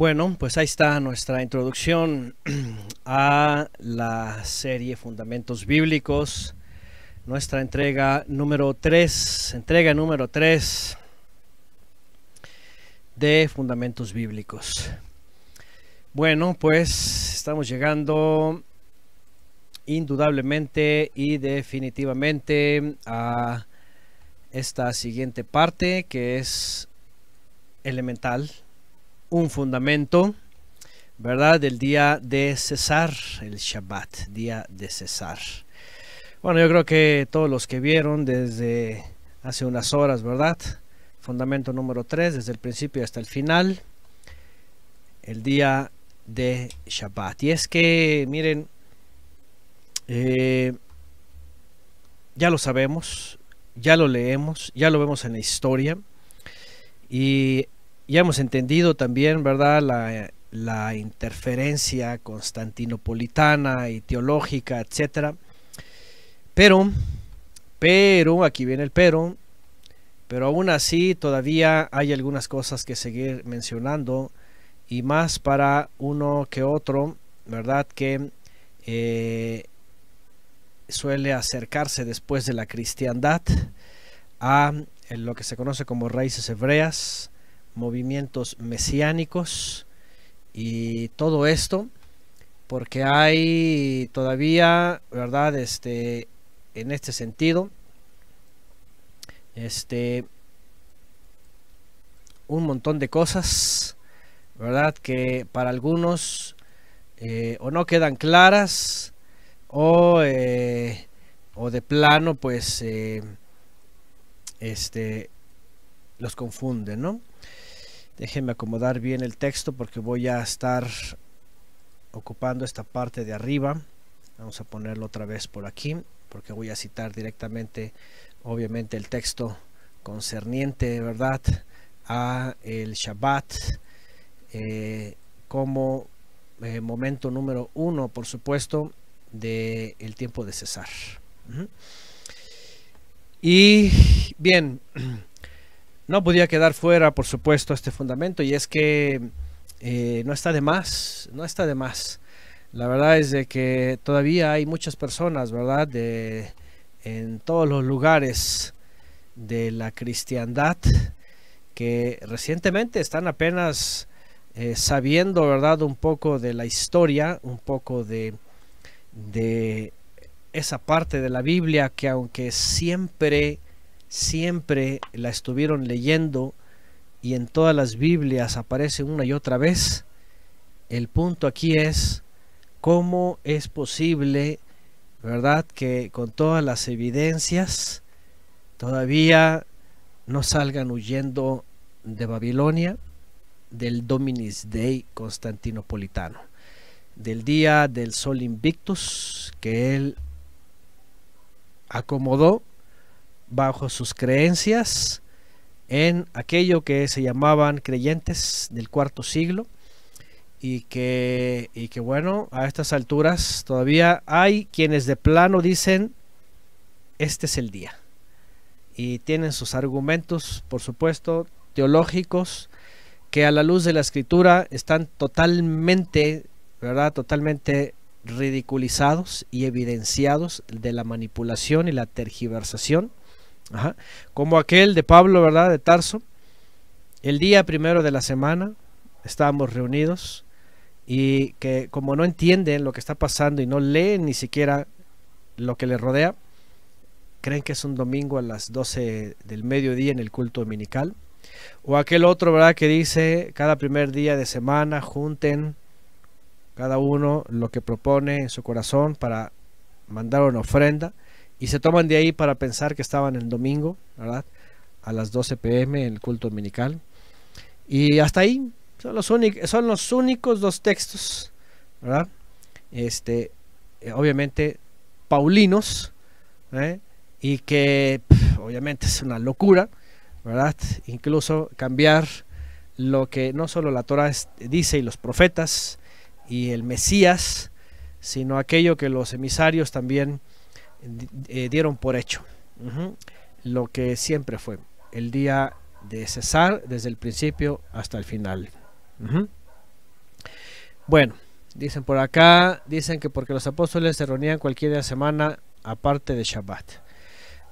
Bueno, pues ahí está nuestra introducción a la serie Fundamentos Bíblicos, nuestra entrega número 3, entrega número 3 de Fundamentos Bíblicos. Bueno, pues estamos llegando indudablemente y definitivamente a esta siguiente parte que es elemental un fundamento, ¿verdad? Del día de Cesar, el Shabbat, día de Cesar. Bueno, yo creo que todos los que vieron desde hace unas horas, ¿verdad? Fundamento número 3, desde el principio hasta el final, el día de Shabbat. Y es que, miren, eh, ya lo sabemos, ya lo leemos, ya lo vemos en la historia. Y ya hemos entendido también, ¿verdad?, la, la interferencia constantinopolitana y teológica, etcétera. Pero, pero, aquí viene el pero, pero aún así todavía hay algunas cosas que seguir mencionando y más para uno que otro, ¿verdad? Que eh, suele acercarse después de la cristiandad a lo que se conoce como raíces hebreas, movimientos mesiánicos y todo esto, porque hay todavía, ¿verdad? Este, en este sentido, este, un montón de cosas, ¿verdad? Que para algunos eh, o no quedan claras o, eh, o de plano, pues, eh, este, los confunden, ¿no? Déjenme acomodar bien el texto porque voy a estar ocupando esta parte de arriba. Vamos a ponerlo otra vez por aquí porque voy a citar directamente, obviamente, el texto concerniente, ¿verdad?, a el Shabbat eh, como eh, momento número uno, por supuesto, del el tiempo de cesar. Y bien, no podía quedar fuera, por supuesto, este fundamento y es que eh, no está de más, no está de más. La verdad es de que todavía hay muchas personas, ¿verdad? De, en todos los lugares de la cristiandad que recientemente están apenas eh, sabiendo, ¿verdad? Un poco de la historia, un poco de esa parte de la Biblia que aunque siempre siempre la estuvieron leyendo y en todas las Biblias aparece una y otra vez. El punto aquí es cómo es posible, ¿verdad?, que con todas las evidencias todavía no salgan huyendo de Babilonia, del Dominis Dei constantinopolitano, del día del Sol Invictus que él acomodó bajo sus creencias en aquello que se llamaban creyentes del cuarto siglo y que, y que bueno, a estas alturas todavía hay quienes de plano dicen, este es el día. Y tienen sus argumentos, por supuesto, teológicos, que a la luz de la escritura están totalmente, ¿verdad? Totalmente ridiculizados y evidenciados de la manipulación y la tergiversación como aquel de Pablo, ¿verdad? De Tarso. El día primero de la semana estábamos reunidos y que como no entienden lo que está pasando y no leen ni siquiera lo que les rodea, creen que es un domingo a las 12 del mediodía en el culto dominical. O aquel otro, ¿verdad? Que dice cada primer día de semana junten cada uno lo que propone en su corazón para mandar una ofrenda y se toman de ahí para pensar que estaban el domingo, ¿verdad? A las 12 pm en el culto dominical. Y hasta ahí son los, son los únicos dos textos, ¿verdad? Este, eh, obviamente, paulinos, ¿eh? y que obviamente es una locura, ¿verdad? Incluso cambiar lo que no solo la Torah dice y los profetas y el Mesías, sino aquello que los emisarios también eh, dieron por hecho lo que siempre fue el día de cesar desde el principio hasta el final. Bueno, dicen por acá, dicen que porque los apóstoles se reunían cualquier día semana aparte de Shabbat.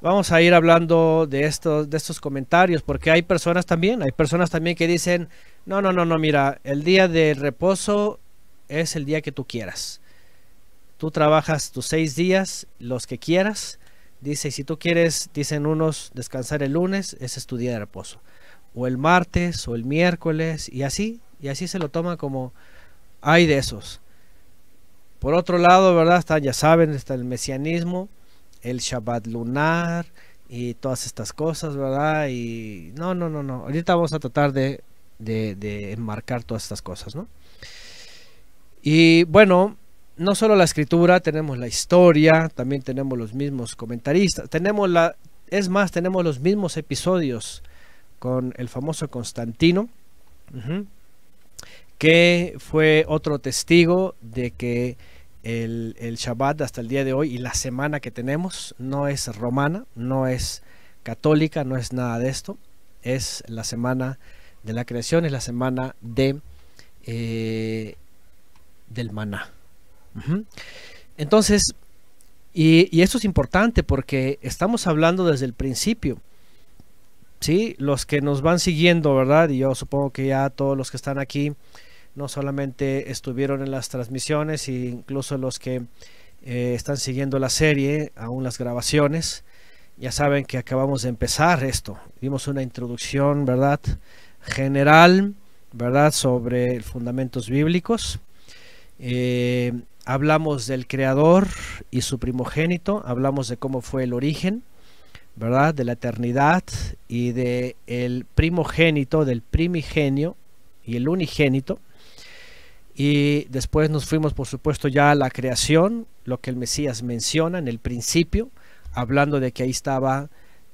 Vamos a ir hablando de estos, de estos comentarios, porque hay personas también, hay personas también que dicen, no, no, no, no, mira, el día de reposo es el día que tú quieras. Tú trabajas tus seis días, los que quieras. Dice, si tú quieres, dicen unos, descansar el lunes, ese es tu día de reposo. O el martes, o el miércoles, y así, y así se lo toma como hay de esos. Por otro lado, ¿verdad? Está, ya saben, está el mesianismo, el Shabbat lunar y todas estas cosas, ¿verdad? Y no, no, no, no. Ahorita vamos a tratar de, de, de enmarcar todas estas cosas, ¿no? Y bueno, no solo la escritura, tenemos la historia, también tenemos los mismos comentaristas, tenemos la, es más, tenemos los mismos episodios con el famoso Constantino, que fue otro testigo de que el, el Shabbat hasta el día de hoy y la semana que tenemos no es romana, no es católica, no es nada de esto, es la semana de la creación, es la semana de eh, del maná. Entonces, y, esto es importante porque estamos hablando desde el principio. ¿sí? Los que nos van siguiendo, ¿verdad? Y yo supongo que ya todos los que están aquí, no solamente estuvieron en las transmisiones, e incluso los que eh, están siguiendo la serie, aún las grabaciones, ya saben que acabamos de empezar esto. vimos una introducción, ¿verdad? General, ¿verdad? Sobre fundamentos bíblicos. Eh, hablamos del creador y su primogénito, hablamos de cómo fue el origen, ¿verdad? De la eternidad y de el primogénito, del primigenio y el unigénito. Y después nos fuimos, por supuesto, ya a la creación, lo que el Mesías menciona en el principio, hablando de que ahí estaba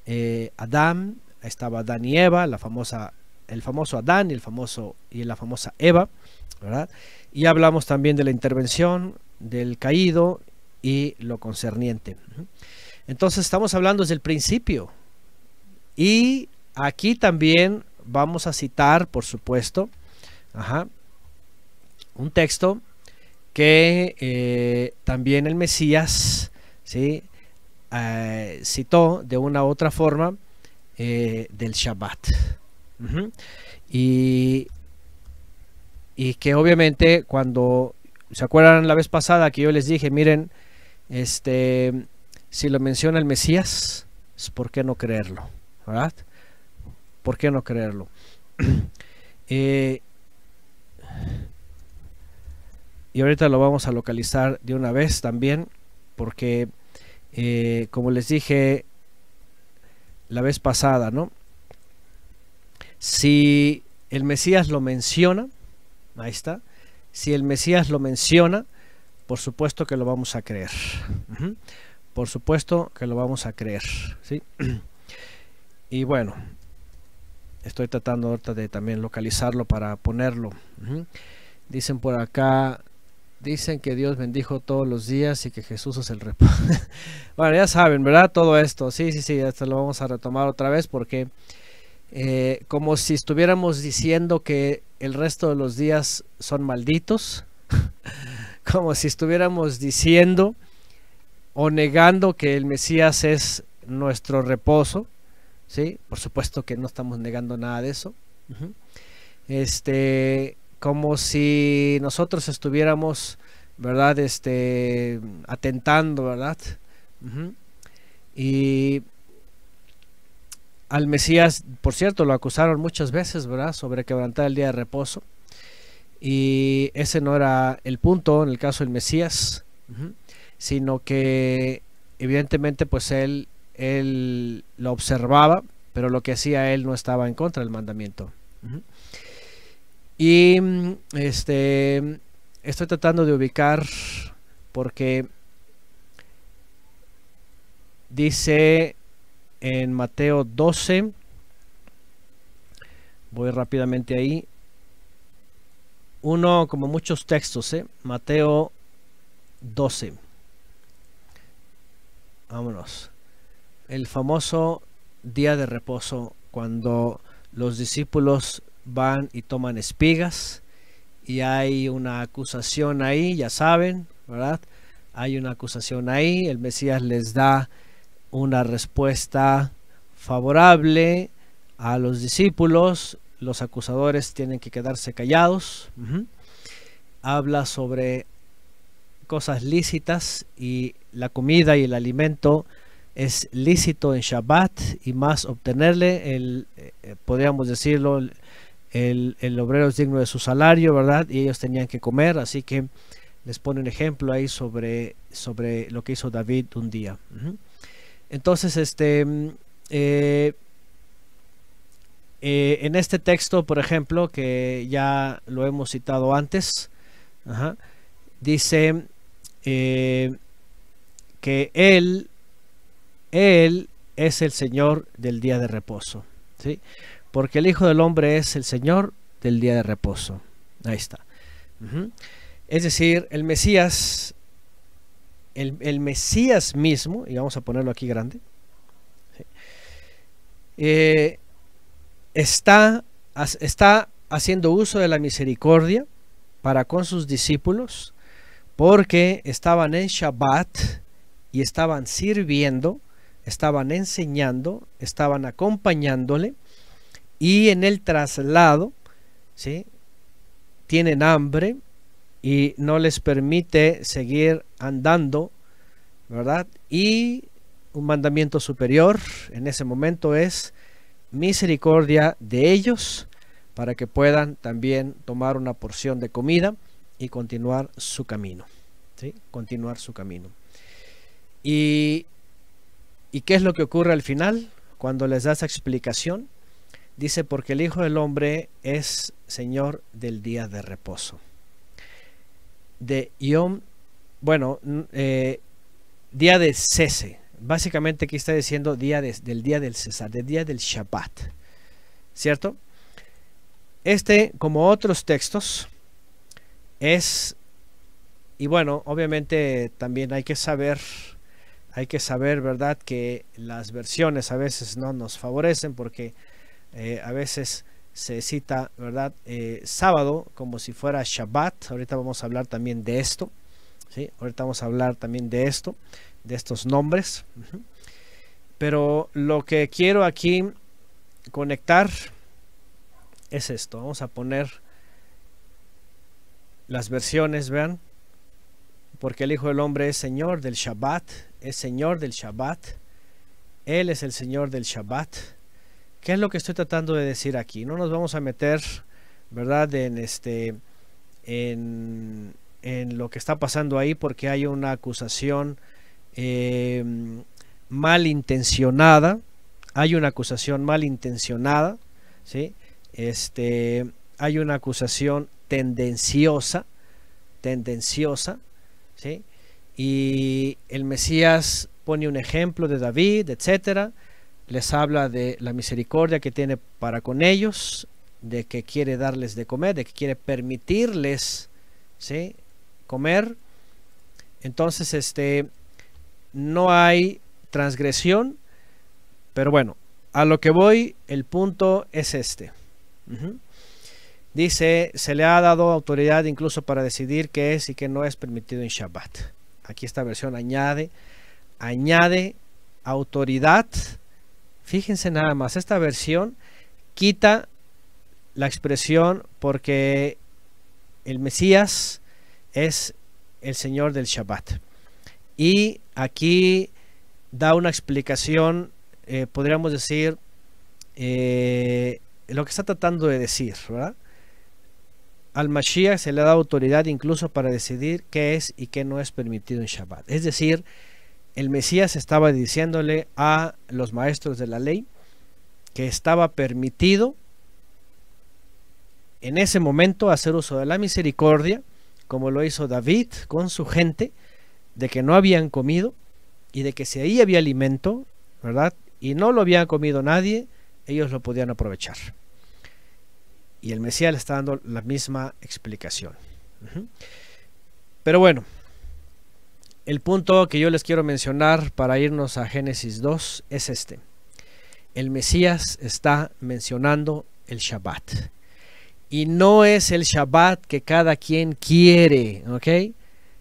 eh, Adán, ahí estaba Adán y Eva, la famosa, el famoso Adán y, el famoso, y la famosa Eva, ¿verdad? Y hablamos también de la intervención, del caído y lo concerniente. Entonces estamos hablando desde el principio. Y aquí también vamos a citar, por supuesto, un texto que eh, también el Mesías eh, citó de una u otra forma eh, del Shabbat. y, y que obviamente cuando ¿Se acuerdan la vez pasada que yo les dije, miren, este, si lo menciona el Mesías, ¿por qué no creerlo? ¿Verdad? ¿Por qué no creerlo? Eh, y ahorita lo vamos a localizar de una vez también, porque eh, como les dije la vez pasada, ¿no? Si el Mesías lo menciona, ahí está, si el Mesías lo menciona, por supuesto que lo vamos a creer. Por supuesto que lo vamos a creer. ¿sí? Y bueno, estoy tratando ahorita de también localizarlo para ponerlo. Dicen por acá, dicen que Dios bendijo todos los días y que Jesús es el reposo. bueno, ya saben, ¿verdad? Todo esto. Sí, sí, sí, esto lo vamos a retomar otra vez porque eh, como si estuviéramos diciendo que el resto de los días son malditos, como si estuviéramos diciendo o negando que el Mesías es nuestro reposo, ¿sí? Por supuesto que no estamos negando nada de eso. Este, como si nosotros estuviéramos, ¿verdad? Este, atentando, ¿verdad? Y al Mesías, por cierto, lo acusaron muchas veces, ¿verdad?, sobre quebrantar el día de reposo. Y ese no era el punto en el caso del Mesías, sino que evidentemente pues él, él lo observaba, pero lo que hacía él no estaba en contra del mandamiento. Y este, estoy tratando de ubicar porque dice en Mateo 12. Voy rápidamente ahí. Uno, como muchos textos, ¿eh? Mateo 12. Vámonos. El famoso día de reposo cuando los discípulos van y toman espigas y hay una acusación ahí, ya saben, ¿verdad? Hay una acusación ahí, el Mesías les da una respuesta favorable a los discípulos, los acusadores tienen que quedarse callados. Habla sobre cosas lícitas y la comida y el alimento es lícito en Shabbat y más obtenerle, el, eh, eh, podríamos decirlo, el, obrero es digno de su salario, ¿verdad? Y ellos tenían que comer, así que les pone un ejemplo ahí sobre, sobre lo que hizo David un día. Entonces, este, mm, eh, eh, en este texto, por ejemplo, que ya lo hemos citado antes, dice eh, que él, él es el Señor del día de reposo, ¿sí? Porque el Hijo del Hombre es el Señor del día de reposo. Ahí está. Es decir, el Mesías el, Mesías mismo, y vamos a ponerlo aquí grande, eh, está, está haciendo uso de la misericordia para con sus discípulos, porque estaban en Shabbat y estaban sirviendo, estaban enseñando, estaban acompañándole, y en el traslado, ¿sí? tienen hambre, y no les permite seguir andando, ¿verdad? Y un mandamiento superior en ese momento es misericordia de ellos para que puedan también tomar una porción de comida y continuar su camino. ¿sí? Continuar su camino. Y, qué es lo que ocurre al final? Cuando les da esa explicación, dice, porque el Hijo del Hombre es Señor del día de reposo de Yom, bueno, eh, día de cese. Básicamente aquí está diciendo día del día del cesar, del día del Shabbat. ¿Cierto? Este, como otros textos, es, y bueno, obviamente también hay que saber, hay que saber, ¿verdad? Que las versiones a veces no nos favorecen porque eh, a veces se cita, ¿verdad? Eh, sábado como si fuera Shabbat. Ahorita vamos a hablar también de esto. ¿sí? Ahorita vamos a hablar también de esto, de estos nombres. Pero lo que quiero aquí conectar es esto. Vamos a poner las versiones, vean. Porque el Hijo del Hombre es Señor del Shabbat, es Señor del Shabbat. Él es el Señor del Shabbat. ¿Qué es lo que estoy tratando de decir aquí? No nos vamos a meter, ¿verdad? En este, en, lo que está pasando ahí porque hay una acusación em, malintencionada. Hay una acusación malintencionada, ¿sí? Este, hay una acusación tendenciosa, tendenciosa, ¿sí? Y el Mesías pone un ejemplo de David, etcétera les habla de la misericordia que tiene para con ellos, de que quiere darles de comer, de que quiere permitirles ¿sí? comer. Entonces, este, no hay transgresión, pero bueno, a lo que voy, el punto es este. Dice, se le ha dado autoridad incluso para decidir qué es y qué no es permitido en Shabbat. Aquí esta versión añade, añade autoridad Fíjense nada más, esta versión quita la expresión porque el Mesías es el Señor del Shabbat. Y aquí da una explicación, eh, podríamos decir, eh, lo que está tratando de decir, ¿verdad? Al Mashiach se le da autoridad incluso para decidir qué es y qué no es permitido en Shabbat. Es decir, el Mesías estaba diciéndole a los maestros de la ley que estaba permitido en ese momento hacer uso de la misericordia, como lo hizo David con su gente, de que no habían comido y de que si ahí había alimento, ¿verdad? Y no lo había comido nadie, ellos lo podían aprovechar. Y el Mesías le está dando la misma explicación. Pero bueno, el punto que yo les quiero mencionar para irnos a Génesis 2 es este. El Mesías está mencionando el Shabbat. Y no es el Shabbat que cada quien quiere, ¿ok?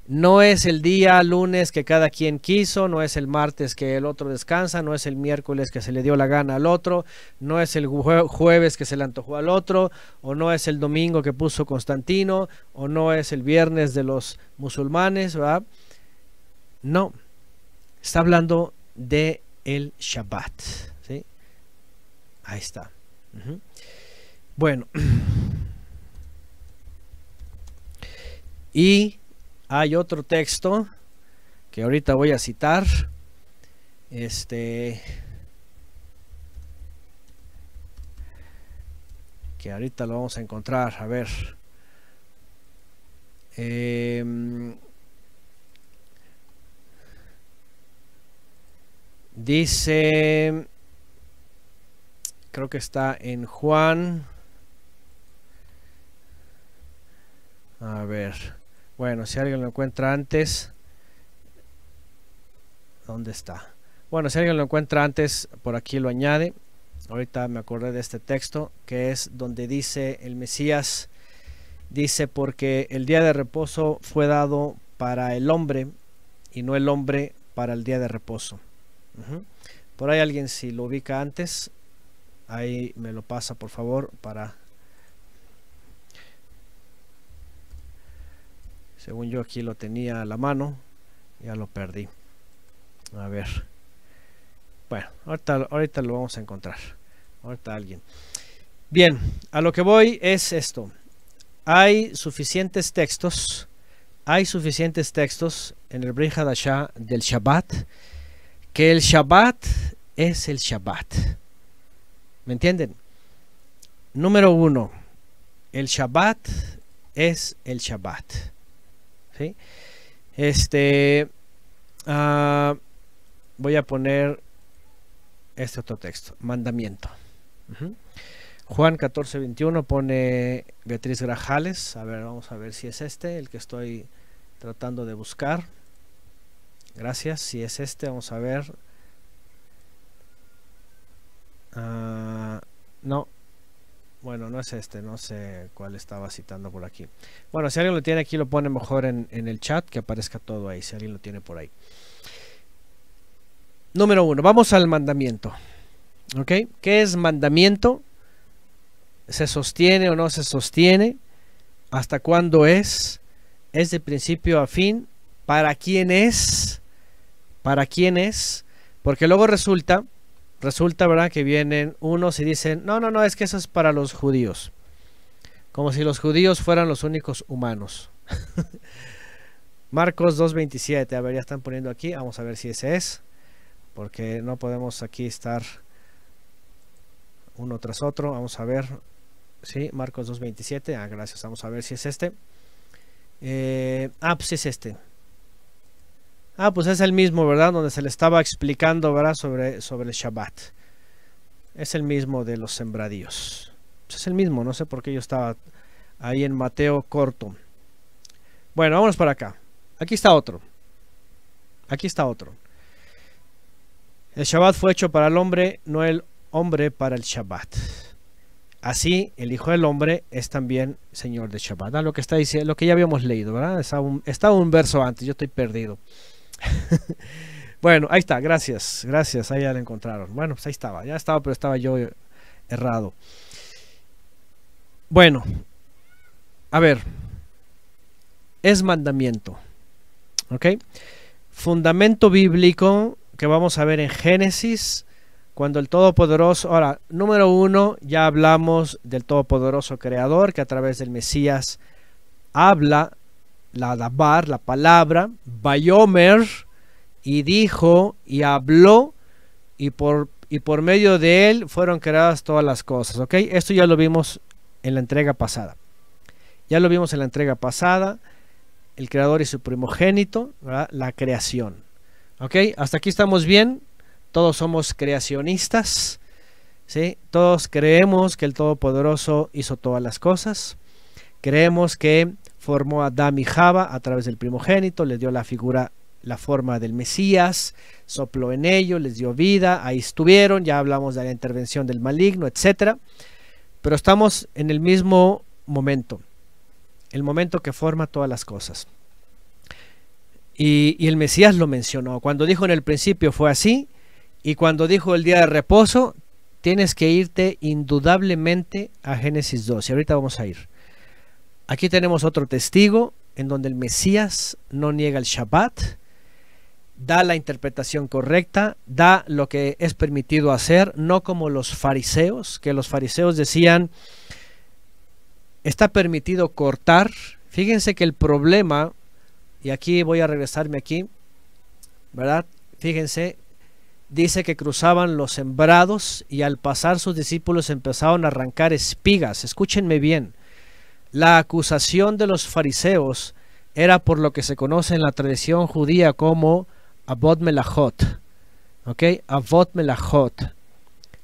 No es el día lunes que cada quien quiso, no es el martes que el otro descansa, no es el miércoles que se le dio la gana al otro, no es el jueves que se le antojó al otro, o no es el domingo que puso Constantino, o no es el viernes de los musulmanes, ¿verdad? No, está hablando de el Shabbat. ¿sí? Ahí está. Bueno. Y hay otro texto que ahorita voy a citar. Este. Que ahorita lo vamos a encontrar. A ver. Eh, Dice, creo que está en Juan. A ver, bueno, si alguien lo encuentra antes, ¿dónde está? Bueno, si alguien lo encuentra antes, por aquí lo añade. Ahorita me acordé de este texto, que es donde dice el Mesías, dice, porque el día de reposo fue dado para el hombre y no el hombre para el día de reposo. Por ahí alguien si lo ubica antes, ahí me lo pasa por favor para... Según yo aquí lo tenía a la mano, ya lo perdí. A ver. Bueno, ahorita, lo vamos a encontrar. Ahorita alguien. Bien, a lo que voy es esto. Hay suficientes textos, hay suficientes textos en el Brihadashah del Shabbat que el Shabbat es el Shabbat. ¿Me entienden? Número uno, el Shabbat es el Shabbat. Este, ah, voy a poner este otro texto, mandamiento. Juan 14, 21 pone Beatriz Grajales. A ver, vamos a ver si es este el que estoy tratando de buscar. Gracias. Si es este, vamos a ver. Ah, no. Bueno, no es este, no sé cuál estaba citando por aquí. Bueno, si alguien lo tiene aquí, lo pone mejor en, en el chat, que aparezca todo ahí, si alguien lo tiene por ahí. Número uno, vamos al mandamiento. ¿Ok? ¿Qué es mandamiento? ¿Se sostiene o no se sostiene? ¿Hasta cuándo es? ¿Es de principio a fin? ¿Para quién es? para quién es, porque luego resulta, resulta, ¿verdad? Que vienen unos y dicen, no, no, no, es que eso es para los judíos. Como si los judíos fueran los únicos humanos. Marcos 2.27, a ver, ya están poniendo aquí, vamos a ver si ese es, porque no podemos aquí estar uno tras otro, vamos a ver, sí, Marcos 2.27, ah, gracias, vamos a ver si es este. Eh, ah, pues es este. Ah, pues es el mismo, ¿verdad? Donde se le estaba explicando, ¿verdad? Sobre, sobre el Shabbat. Es el mismo de los sembradíos. Pues es el mismo, no sé por qué yo estaba ahí en Mateo corto. Bueno, vámonos para acá. Aquí está otro. Aquí está otro. El Shabbat fue hecho para el hombre, no el hombre para el Shabbat. Así, el Hijo del Hombre es también Señor de Shabbat. Ah, lo que está diciendo, lo que ya habíamos leído, ¿verdad? Estaba un verso antes, yo estoy perdido. bueno, ahí está, gracias, gracias, ahí ya la encontraron. Bueno, pues ahí estaba, ya estaba, pero estaba yo eh, errado. Bueno, a ver, es mandamiento, ¿ok? Fundamento bíblico que vamos a ver en Génesis, cuando el Todopoderoso, ahora, número uno, ya hablamos del Todopoderoso Creador que a través del Mesías habla la la palabra, Bayomer, y dijo y habló, y por, y por medio de él fueron creadas todas las cosas. ¿Ok? Esto ya lo vimos en la entrega pasada. Ya lo vimos en la entrega pasada. El creador y su primogénito, la creación. ¿Ok? Hasta aquí estamos bien. Todos somos creacionistas. ¿sí? Todos creemos que el Todopoderoso hizo todas las cosas. Creemos que formó a y Java a través del primogénito, les dio la figura, la forma del Mesías, sopló en ello les dio vida, ahí estuvieron, ya hablamos de la intervención del maligno, etc. Pero estamos en el mismo momento, el momento que forma todas las cosas. y el Mesías lo mencionó, cuando dijo en el principio fue así, y cuando dijo el día de reposo, tienes que irte indudablemente a Génesis 2, y ahorita vamos a ir. Aquí tenemos otro testigo en donde el Mesías no niega el Shabbat, da la interpretación correcta, da lo que es permitido hacer, no como los fariseos, que los fariseos decían, está permitido cortar. Fíjense que el problema, y aquí voy a regresarme aquí, ¿verdad? Fíjense, dice que cruzaban los sembrados y al pasar sus discípulos empezaron a arrancar espigas. Escúchenme bien. La acusación de los fariseos era por lo que se conoce en la tradición judía como Abot Melachot, ¿ok? Melachot,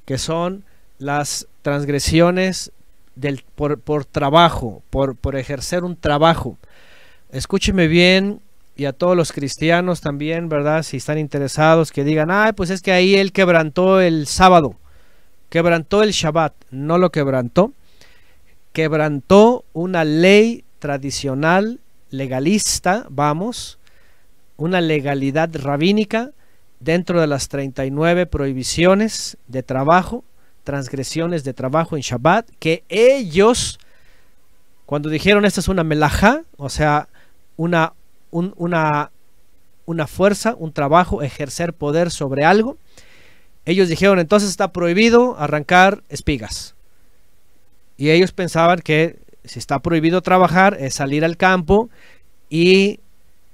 que son las transgresiones del, por, trabajo, por, por ejercer un trabajo. Escúcheme bien y a todos los cristianos también, ¿verdad? Si están interesados, que digan, ah, pues es que ahí él quebrantó el sábado, quebrantó el Shabbat, no lo quebrantó quebrantó una ley tradicional legalista, vamos, una legalidad rabínica dentro de las 39 prohibiciones de trabajo, transgresiones de trabajo en Shabbat, que ellos, cuando dijeron esta es una melajá, o sea, una, una, una fuerza, un trabajo, ejercer poder sobre algo, ellos dijeron entonces está prohibido arrancar espigas y ellos pensaban que si está prohibido trabajar es salir al campo y,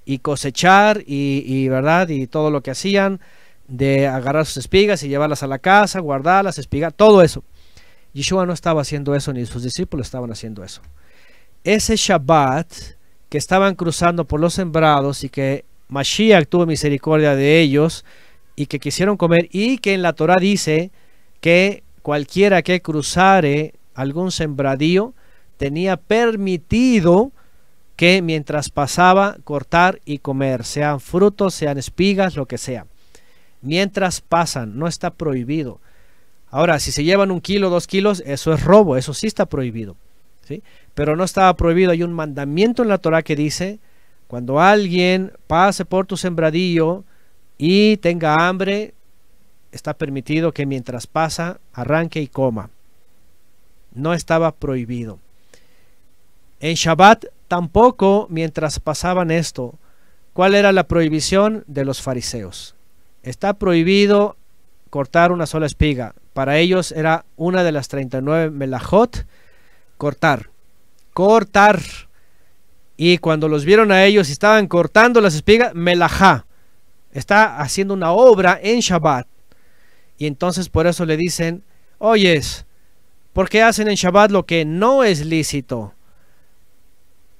y cosechar y, verdad y todo lo que hacían de agarrar sus espigas y llevarlas a la casa, guardar las espigas, todo eso. Yeshua no estaba haciendo eso ni sus discípulos estaban haciendo eso. Ese Shabbat que estaban cruzando por los sembrados y que Mashiach tuvo misericordia de ellos y que quisieron comer y que en la Torah dice que cualquiera que cruzare algún sembradío, tenía permitido que mientras pasaba cortar y comer, sean frutos, sean espigas, lo que sea. Mientras pasan, no está prohibido. Ahora, si se llevan un kilo, dos kilos, eso es robo, eso sí está prohibido. ¿sí? Pero no estaba prohibido, hay un mandamiento en la Torah que dice, cuando alguien pase por tu sembradío y tenga hambre, está permitido que mientras pasa, arranque y coma no estaba prohibido. En Shabbat tampoco mientras pasaban esto. ¿Cuál era la prohibición de los fariseos? Está prohibido cortar una sola espiga. Para ellos era una de las 39 melajot, cortar. Cortar. Y cuando los vieron a ellos estaban cortando las espigas, melajá. Está haciendo una obra en Shabbat. Y entonces por eso le dicen, oyes, qué hacen en Shabbat lo que no es lícito.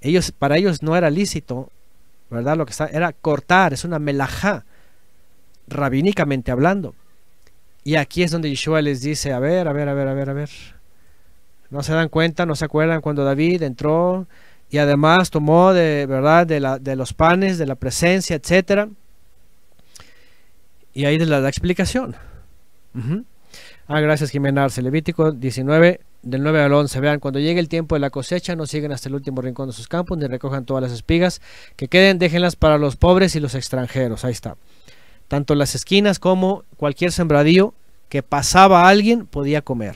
Ellos, para ellos no era lícito, ¿verdad? Lo que está, era cortar, es una melajá, rabínicamente hablando. Y aquí es donde Yeshua les dice, a ver, a ver, a ver, a ver, a ver. No se dan cuenta, no se acuerdan cuando David entró y además tomó de verdad de, de los panes, de la presencia, etcétera. Y ahí les da la explicación. Ah, gracias Jimena Arce. Levítico 19, del 9 al 11. Vean, cuando llegue el tiempo de la cosecha, no siguen hasta el último rincón de sus campos, ni recojan todas las espigas que queden, déjenlas para los pobres y los extranjeros. Ahí está. Tanto las esquinas como cualquier sembradío que pasaba alguien podía comer.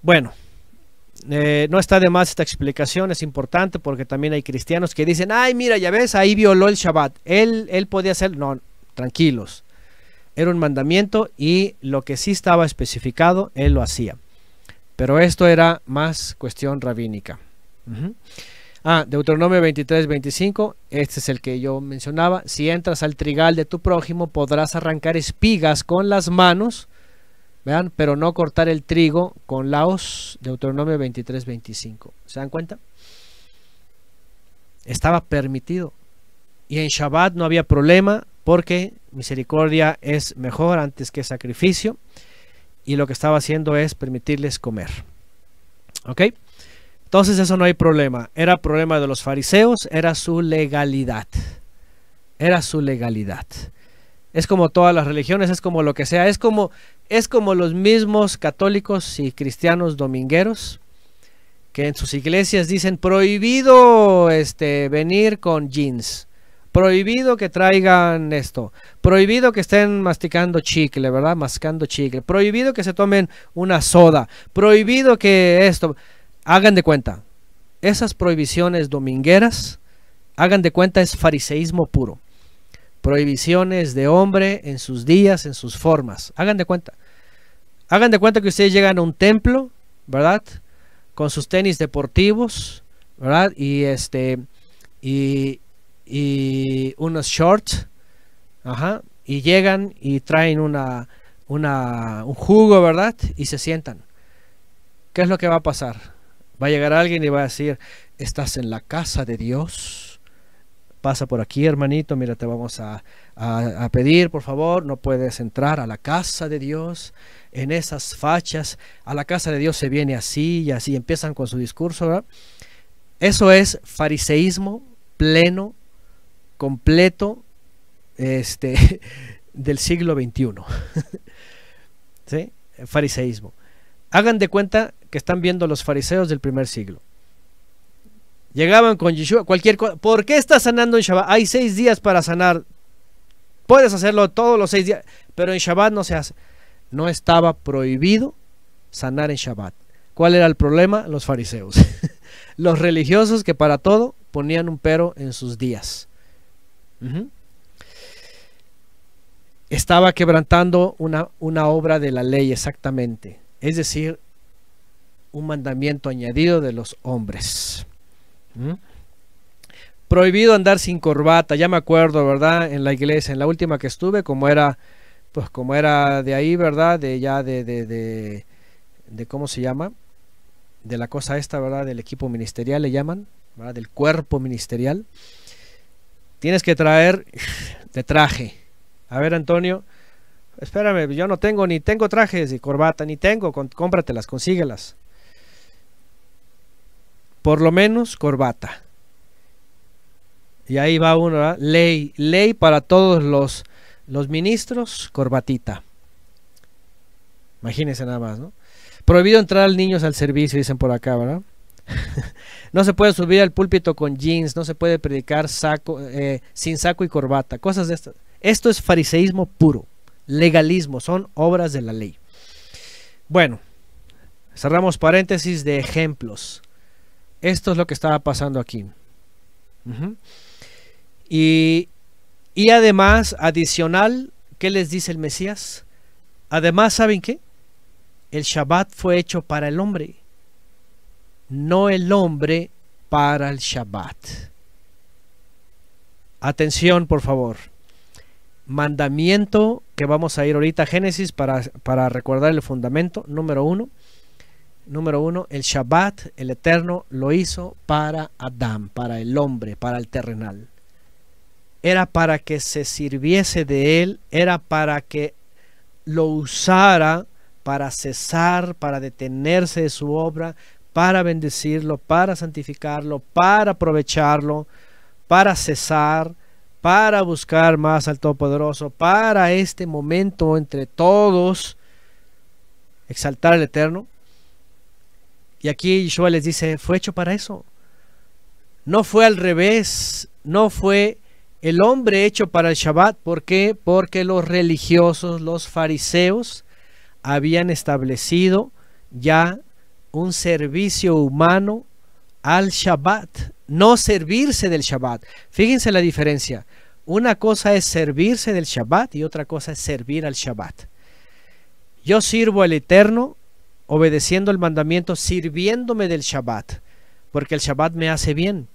Bueno, eh, no está de más esta explicación, es importante porque también hay cristianos que dicen, ay, mira, ya ves, ahí violó el Shabbat, él, él podía hacer, no, tranquilos, era un mandamiento y lo que sí estaba especificado, él lo hacía. Pero esto era más cuestión rabínica. Ah, Deuteronomio 23, 25, este es el que yo mencionaba. Si entras al trigal de tu prójimo, podrás arrancar espigas con las manos, ¿vean? pero no cortar el trigo con la hoz. Deuteronomio 23, 25. ¿Se dan cuenta? Estaba permitido. Y en Shabbat no había problema porque misericordia es mejor antes que sacrificio y lo que estaba haciendo es permitirles comer. ¿Ok? Entonces eso no hay problema. Era problema de los fariseos, era su legalidad. Era su legalidad. Es como todas las religiones, es como lo que sea, es como es como los mismos católicos y cristianos domingueros que en sus iglesias dicen prohibido este venir con jeans Prohibido que traigan esto. Prohibido que estén masticando chicle, ¿verdad? Mascando chicle. Prohibido que se tomen una soda. Prohibido que esto. Hagan de cuenta. Esas prohibiciones domingueras, hagan de cuenta, es fariseísmo puro. Prohibiciones de hombre en sus días, en sus formas. Hagan de cuenta. Hagan de cuenta que ustedes llegan a un templo, ¿verdad? Con sus tenis deportivos, ¿verdad? Y este. Y, y unos shorts. Y llegan y traen una, un jugo, ¿verdad? Y se sientan. ¿Qué es lo que va a pasar? Va a llegar alguien y va a decir, estás en la casa de Dios. Pasa por aquí, hermanito, mira, te vamos a, pedir, por favor, no puedes entrar a la casa de Dios en esas fachas. A la casa de Dios se viene así y así empiezan con su discurso. ¿verdad? Eso es fariseísmo pleno completo este, del siglo XXI. ¿Sí? Fariseísmo. Hagan de cuenta que están viendo los fariseos del primer siglo. Llegaban con Yeshua, cualquier cosa. ¿Por qué estás sanando en Shabbat? Hay seis días para sanar. Puedes hacerlo todos los seis días, pero en Shabbat no se hace. No estaba prohibido sanar en Shabbat. ¿Cuál era el problema? Los fariseos. los religiosos que para todo ponían un pero en sus días. Estaba quebrantando una, una obra de la ley exactamente, es decir, un mandamiento añadido de los hombres. Prohibido andar sin corbata, ya me acuerdo, ¿verdad? En la iglesia, en la última que estuve, como era, pues como era de ahí, ¿verdad? De ya de, de, de, de ¿cómo se llama? De la cosa esta, ¿verdad? Del equipo ministerial le llaman, ¿verdad? Del cuerpo ministerial. Tienes que traer de traje. A ver, Antonio, espérame, yo no tengo ni tengo trajes y corbata, ni tengo, con, cómpratelas, consíguelas. Por lo menos corbata. Y ahí va uno, ¿verdad? ley, ley para todos los, los ministros, corbatita. Imagínense nada más, ¿no? Prohibido entrar al niños al servicio, dicen por acá, ¿verdad? no se puede subir al púlpito con jeans, no se puede predicar eh, sin saco y corbata, cosas de estas. Esto es fariseísmo puro, legalismo, son obras de la ley. Bueno, cerramos paréntesis de ejemplos. Esto es lo que estaba pasando aquí. y, y además, adicional, ¿qué les dice el Mesías? Además, ¿saben qué? El Shabbat fue hecho para el hombre no el hombre para el Shabbat. Atención, por favor. Mandamiento que vamos a ir ahorita a Génesis para, para recordar el fundamento. Número uno. Número uno, el Shabbat, el Eterno, lo hizo para Adán, para el hombre, para el terrenal. Era para que se sirviese de él, era para que lo usara para cesar, para detenerse de su obra, para bendecirlo, para santificarlo, para aprovecharlo, para cesar, para buscar más al Todopoderoso, para este momento entre todos exaltar al Eterno. Y aquí Yeshua les dice, fue hecho para eso. No fue al revés, no fue el hombre hecho para el Shabbat. ¿Por qué? Porque los religiosos, los fariseos, habían establecido ya un servicio humano al Shabbat, no servirse del Shabbat. Fíjense la diferencia. Una cosa es servirse del Shabbat y otra cosa es servir al Shabbat. Yo sirvo al Eterno obedeciendo el mandamiento, sirviéndome del Shabbat, porque el Shabbat me hace bien.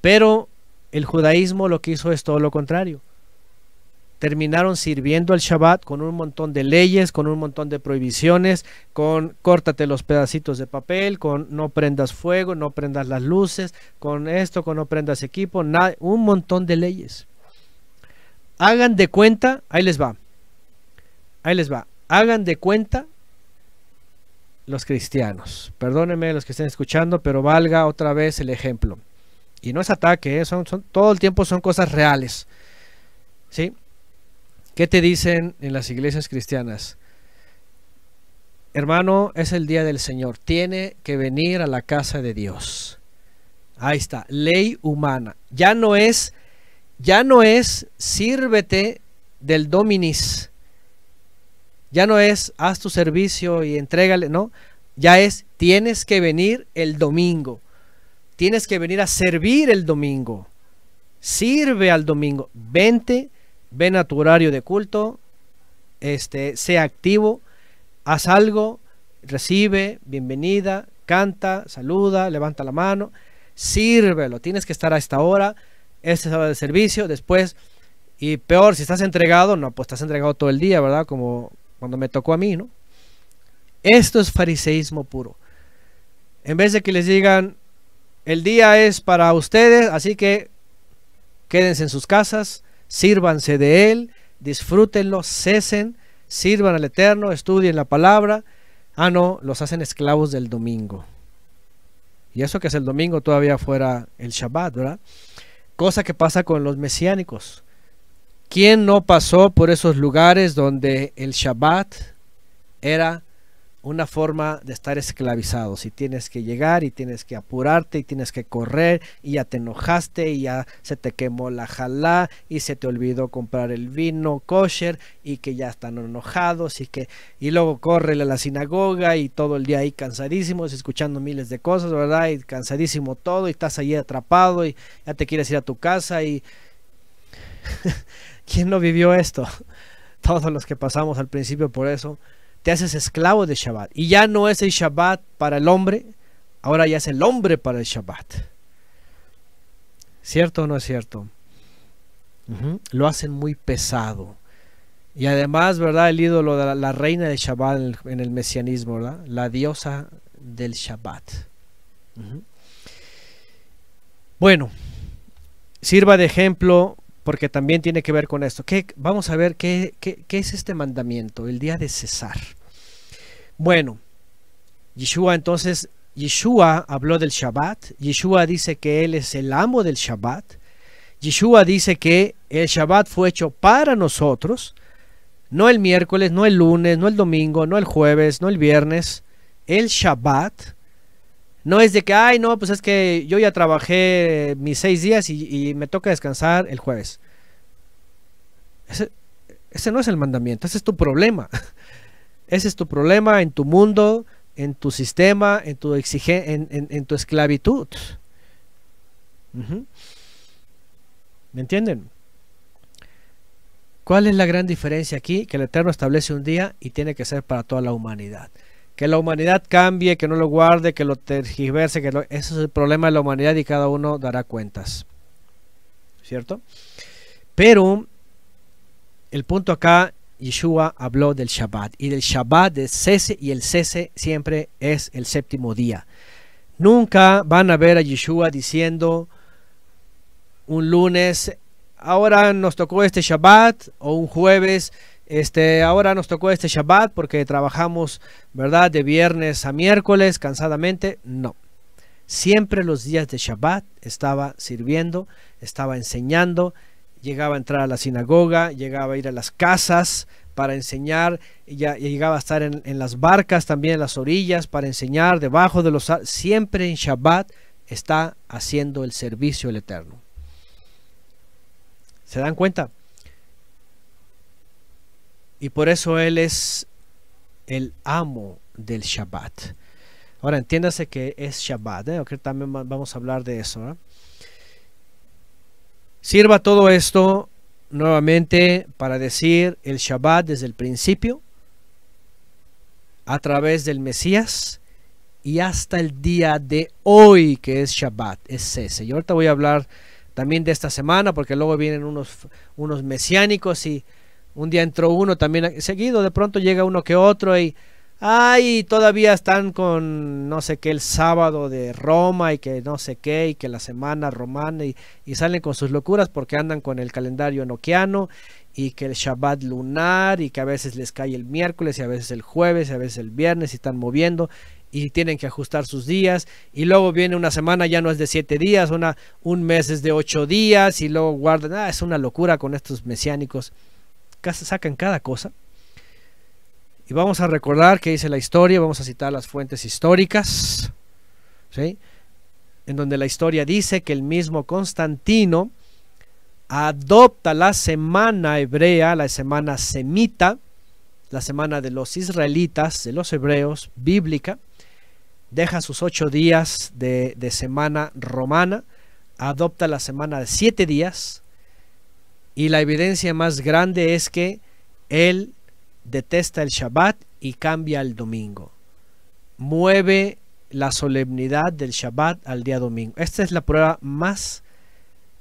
Pero el judaísmo lo que hizo es todo lo contrario terminaron sirviendo al Shabbat con un montón de leyes, con un montón de prohibiciones, con córtate los pedacitos de papel, con no prendas fuego, no prendas las luces, con esto, con no prendas equipo, un montón de leyes. Hagan de cuenta, ahí les va, ahí les va, hagan de cuenta los cristianos. Perdónenme los que estén escuchando, pero valga otra vez el ejemplo. Y no es ataque, eh, todo el tiempo son cosas reales. ¿sí? ¿Qué te dicen en las iglesias cristianas? Hermano, es el día del Señor. Tiene que venir a la casa de Dios. Ahí está, ley humana. Ya no es, ya no es sírvete del dominis. Ya no es haz tu servicio y entrégale, no. Ya es tienes que venir el domingo. Tienes que venir a servir el domingo. Sirve al domingo. Vente ven a tu horario de culto, este, sea activo, haz algo, recibe, bienvenida, canta, saluda, levanta la mano, sírvelo, tienes que estar a esta hora, esta es hora de servicio, después, y peor, si estás entregado, no, pues estás entregado todo el día, ¿verdad? Como cuando me tocó a mí, ¿no? Esto es fariseísmo puro. En vez de que les digan, el día es para ustedes, así que quédense en sus casas, sírvanse de Él, disfrútenlo, cesen, sirvan al Eterno, estudien la palabra. Ah, no, los hacen esclavos del domingo. Y eso que es el domingo todavía fuera el Shabbat, ¿verdad? Cosa que pasa con los mesiánicos. ¿Quién no pasó por esos lugares donde el Shabbat era una forma de estar esclavizados Si tienes que llegar y tienes que apurarte y tienes que correr y ya te enojaste y ya se te quemó la jalá y se te olvidó comprar el vino kosher y que ya están enojados y que y luego corre a la sinagoga y todo el día ahí cansadísimos escuchando miles de cosas, ¿verdad? Y cansadísimo todo y estás ahí atrapado y ya te quieres ir a tu casa y ¿quién no vivió esto? Todos los que pasamos al principio por eso te haces esclavo de Shabbat. Y ya no es el Shabbat para el hombre, ahora ya es el hombre para el Shabbat. ¿Cierto o no es cierto? Lo hacen muy pesado. Y además, ¿verdad? El ídolo de la, reina de Shabbat en el, mesianismo, ¿verdad? La diosa del Shabbat. Bueno, sirva de ejemplo porque también tiene que ver con esto. vamos a ver qué, qué, es este mandamiento, el día de cesar. Bueno, Yeshua entonces, Yeshua habló del Shabbat, Yeshua dice que Él es el amo del Shabbat, Yeshua dice que el Shabbat fue hecho para nosotros, no el miércoles, no el lunes, no el domingo, no el jueves, no el viernes, el Shabbat no es de que, ay, no, pues es que yo ya trabajé mis seis días y, me toca descansar el jueves. Ese, no es el mandamiento, ese es tu problema. Ese es tu problema en tu mundo, en tu sistema, en tu, exige en, tu esclavitud. ¿Me entienden? ¿Cuál es la gran diferencia aquí? Que el Eterno establece un día y tiene que ser para toda la humanidad que la humanidad cambie, que no lo guarde, que lo tergiverse, que eso ese es el problema de la humanidad y cada uno dará cuentas. ¿Cierto? Pero el punto acá, Yeshua habló del Shabbat y del Shabbat de cese y el cese siempre es el séptimo día. Nunca van a ver a Yeshua diciendo un lunes, ahora nos tocó este Shabbat o un jueves, este, ahora nos tocó este Shabbat porque trabajamos, ¿verdad? De viernes a miércoles cansadamente. No. Siempre los días de Shabbat estaba sirviendo, estaba enseñando, llegaba a entrar a la sinagoga, llegaba a ir a las casas para enseñar, ya, llegaba a estar en, las barcas también, en las orillas, para enseñar debajo de los... Siempre en Shabbat está haciendo el servicio el Eterno. ¿Se dan cuenta? Y por eso Él es el amo del Shabbat. Ahora entiéndase que es Shabbat, ¿eh? también vamos a hablar de eso. Sirva todo esto nuevamente para decir el Shabbat desde el principio, a través del Mesías y hasta el día de hoy que es Shabbat, es ese. Y ahorita voy a hablar también de esta semana porque luego vienen unos, unos mesiánicos y un día entró uno también seguido, de pronto llega uno que otro y, ay, todavía están con no sé qué el sábado de Roma y que no sé qué y que la semana romana y, salen con sus locuras porque andan con el calendario Oceano y que el Shabbat lunar y que a veces les cae el miércoles y a veces el jueves y a veces el viernes y están moviendo y tienen que ajustar sus días y luego viene una semana ya no es de siete días, una, un mes es de ocho días y luego guardan, ah, es una locura con estos mesiánicos sacan cada cosa. Y vamos a recordar que dice la historia, vamos a citar las fuentes históricas, ¿sí? en donde la historia dice que el mismo Constantino adopta la semana hebrea, la semana semita, la semana de los israelitas, de los hebreos, bíblica, deja sus ocho días de, de semana romana, adopta la semana de siete días, y la evidencia más grande es que él detesta el Shabbat y cambia el domingo. Mueve la solemnidad del Shabbat al día domingo. Esta es la prueba más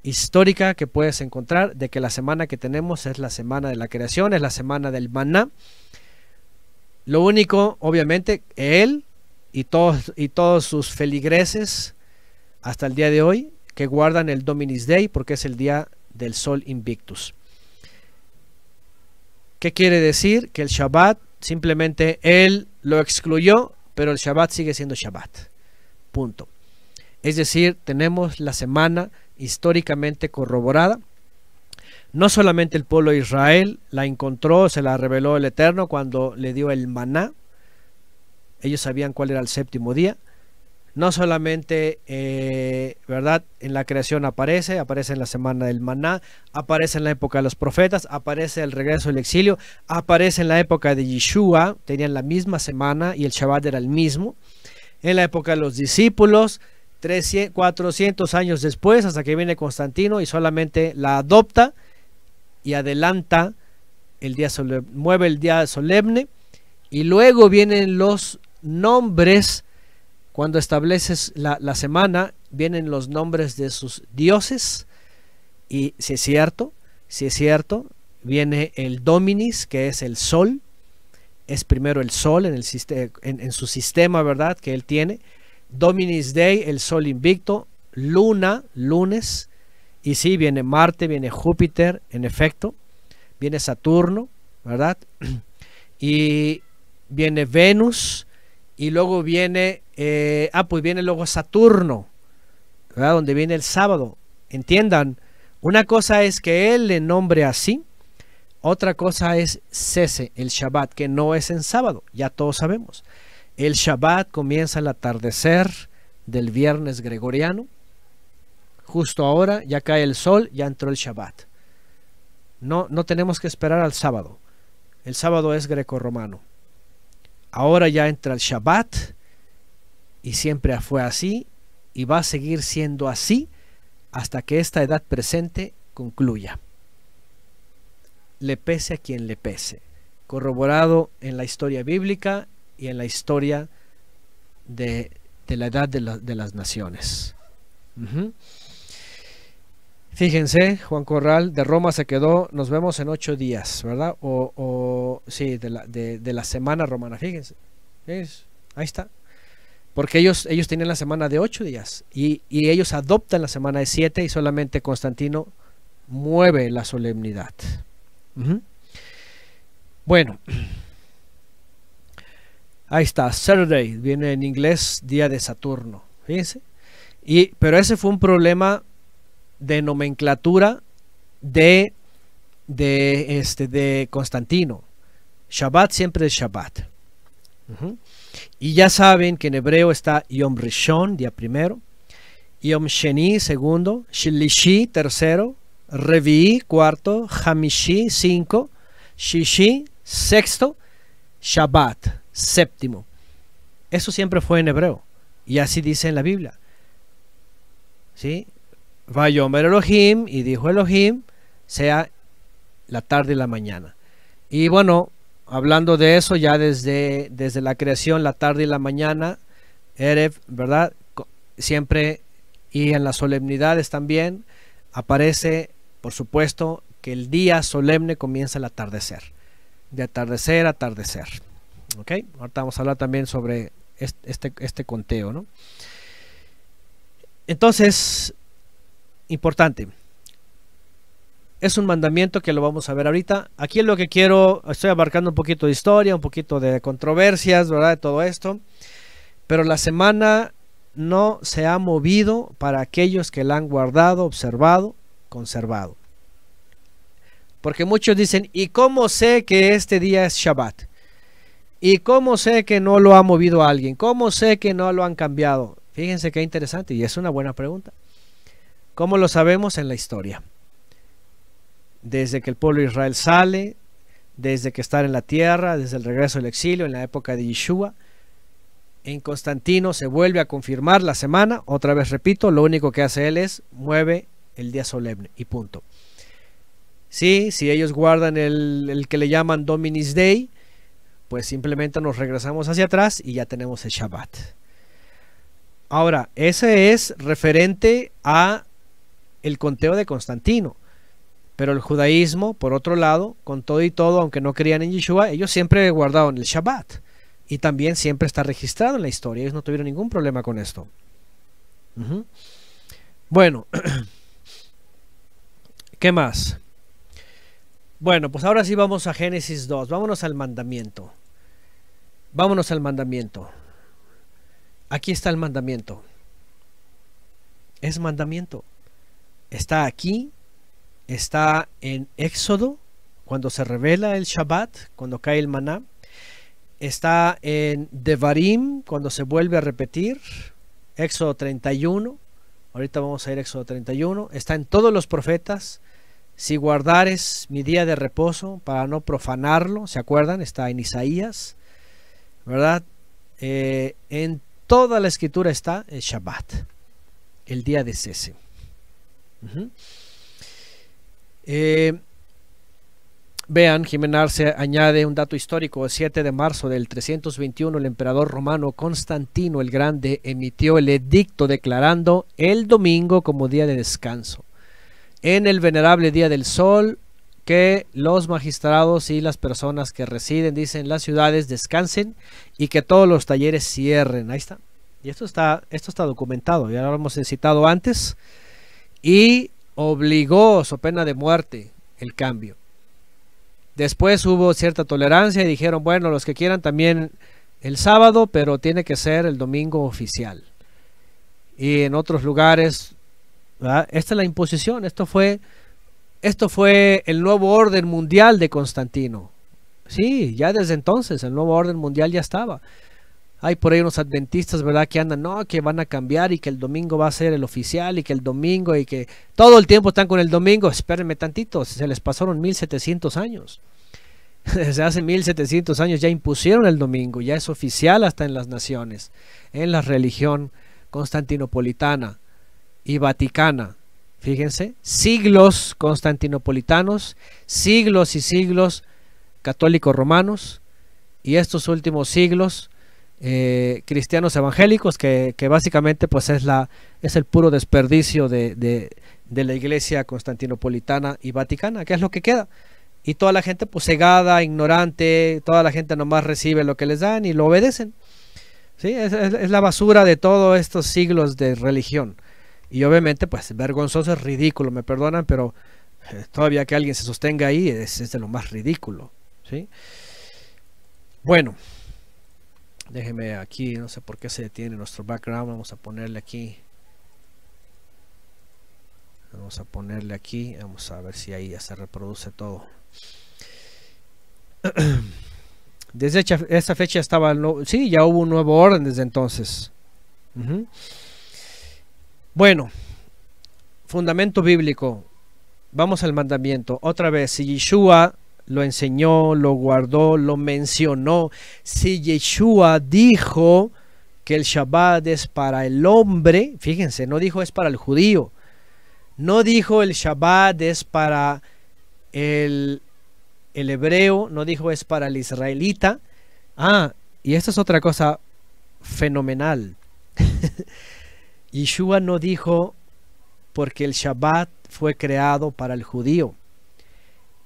histórica que puedes encontrar de que la semana que tenemos es la semana de la creación, es la semana del maná. Lo único, obviamente, él y todos, y todos sus feligreses hasta el día de hoy que guardan el Dominis Day porque es el día del sol invictus. ¿Qué quiere decir? Que el Shabbat simplemente él lo excluyó, pero el Shabbat sigue siendo Shabbat. Punto. Es decir, tenemos la semana históricamente corroborada. No solamente el pueblo de Israel la encontró, se la reveló el Eterno cuando le dio el maná. Ellos sabían cuál era el séptimo día no solamente, eh, ¿verdad? En la creación aparece, aparece en la semana del maná, aparece en la época de los profetas, aparece el regreso del exilio, aparece en la época de Yeshua, tenían la misma semana y el Shabbat era el mismo. En la época de los discípulos, 400 años después, hasta que viene Constantino y solamente la adopta y adelanta el día mueve el día solemne. Y luego vienen los nombres cuando estableces la, semana, vienen los nombres de sus dioses. Y si es cierto, si es cierto, viene el Dominis, que es el sol. Es primero el sol en, en su sistema, ¿verdad? Que él tiene. Dominis Day, el sol invicto. Luna, lunes. Y si viene Marte, viene Júpiter, en efecto. Viene Saturno, ¿verdad? Y viene Venus. Y luego viene eh, ah, pues viene luego Saturno, ¿verdad? donde viene el sábado. Entiendan, una cosa es que él le nombre así, otra cosa es cese, el Shabbat, que no es en sábado, ya todos sabemos. El Shabbat comienza el atardecer del viernes gregoriano. Justo ahora ya cae el sol, ya entró el Shabbat. No, no tenemos que esperar al sábado. El sábado es grecorromano. Ahora ya entra el Shabbat y siempre fue así y va a seguir siendo así hasta que esta edad presente concluya. Le pese a quien le pese, corroborado en la historia bíblica y en la historia de, la edad de, las naciones. Fíjense, Juan Corral, de Roma se quedó, nos vemos en ocho días, ¿verdad? O, sí, de la, semana romana, fíjense. es Ahí está. Porque ellos, ellos la semana de ocho días y, ellos adoptan la semana de siete y solamente Constantino mueve la solemnidad. Bueno, ahí está, Saturday, viene en inglés día de Saturno, fíjense. Y, pero ese fue un problema de nomenclatura de, de, este, de Constantino. Shabbat siempre es Shabbat. Y ya saben que en hebreo está Yom Rishon, día primero, Yom Sheni, segundo, Shilishi, tercero, revi cuarto, Hamishi, cinco, Shishi, sexto, Shabbat, séptimo. Eso siempre fue en hebreo. Y así dice en la Biblia. ¿Sí? el Elohim, y dijo Elohim, sea la tarde y la mañana. Y bueno, hablando de eso ya desde, desde la creación, la tarde y la mañana, Erev, ¿verdad? Siempre y en las solemnidades también aparece, por supuesto, que el día solemne comienza el atardecer, de atardecer a atardecer. ¿Ok? Ahorita vamos a hablar también sobre este, este, este conteo, ¿no? Entonces, importante es un mandamiento que lo vamos a ver ahorita. Aquí es lo que quiero, estoy abarcando un poquito de historia, un poquito de controversias, ¿verdad? De todo esto. Pero la semana no se ha movido para aquellos que la han guardado, observado, conservado. Porque muchos dicen, ¿y cómo sé que este día es Shabbat? ¿Y cómo sé que no lo ha movido alguien? ¿Cómo sé que no lo han cambiado? Fíjense qué interesante y es una buena pregunta. ¿Cómo lo sabemos en la historia? desde que el pueblo de Israel sale, desde que está en la tierra, desde el regreso del exilio, en la época de Yeshua. En Constantino se vuelve a confirmar la semana, otra vez repito, lo único que hace él es mueve el día solemne y punto. Sí, si ellos guardan el, que le llaman Dominis Day, pues simplemente nos regresamos hacia atrás y ya tenemos el Shabbat. Ahora, ese es referente a el conteo de Constantino. Pero el judaísmo, por otro lado, con todo y todo, aunque no creían en Yeshua, ellos siempre guardaban el Shabbat. Y también siempre está registrado en la historia. Ellos no tuvieron ningún problema con esto. Bueno, ¿qué más? Bueno, pues ahora sí vamos a Génesis 2. Vámonos al mandamiento. Vámonos al mandamiento. Aquí está el mandamiento. Es mandamiento. Está aquí está en Éxodo, cuando se revela el Shabbat, cuando cae el maná, está en Devarim, cuando se vuelve a repetir, Éxodo 31, ahorita vamos a ir a Éxodo 31, está en todos los profetas, si guardares mi día de reposo para no profanarlo, ¿se acuerdan? Está en Isaías, ¿verdad? Eh, en toda la escritura está el Shabbat, el día de cese. Eh, vean, Jimena añade un dato histórico. El 7 de marzo del 321, el emperador romano Constantino el Grande emitió el edicto declarando el domingo como día de descanso. En el venerable Día del Sol, que los magistrados y las personas que residen, dicen, las ciudades descansen y que todos los talleres cierren. Ahí está. Y esto está, esto está documentado, ya lo hemos citado antes. Y obligó, su pena de muerte, el cambio. Después hubo cierta tolerancia y dijeron, bueno, los que quieran también el sábado, pero tiene que ser el domingo oficial. Y en otros lugares, esta es la imposición, esto fue, esto fue el nuevo orden mundial de Constantino. Sí, ya desde entonces el nuevo orden mundial ya estaba hay por ahí unos adventistas, ¿verdad? Que andan, no, que van a cambiar y que el domingo va a ser el oficial y que el domingo y que todo el tiempo están con el domingo. Espérenme tantito, se les pasaron 1700 años. Desde hace 1700 años ya impusieron el domingo, ya es oficial hasta en las naciones, en la religión constantinopolitana y vaticana. Fíjense, siglos constantinopolitanos, siglos y siglos católicos romanos y estos últimos siglos eh, cristianos evangélicos, que, básicamente pues es, la, es el puro desperdicio de, la iglesia constantinopolitana y vaticana, que es lo que queda. Y toda la gente pues cegada, ignorante, toda la gente nomás recibe lo que les dan y lo obedecen. ¿Sí? Es, la basura de todos estos siglos de religión. Y obviamente pues vergonzoso es ridículo, me perdonan, pero eh, todavía que alguien se sostenga ahí es, de lo más ridículo. ¿sí? Bueno, Déjeme aquí, no sé por qué se detiene nuestro background. Vamos a ponerle aquí. Vamos a ponerle aquí. Vamos a ver si ahí ya se reproduce todo. Desde esa fecha estaba... sí, ya hubo un nuevo orden desde entonces. Bueno, fundamento bíblico. Vamos al mandamiento. Otra vez, si Yeshua lo enseñó, lo guardó, lo mencionó. Si Yeshua dijo que el Shabbat es para el hombre, fíjense, no dijo es para el judío, no dijo el Shabbat es para el, hebreo, no dijo es para el israelita. Ah, y esta es otra cosa fenomenal. Yeshua no dijo porque el Shabbat fue creado para el judío.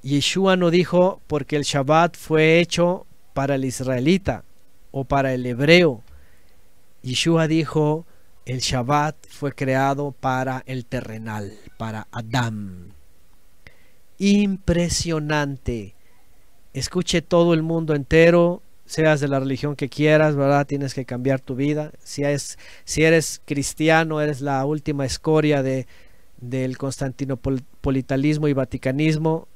Yeshua no dijo porque el Shabbat fue hecho para el israelita o para el hebreo. Yeshua dijo el Shabbat fue creado para el terrenal, para Adán. Impresionante. Escuche todo el mundo entero, seas de la religión que quieras, ¿verdad? Tienes que cambiar tu vida. Si, si eres cristiano, eres la última escoria de, del Constantinopolitalismo... y vaticanismo,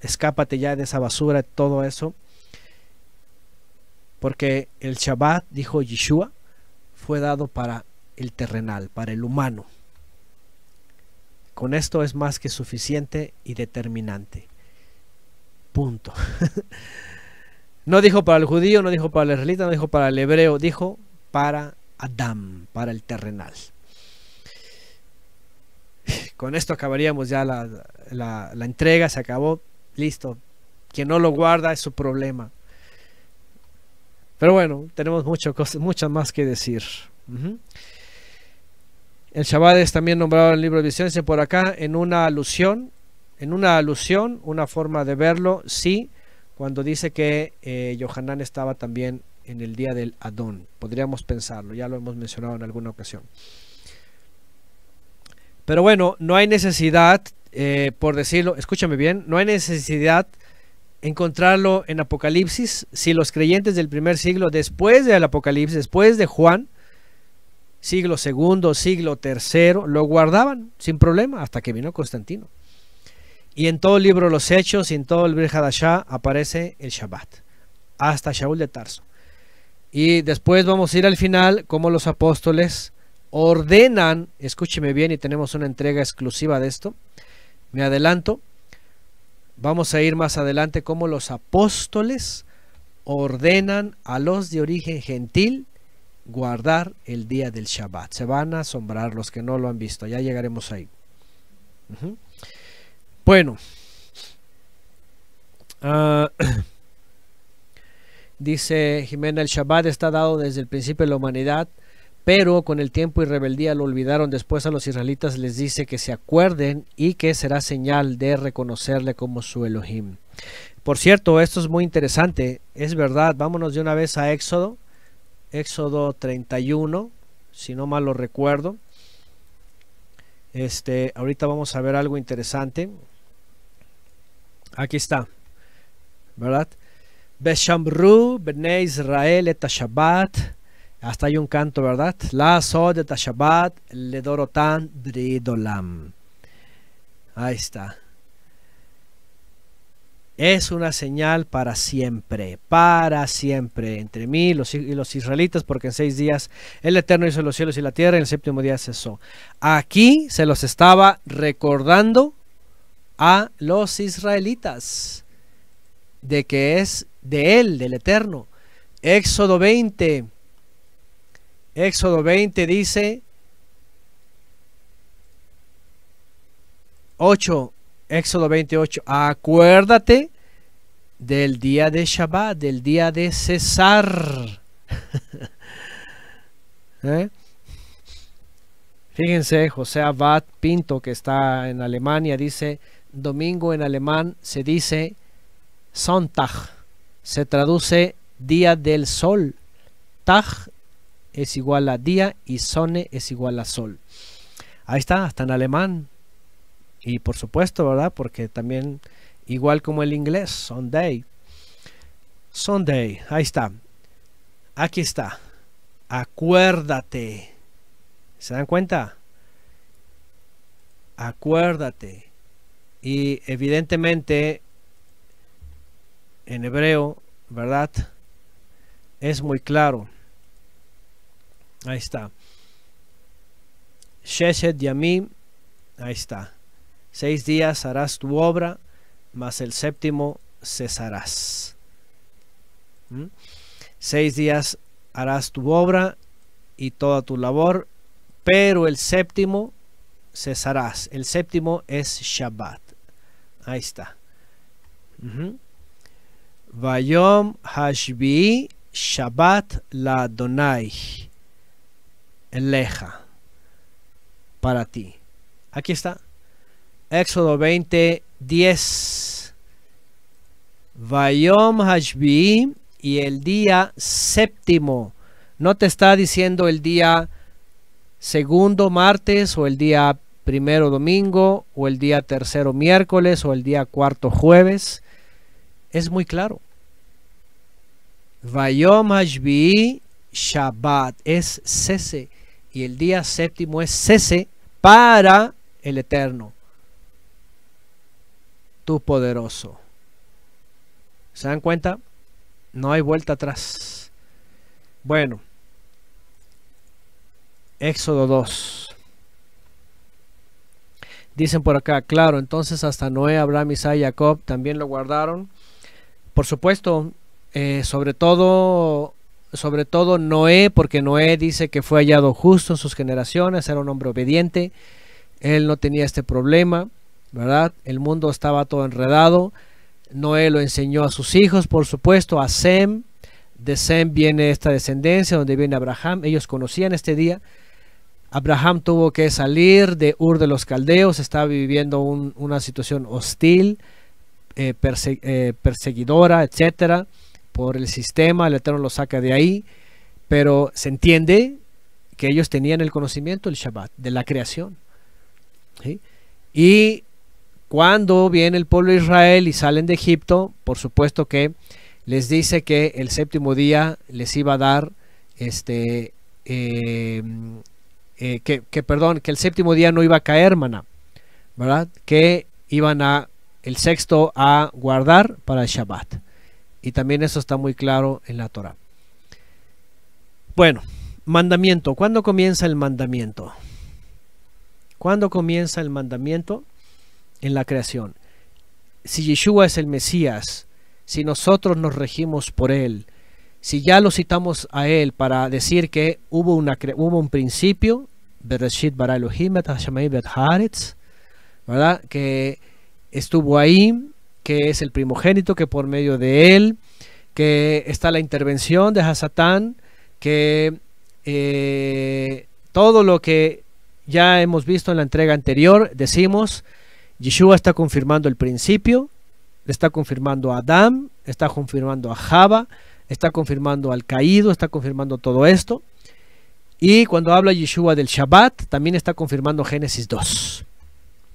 escápate ya de esa basura, todo eso. Porque el Shabbat, dijo Yeshua, fue dado para el terrenal, para el humano. Con esto es más que suficiente y determinante. Punto. no dijo para el judío, no dijo para el israelita, no dijo para el hebreo, dijo para Adán, para el terrenal. Con esto acabaríamos ya la entrega, se acabó. Listo. Quien no lo guarda es su problema. Pero bueno, tenemos cosas, muchas más que decir. El Shabbat es también nombrado en el libro de Vicencia por acá en una alusión, en una alusión, una forma de verlo, sí, cuando dice que eh, estaba también en el día del Adón. Podríamos pensarlo, ya lo hemos mencionado en alguna ocasión. Pero bueno, no hay necesidad eh, por decirlo, escúchame bien, no hay necesidad encontrarlo en Apocalipsis si los creyentes del primer siglo, después del Apocalipsis, después de Juan, siglo segundo, siglo tercero, lo guardaban sin problema hasta que vino Constantino. Y en todo el libro Los Hechos y en todo el Hadashah aparece el Shabbat, hasta Shaul de Tarso. Y después vamos a ir al final, como los apóstoles ordenan, escúcheme bien, y tenemos una entrega exclusiva de esto, me adelanto, vamos a ir más adelante cómo los apóstoles ordenan a los de origen gentil guardar el día del Shabbat. Se van a asombrar los que no lo han visto, ya llegaremos ahí. Bueno, ah, dice Jimena, el Shabbat está dado desde el principio de la humanidad pero con el tiempo y rebeldía lo olvidaron. Después a los israelitas les dice que se acuerden y que será señal de reconocerle como su Elohim. Por cierto, esto es muy interesante, es verdad, vámonos de una vez a Éxodo, Éxodo 31, si no mal lo recuerdo. Este, ahorita vamos a ver algo interesante. Aquí está, ¿verdad? Beshamru, Bene Israel, Shabbat. Hasta hay un canto, ¿verdad? La Sod de Tashabat, Le Dorotan Dridolam. Ahí está. Es una señal para siempre, para siempre, entre mí y los, y los israelitas, porque en seis días el Eterno hizo los cielos y la tierra, y en el séptimo día cesó. Aquí se los estaba recordando a los israelitas de que es de Él, del Eterno. Éxodo 20, Éxodo 20 dice 8, Éxodo 28, acuérdate del día de Shabbat, del día de cesar. ¿Eh? Fíjense, José Abad Pinto, que está en Alemania, dice, domingo en alemán se dice Sonntag, se traduce día del sol. Tag es igual a día y Sonne es igual a sol. Ahí está, hasta en alemán. Y por supuesto, ¿verdad? Porque también, igual como el inglés, Sunday. Sunday, ahí está. Aquí está. Acuérdate. ¿Se dan cuenta? Acuérdate. Y evidentemente, en hebreo, ¿verdad? Es muy claro. Ahí está. Sheshet Yamim. Ahí está. Seis días harás tu obra, mas el séptimo cesarás. ¿Mm? Seis días harás tu obra y toda tu labor, pero el séptimo cesarás. El séptimo es Shabbat. Ahí está. Vayom Hashbi Shabbat la Donai leja para ti. Aquí está. Éxodo 20, 10. Vayom Hashbi y el día séptimo. No te está diciendo el día segundo martes o el día primero domingo o el día tercero miércoles o el día cuarto jueves. Es muy claro. Vayom Hashbi Shabbat es cese y el día séptimo es cese para el eterno, tu poderoso. ¿Se dan cuenta? No hay vuelta atrás. Bueno, Éxodo 2. Dicen por acá, claro, entonces hasta Noé, Abraham, Isaac y Jacob también lo guardaron. Por supuesto, eh, sobre todo sobre todo Noé, porque Noé dice que fue hallado justo en sus generaciones, era un hombre obediente, él no tenía este problema, ¿verdad? El mundo estaba todo enredado, Noé lo enseñó a sus hijos, por supuesto, a Sem, de Sem viene esta descendencia, donde viene Abraham, ellos conocían este día, Abraham tuvo que salir de Ur de los Caldeos, estaba viviendo una situación hostil, eh, eh, perseguidora, etcétera por el sistema, el Eterno lo saca de ahí, pero se entiende que ellos tenían el conocimiento del Shabbat, de la creación. Y cuando viene el pueblo de Israel y salen de Egipto, por supuesto que les dice que el séptimo día les iba a dar este eh, eh, que, perdón que el séptimo día no iba a caer maná verdad que iban a el sexto a guardar para el Shabbat y también eso está muy claro en la Torah. Bueno, mandamiento. ¿Cuándo comienza el mandamiento? ¿Cuándo comienza el mandamiento? En la creación. Si Yeshua es el Mesías, si nosotros nos regimos por Él, si ya lo citamos a Él para decir que hubo, una, hubo un principio, ¿verdad? que estuvo ahí, que es el primogénito, que por medio de él, que está la intervención de Hasatán, que eh, todo lo que ya hemos visto en la entrega anterior, decimos, Yeshua está confirmando el principio, está confirmando a Adán, está confirmando a Java, está confirmando al caído, está confirmando todo esto. Y cuando habla Yeshua del Shabbat, también está confirmando Génesis 2.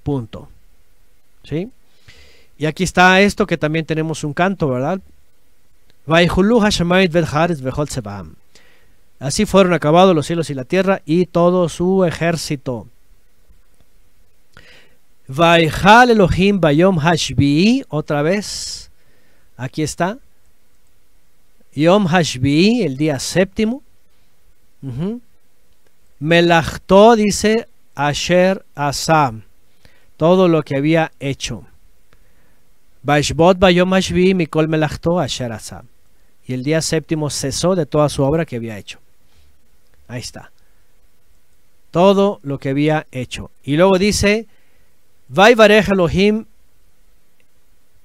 Punto. ¿Sí? Y aquí está esto que también tenemos un canto, ¿verdad? Así fueron acabados los cielos y la tierra y todo su ejército. Elohim otra vez, aquí está. Yom Hashbi, el día séptimo. Melachto dice Asher Asam, todo lo que había hecho. Melachto Y el día séptimo cesó de toda su obra que había hecho. Ahí está. Todo lo que había hecho. Y luego dice, Vaivarej Elohim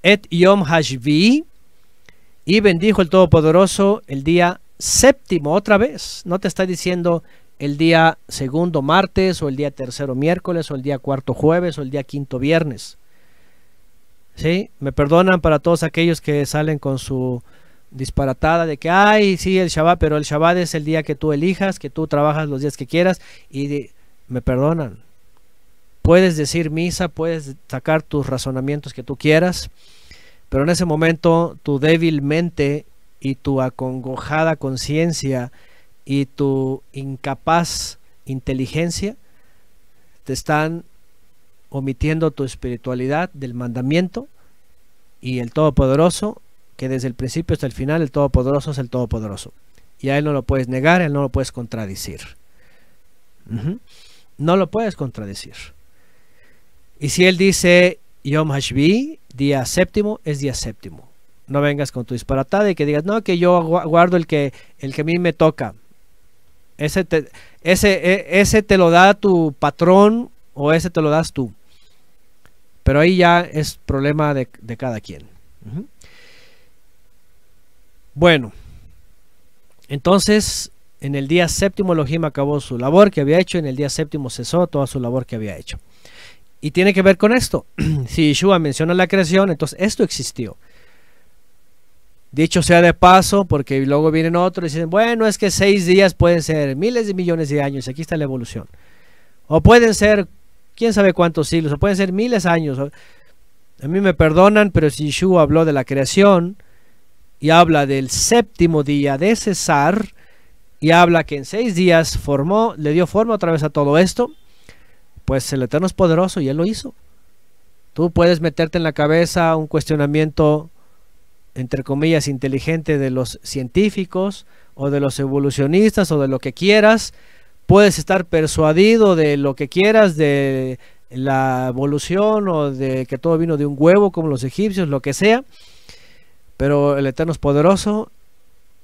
et Yom Hashvi. Y bendijo el Todopoderoso el día séptimo otra vez. No te está diciendo el día segundo martes o el día tercero miércoles o el día cuarto jueves o el día quinto viernes. ¿sí? Me perdonan para todos aquellos que salen con su disparatada de que, ay, sí, el Shabbat, pero el Shabbat es el día que tú elijas, que tú trabajas los días que quieras y me perdonan. Puedes decir misa, puedes sacar tus razonamientos que tú quieras, pero en ese momento tu débil mente y tu acongojada conciencia y tu incapaz inteligencia te están omitiendo tu espiritualidad del mandamiento y el Todopoderoso, que desde el principio hasta el final el Todopoderoso es el Todopoderoso. Y a Él no lo puedes negar, a Él no lo puedes contradecir No lo puedes contradecir. Y si Él dice Yom Hashvi, día séptimo, es día séptimo. No vengas con tu disparatada y que digas, no, que yo guardo el que, el que a mí me toca. Ese ese, e, ese te lo da tu patrón o ese te lo das tú. Pero ahí ya es problema de, cada quien. Bueno, entonces en el día séptimo Elohim acabó su labor que había hecho, en el día séptimo cesó toda su labor que había hecho. Y tiene que ver con esto. si Yeshua menciona la creación, entonces esto existió. Dicho sea de paso, porque luego vienen otros y dicen, bueno, es que seis días pueden ser miles de millones de años, aquí está la evolución. O pueden ser quién sabe cuántos siglos, o pueden ser miles de años. A mí me perdonan, pero si Yeshua habló de la creación y habla del séptimo día de Cesar y habla que en seis días formó, le dio forma otra vez a todo esto, pues el Eterno es poderoso y Él lo hizo. Tú puedes meterte en la cabeza un cuestionamiento, entre comillas, inteligente de los científicos o de los evolucionistas o de lo que quieras, puedes estar persuadido de lo que quieras, de la evolución o de que todo vino de un huevo como los egipcios, lo que sea, pero el Eterno es poderoso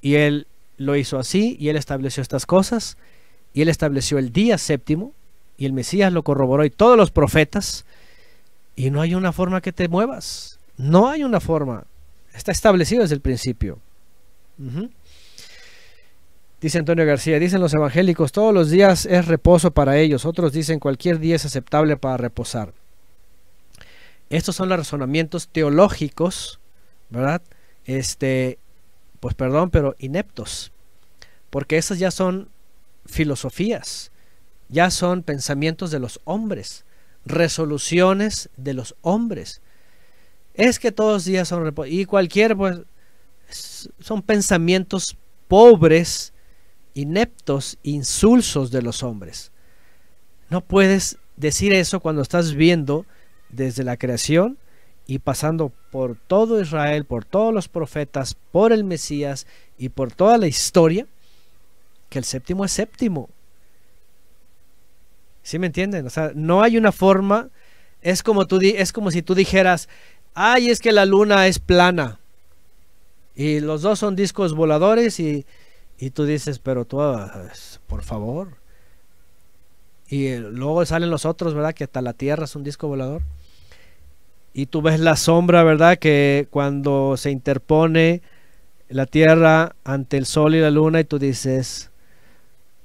y Él lo hizo así y Él estableció estas cosas y Él estableció el día séptimo y el Mesías lo corroboró y todos los profetas y no hay una forma que te muevas, no hay una forma, está establecido desde el principio. Dice Antonio García, dicen los evangélicos, todos los días es reposo para ellos, otros dicen cualquier día es aceptable para reposar. Estos son los razonamientos teológicos, ¿verdad? Este, pues perdón, pero ineptos, porque esas ya son filosofías, ya son pensamientos de los hombres, resoluciones de los hombres. Es que todos los días son reposo, y cualquier, pues, son pensamientos pobres ineptos, insulsos de los hombres. No puedes decir eso cuando estás viendo desde la creación y pasando por todo Israel, por todos los profetas, por el Mesías y por toda la historia, que el séptimo es séptimo. ¿Sí me entienden? O sea, no hay una forma, es como, tú, es como si tú dijeras, ay, es que la luna es plana y los dos son discos voladores y, y tú dices, pero tú, ah, por favor. Y eh, luego salen los otros, ¿verdad? Que hasta la Tierra es un disco volador. Y tú ves la sombra, ¿verdad? Que cuando se interpone la Tierra ante el Sol y la Luna y tú dices,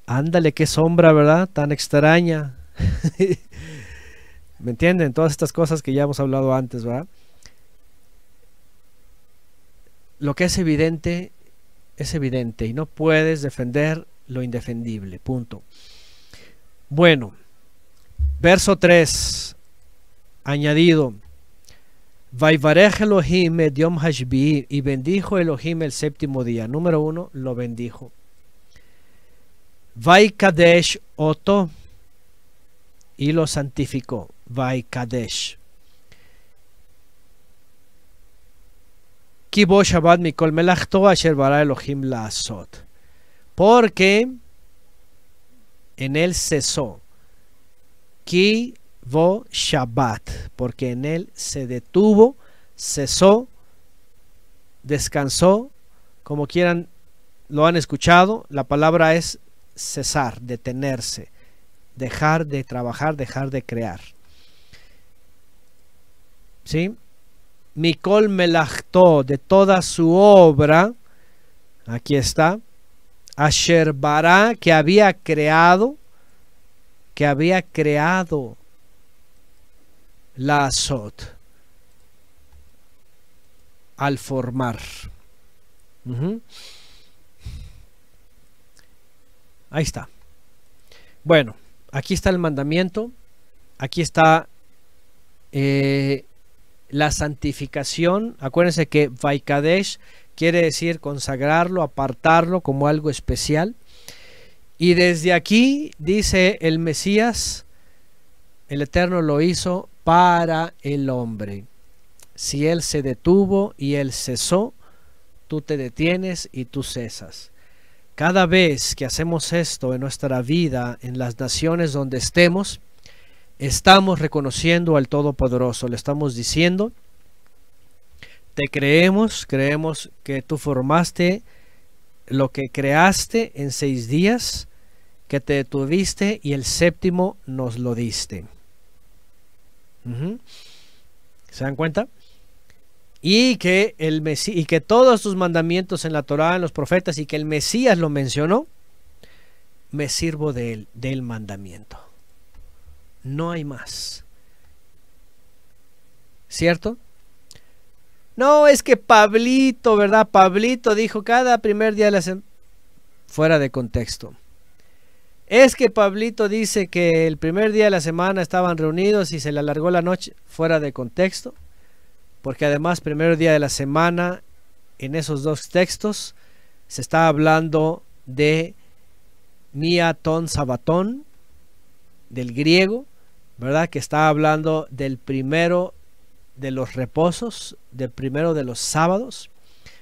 ándale, qué sombra, ¿verdad? Tan extraña. ¿Me entienden? Todas estas cosas que ya hemos hablado antes, ¿verdad? Lo que es evidente es evidente y no puedes defender lo indefendible. Punto. Bueno, verso 3, añadido. Vaivarej Elohim Hashbi y bendijo Elohim el séptimo día. Número uno, lo bendijo. Vaikadesh Oto y lo santificó. Vaikadesh. Elohim Porque en él cesó. Shabbat. Porque en él se detuvo, cesó, descansó. Como quieran, lo han escuchado. La palabra es cesar, detenerse, dejar de trabajar, dejar de crear. ¿Sí? Mikol Melachtó, de toda su obra, aquí está, Asher que había creado, que había creado la Azot al formar. Ahí está. Bueno, aquí está el mandamiento, aquí está eh, la santificación, acuérdense que Vaikadesh quiere decir consagrarlo, apartarlo como algo especial. Y desde aquí dice el Mesías, el Eterno lo hizo para el hombre. Si él se detuvo y él cesó, tú te detienes y tú cesas. Cada vez que hacemos esto en nuestra vida, en las naciones donde estemos, estamos reconociendo al Todopoderoso, le estamos diciendo, te creemos, creemos que tú formaste lo que creaste en seis días, que te detuviste y el séptimo nos lo diste. ¿Se dan cuenta? Y que, el Mesías. y que todos tus mandamientos en la Torá, en los profetas y que el Mesías lo mencionó, me sirvo del mandamiento. No hay más. ¿Cierto? No, es que Pablito, ¿verdad? Pablito dijo cada primer día de la semana. Fuera de contexto. Es que Pablito dice que el primer día de la semana estaban reunidos y se le alargó la noche. Fuera de contexto. Porque además, primer día de la semana, en esos dos textos, se está hablando de miatón sabatón, del griego, ¿verdad? Que está hablando del primero de los reposos, del primero de los sábados.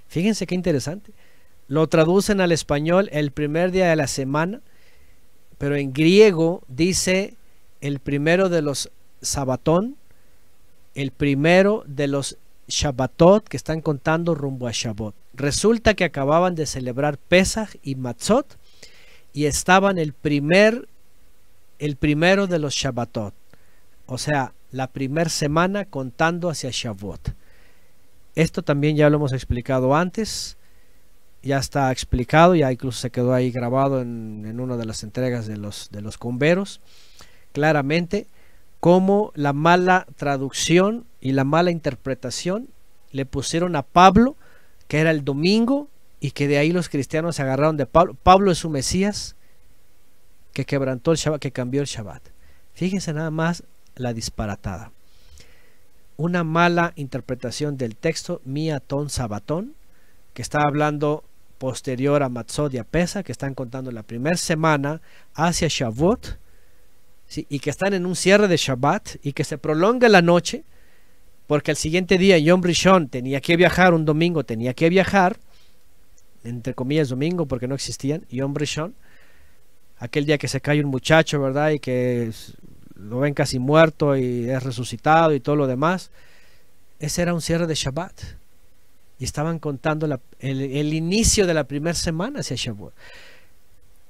Fíjense qué interesante. Lo traducen al español el primer día de la semana, pero en griego dice el primero de los sabatón, el primero de los Shabbatot que están contando rumbo a Shabbat. Resulta que acababan de celebrar Pesach y Matzot y estaban el primer el primero de los Shabbatot o sea, la primera semana contando hacia Shabbat. Esto también ya lo hemos explicado antes, ya está explicado, ya incluso se quedó ahí grabado en, una de las entregas de los, de los cumberos, claramente cómo la mala traducción y la mala interpretación le pusieron a Pablo, que era el domingo, y que de ahí los cristianos se agarraron de Pablo. Pablo es su Mesías que quebrantó el que cambió el Shabbat. Fíjense nada más la disparatada. Una mala interpretación del texto, Miatón Sabatón, que está hablando posterior a Matsodia Pesa, que están contando la primera semana hacia Shavuot, y que están en un cierre de Shabbat, y que se prolonga la noche, porque el siguiente día Yom Rishon tenía que viajar, un domingo tenía que viajar, entre comillas domingo, porque no existían, Yom Rishon, aquel día que se cae un muchacho, ¿verdad? Y que lo ven casi muerto y es resucitado y todo lo demás. Ese era un cierre de Shabbat. Y estaban contando el, inicio de la primera semana hacia Shabbat.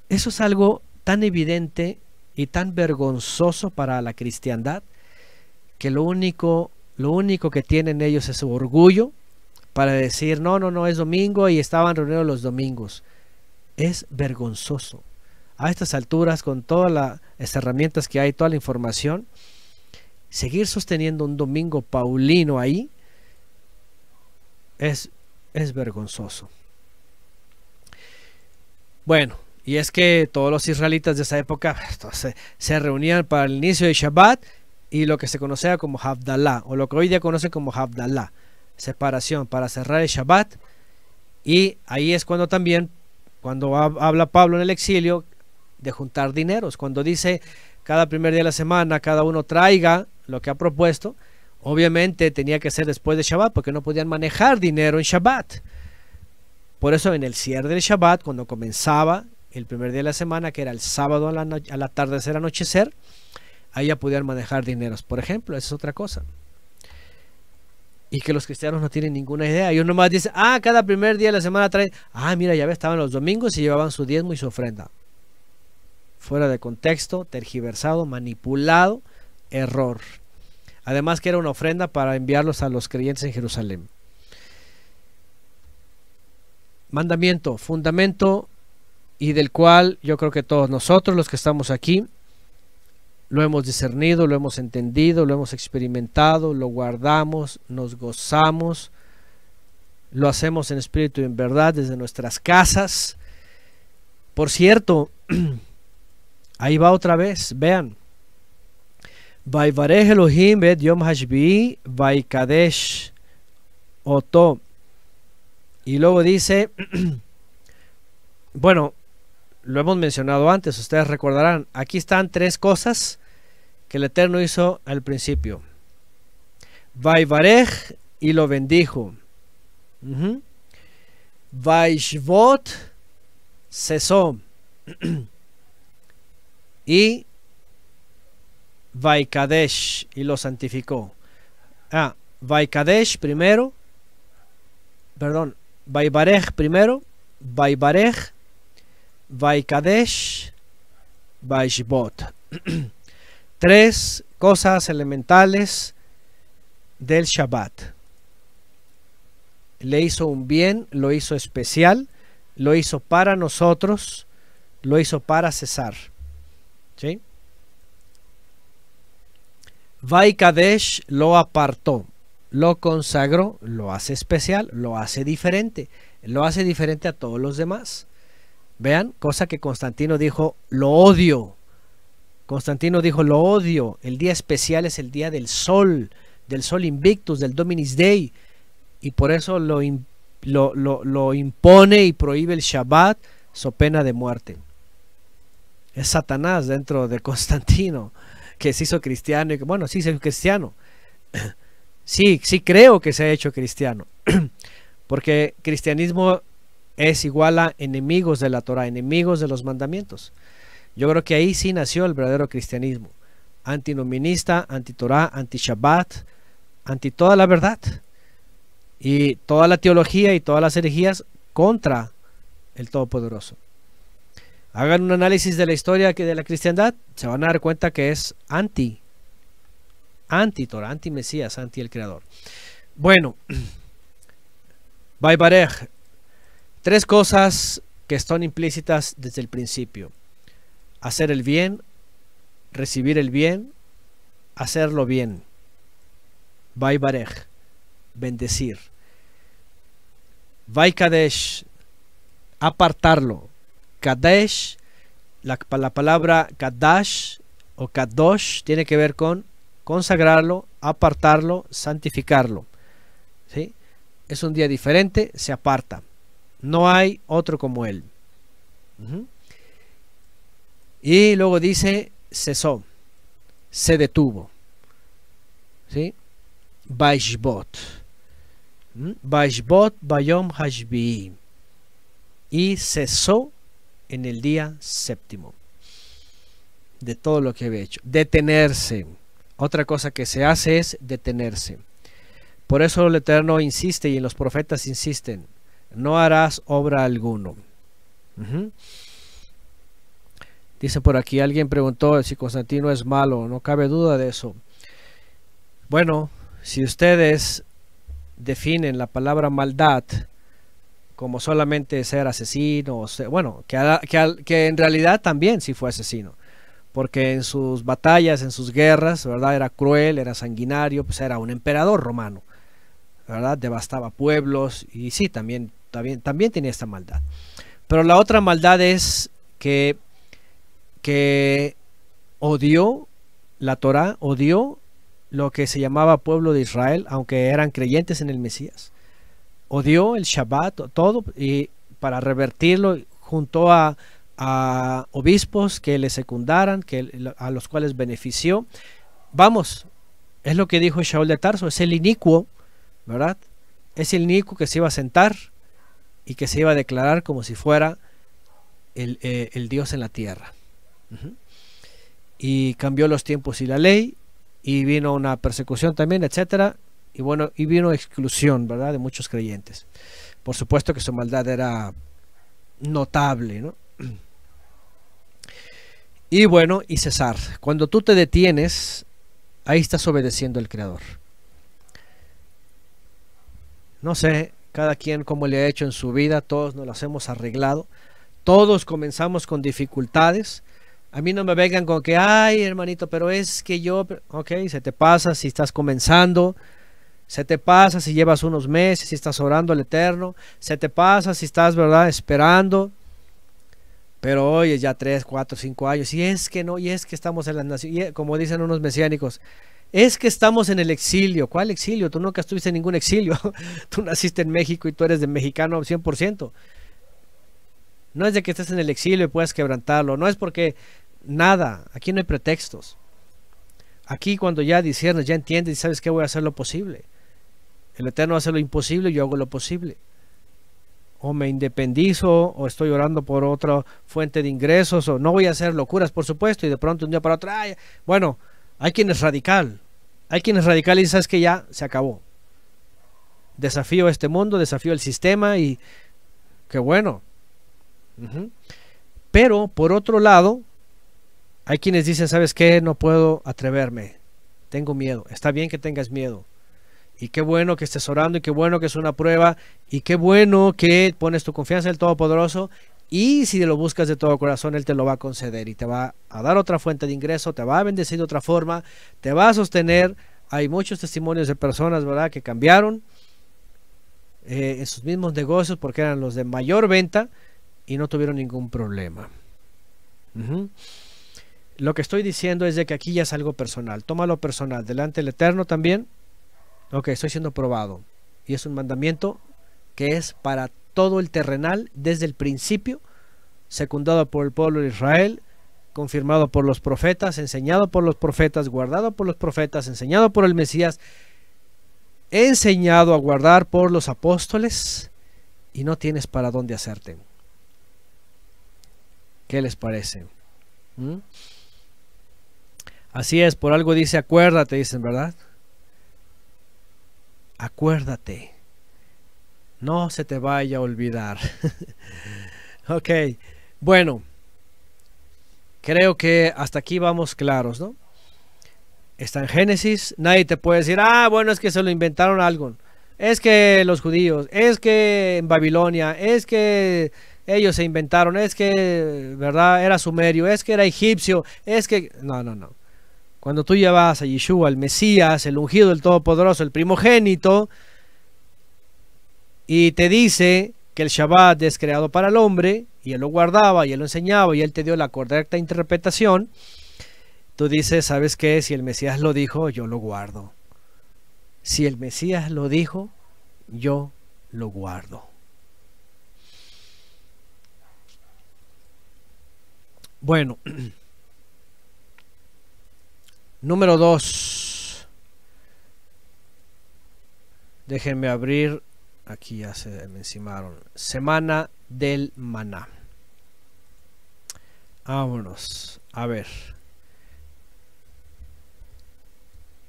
Eso es algo tan evidente y tan vergonzoso para la cristiandad que lo único, lo único que tienen ellos es su orgullo para decir, no, no, no, es domingo y estaban reunidos los domingos. Es vergonzoso a estas alturas, con todas las herramientas que hay, toda la información, seguir sosteniendo un domingo paulino ahí es, es vergonzoso. Bueno, y es que todos los israelitas de esa época se reunían para el inicio de Shabbat y lo que se conocía como Havdalah, o lo que hoy día conocen como Havdalah, separación para cerrar el Shabbat. Y ahí es cuando también, cuando habla Pablo en el exilio, de juntar dineros. Cuando dice cada primer día de la semana cada uno traiga lo que ha propuesto, obviamente tenía que ser después de Shabbat porque no podían manejar dinero en Shabbat. Por eso en el cierre del Shabbat, cuando comenzaba el primer día de la semana, que era el sábado a la tarde al atardecer, anochecer, ahí ya podían manejar dineros. Por ejemplo, esa es otra cosa. Y que los cristianos no tienen ninguna idea. uno más dice, ah, cada primer día de la semana traen, ah, mira, ya estaban los domingos y llevaban su diezmo y su ofrenda fuera de contexto, tergiversado, manipulado, error. Además que era una ofrenda para enviarlos a los creyentes en Jerusalén. Mandamiento, fundamento y del cual yo creo que todos nosotros los que estamos aquí lo hemos discernido, lo hemos entendido, lo hemos experimentado, lo guardamos, nos gozamos, lo hacemos en espíritu y en verdad desde nuestras casas. Por cierto, Ahí va otra vez, vean. Vaivarej Elohim Yom Hashbi Vaikadesh Oto. Y luego dice, bueno, lo hemos mencionado antes, ustedes recordarán, aquí están tres cosas que el Eterno hizo al principio. Vaivarej y lo bendijo. Vaishvot cesó. y Vaikadesh y lo santificó. Ah, Vaikadesh primero, perdón, Vaibarej primero, Vaibarej, Vaikadesh, Vaishbot. Tres cosas elementales del Shabbat. Le hizo un bien, lo hizo especial, lo hizo para nosotros, lo hizo para cesar. ¿Sí? Vaikadesh lo apartó, lo consagró, lo hace especial, lo hace diferente, lo hace diferente a todos los demás. Vean, cosa que Constantino dijo, lo odio. Constantino dijo, lo odio. El día especial es el día del sol, del sol invictus, del Dominis Day. Y por eso lo, lo, lo impone y prohíbe el Shabbat, so pena de muerte es Satanás dentro de Constantino, que se hizo cristiano y que, bueno, sí, se hizo cristiano. Sí, sí creo que se ha hecho cristiano, porque cristianismo es igual a enemigos de la Torah, enemigos de los mandamientos. Yo creo que ahí sí nació el verdadero cristianismo, antinominista, antitorá, torah anti anti toda la verdad y toda la teología y todas las herejías contra el Todopoderoso. Hagan un análisis de la historia que de la cristiandad, se van a dar cuenta que es anti, anti Torah, anti Mesías, anti el Creador. Bueno, Baibarej, tres cosas que están implícitas desde el principio. Hacer el bien, recibir el bien, hacerlo bien. Baibarej, bendecir. Kadesh. apartarlo, Kadesh, la, palabra Kadash o Kadosh tiene que ver con consagrarlo, apartarlo, santificarlo. ¿sí? Es un día diferente, se aparta. No hay otro como él. Y luego dice, cesó, se detuvo. ¿Sí? Baishbot. Baishbot Bayom Hashbi. Y cesó en el día séptimo de todo lo que había hecho. Detenerse. Otra cosa que se hace es detenerse. Por eso el Eterno insiste y los profetas insisten, no harás obra alguno. Dice por aquí, alguien preguntó si Constantino es malo, no cabe duda de eso. Bueno, si ustedes definen la palabra maldad como solamente ser asesino, bueno, que, en realidad también sí fue asesino, porque en sus batallas, en sus guerras, ¿verdad? Era cruel, era sanguinario, pues era un emperador romano, ¿verdad? Devastaba pueblos y sí, también, también, tenía esta maldad. Pero la otra maldad es que, que odió la Torá, odió lo que se llamaba pueblo de Israel, aunque eran creyentes en el Mesías odió el Shabbat, todo, y para revertirlo junto a, obispos que le secundaran, que, a los cuales benefició. Vamos, es lo que dijo Shaul de Tarso, es el inicuo, ¿verdad? Es el inicuo que se iba a sentar y que se iba a declarar como si fuera el, eh, Dios en la tierra. Y cambió los tiempos y la ley, y vino una persecución también, etcétera y bueno, y vino exclusión, ¿verdad?, de muchos creyentes. Por supuesto que su maldad era notable, ¿no? Y bueno, y César Cuando tú te detienes, ahí estás obedeciendo al Creador. No sé, cada quien como le ha hecho en su vida, todos nos las hemos arreglado, todos comenzamos con dificultades. A mí no me vengan con que, ay hermanito, pero es que yo, ok, se te pasa si estás comenzando, se te pasa si llevas unos meses, si estás orando al Eterno. Se te pasa si estás, ¿verdad?, esperando. Pero hoy es ya 3, 4, 5 años. Y es que no, y es que estamos en las naciones, eh, como dicen unos mesiánicos. Es que estamos en el exilio. ¿Cuál exilio? Tú nunca estuviste en ningún exilio. tú naciste en México y tú eres de mexicano 100%. No es de que estés en el exilio y puedas quebrantarlo. No es porque nada. Aquí no hay pretextos. Aquí cuando ya disiernes, ya entiendes y sabes que voy a hacer lo posible. El Eterno hace lo imposible, yo hago lo posible. O me independizo, o estoy orando por otra fuente de ingresos, o no voy a hacer locuras, por supuesto, y de pronto un día para otro, bueno, hay quien es radical. Hay quien es radical y sabes que ya se acabó. Desafío este mundo, desafío el sistema y qué bueno. Pero por otro lado, hay quienes dicen, ¿sabes qué? No puedo atreverme. Tengo miedo. Está bien que tengas miedo. Y qué bueno que estés orando y qué bueno que es una prueba y qué bueno que pones tu confianza en el Todopoderoso y si lo buscas de todo corazón, Él te lo va a conceder y te va a dar otra fuente de ingreso, te va a bendecir de otra forma, te va a sostener. Hay muchos testimonios de personas, ¿verdad?, que cambiaron eh, en sus mismos negocios porque eran los de mayor venta y no tuvieron ningún problema. Lo que estoy diciendo es de que aquí ya es algo personal. Tómalo personal. Delante del Eterno también Ok, estoy siendo probado. Y es un mandamiento que es para todo el terrenal desde el principio, secundado por el pueblo de Israel, confirmado por los profetas, enseñado por los profetas, guardado por los profetas, enseñado por el Mesías, enseñado a guardar por los apóstoles y no tienes para dónde hacerte. ¿Qué les parece? ¿Mm? Así es, por algo dice acuérdate, dicen, ¿verdad? acuérdate, no se te vaya a olvidar. ok, bueno, creo que hasta aquí vamos claros, ¿no? Está en Génesis, nadie te puede decir, ah, bueno, es que se lo inventaron algo. Es que los judíos, es que en Babilonia, es que ellos se inventaron, es que, ¿verdad? Era sumerio, es que era egipcio, es que... No, no, no. Cuando tú llevas a Yeshua, al Mesías, el ungido, el Todopoderoso, el primogénito, y te dice que el Shabbat es creado para el hombre, y él lo guardaba, y él lo enseñaba, y él te dio la correcta interpretación, tú dices, ¿sabes qué? Si el Mesías lo dijo, yo lo guardo. Si el Mesías lo dijo, yo lo guardo. Bueno, Número 2. Déjenme abrir. Aquí ya se me encimaron. Semana del maná. Vámonos. A ver.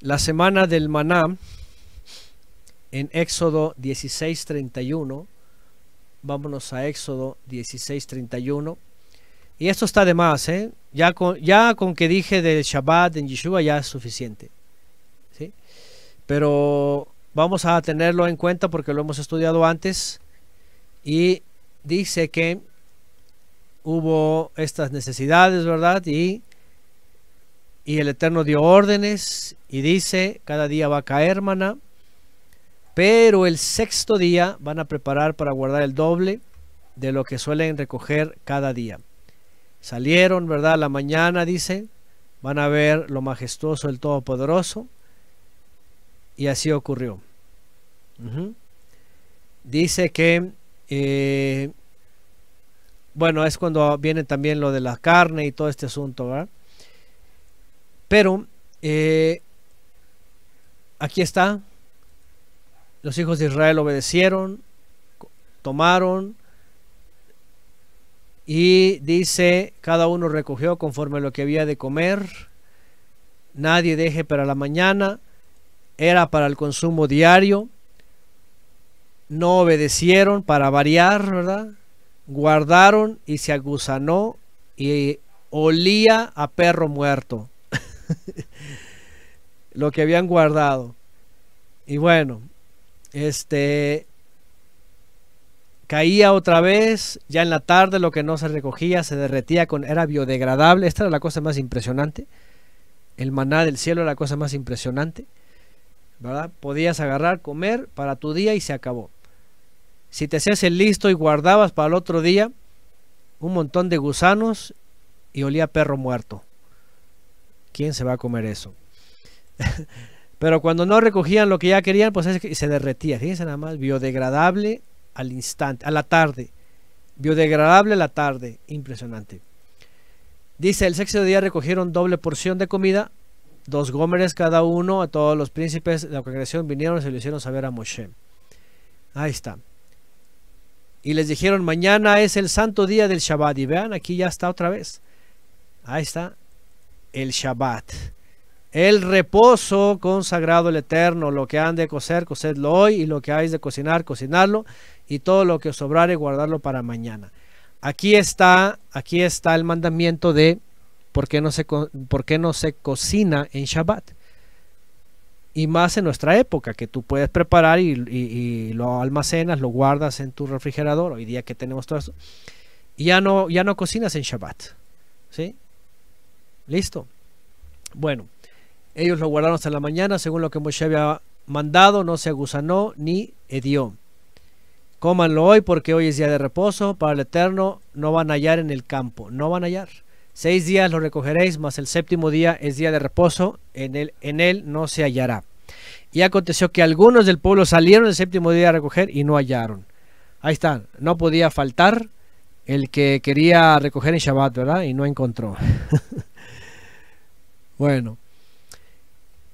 La semana del maná en Éxodo 16:31. Vámonos a Éxodo 16:31. Y esto está de más, ¿eh? Ya con, que dije del Shabbat en Yeshua ya es suficiente. ¿sí? Pero vamos a tenerlo en cuenta porque lo hemos estudiado antes. Y dice que hubo estas necesidades, ¿verdad? Y, el Eterno dio órdenes y dice, cada día va a caer hermana pero el sexto día van a preparar para guardar el doble de lo que suelen recoger cada día. Salieron, ¿verdad? la mañana, dice, van a ver lo majestuoso el Todopoderoso. Y así ocurrió. Dice que, eh, bueno, es cuando viene también lo de la carne y todo este asunto, ¿verdad? Pero, eh, aquí está. Los hijos de Israel obedecieron, tomaron, y dice, cada uno recogió conforme lo que había de comer, nadie deje para la mañana, era para el consumo diario, no obedecieron para variar, ¿verdad? Guardaron y se aguzanó y olía a perro muerto lo que habían guardado. Y bueno, este Caía otra vez, ya en la tarde lo que no se recogía se derretía, con, era biodegradable. Esta era la cosa más impresionante. El maná del cielo era la cosa más impresionante. ¿verdad? Podías agarrar, comer para tu día y se acabó. Si te hacías el listo y guardabas para el otro día, un montón de gusanos y olía perro muerto. ¿Quién se va a comer eso? Pero cuando no recogían lo que ya querían, pues se derretía. Fíjense nada más, biodegradable, al instante, a la tarde. Biodegradable a la tarde, impresionante. Dice, el sexto día recogieron doble porción de comida, dos gómeres cada uno, a todos los príncipes de la congregación vinieron y se lo hicieron saber a Moshe. Ahí está. Y les dijeron, mañana es el santo día del Shabbat. Y vean, aquí ya está otra vez. Ahí está el Shabbat el reposo consagrado al Eterno, lo que han de cocer, cosedlo hoy, y lo que hay de cocinar, cocinarlo, y todo lo que os sobrare, guardarlo para mañana. Aquí está, aquí está el mandamiento de por qué no se, por qué no se cocina en Shabbat. Y más en nuestra época, que tú puedes preparar y, lo almacenas, lo guardas en tu refrigerador, hoy día que tenemos todo eso. Y ya no, ya no cocinas en Shabbat. ¿Sí? Listo. Bueno. Ellos lo guardaron hasta la mañana, según lo que Moshe había mandado, no se agusanó ni edió Cómanlo hoy porque hoy es día de reposo, para el Eterno no van a hallar en el campo, no van a hallar. Seis días lo recogeréis, mas el séptimo día es día de reposo, en él, en él no se hallará. Y aconteció que algunos del pueblo salieron el séptimo día a recoger y no hallaron. Ahí está, no podía faltar el que quería recoger en Shabbat, ¿verdad? Y no encontró. bueno.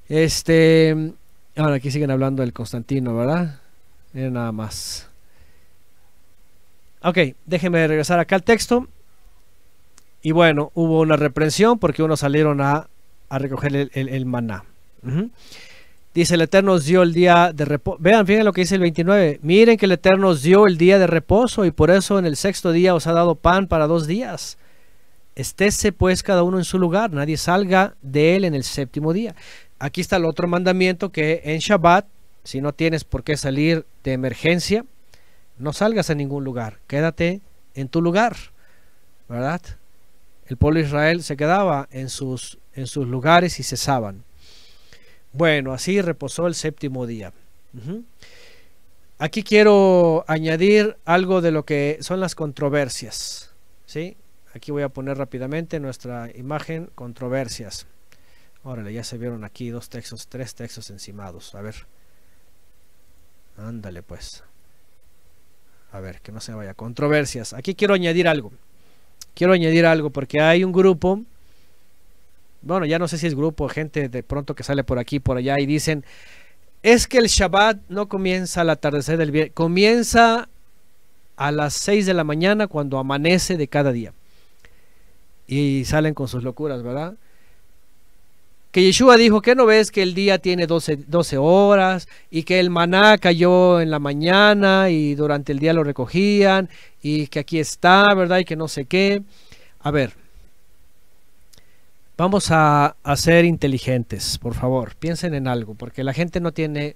Este. ahora aquí siguen hablando del Constantino, ¿verdad? nada más. Ok, déjenme regresar acá al texto. Y bueno, hubo una reprensión porque unos salieron a, recoger el, maná. Dice, el Eterno os dio el día de reposo. Vean, fíjense lo que dice el 29. Miren que el Eterno os dio el día de reposo y por eso en el sexto día os ha dado pan para dos días. Estése pues cada uno en su lugar, nadie salga de él en el séptimo día aquí está el otro mandamiento que en Shabbat, si no tienes por qué salir de emergencia, no salgas a ningún lugar, quédate en tu lugar, ¿verdad? El pueblo de Israel se quedaba en sus, en sus lugares y cesaban. Bueno, así reposó el séptimo día. Aquí quiero añadir algo de lo que son las controversias. ¿sí? Aquí voy a poner rápidamente nuestra imagen controversias. Órale, ya se vieron aquí dos textos, tres textos encimados. A ver. Ándale pues. A ver, que no se vaya. Controversias. Aquí quiero añadir algo. Quiero añadir algo porque hay un grupo. Bueno, ya no sé si es grupo, gente de pronto que sale por aquí, por allá y dicen, es que el Shabbat no comienza al atardecer del viernes, comienza a las 6 de la mañana cuando amanece de cada día. Y salen con sus locuras, ¿verdad? que Yeshua dijo que no ves que el día tiene 12, horas y que el maná cayó en la mañana y durante el día lo recogían y que aquí está, ¿verdad? Y que no sé qué. A ver, vamos a, a ser inteligentes, por favor, piensen en algo, porque la gente no tiene,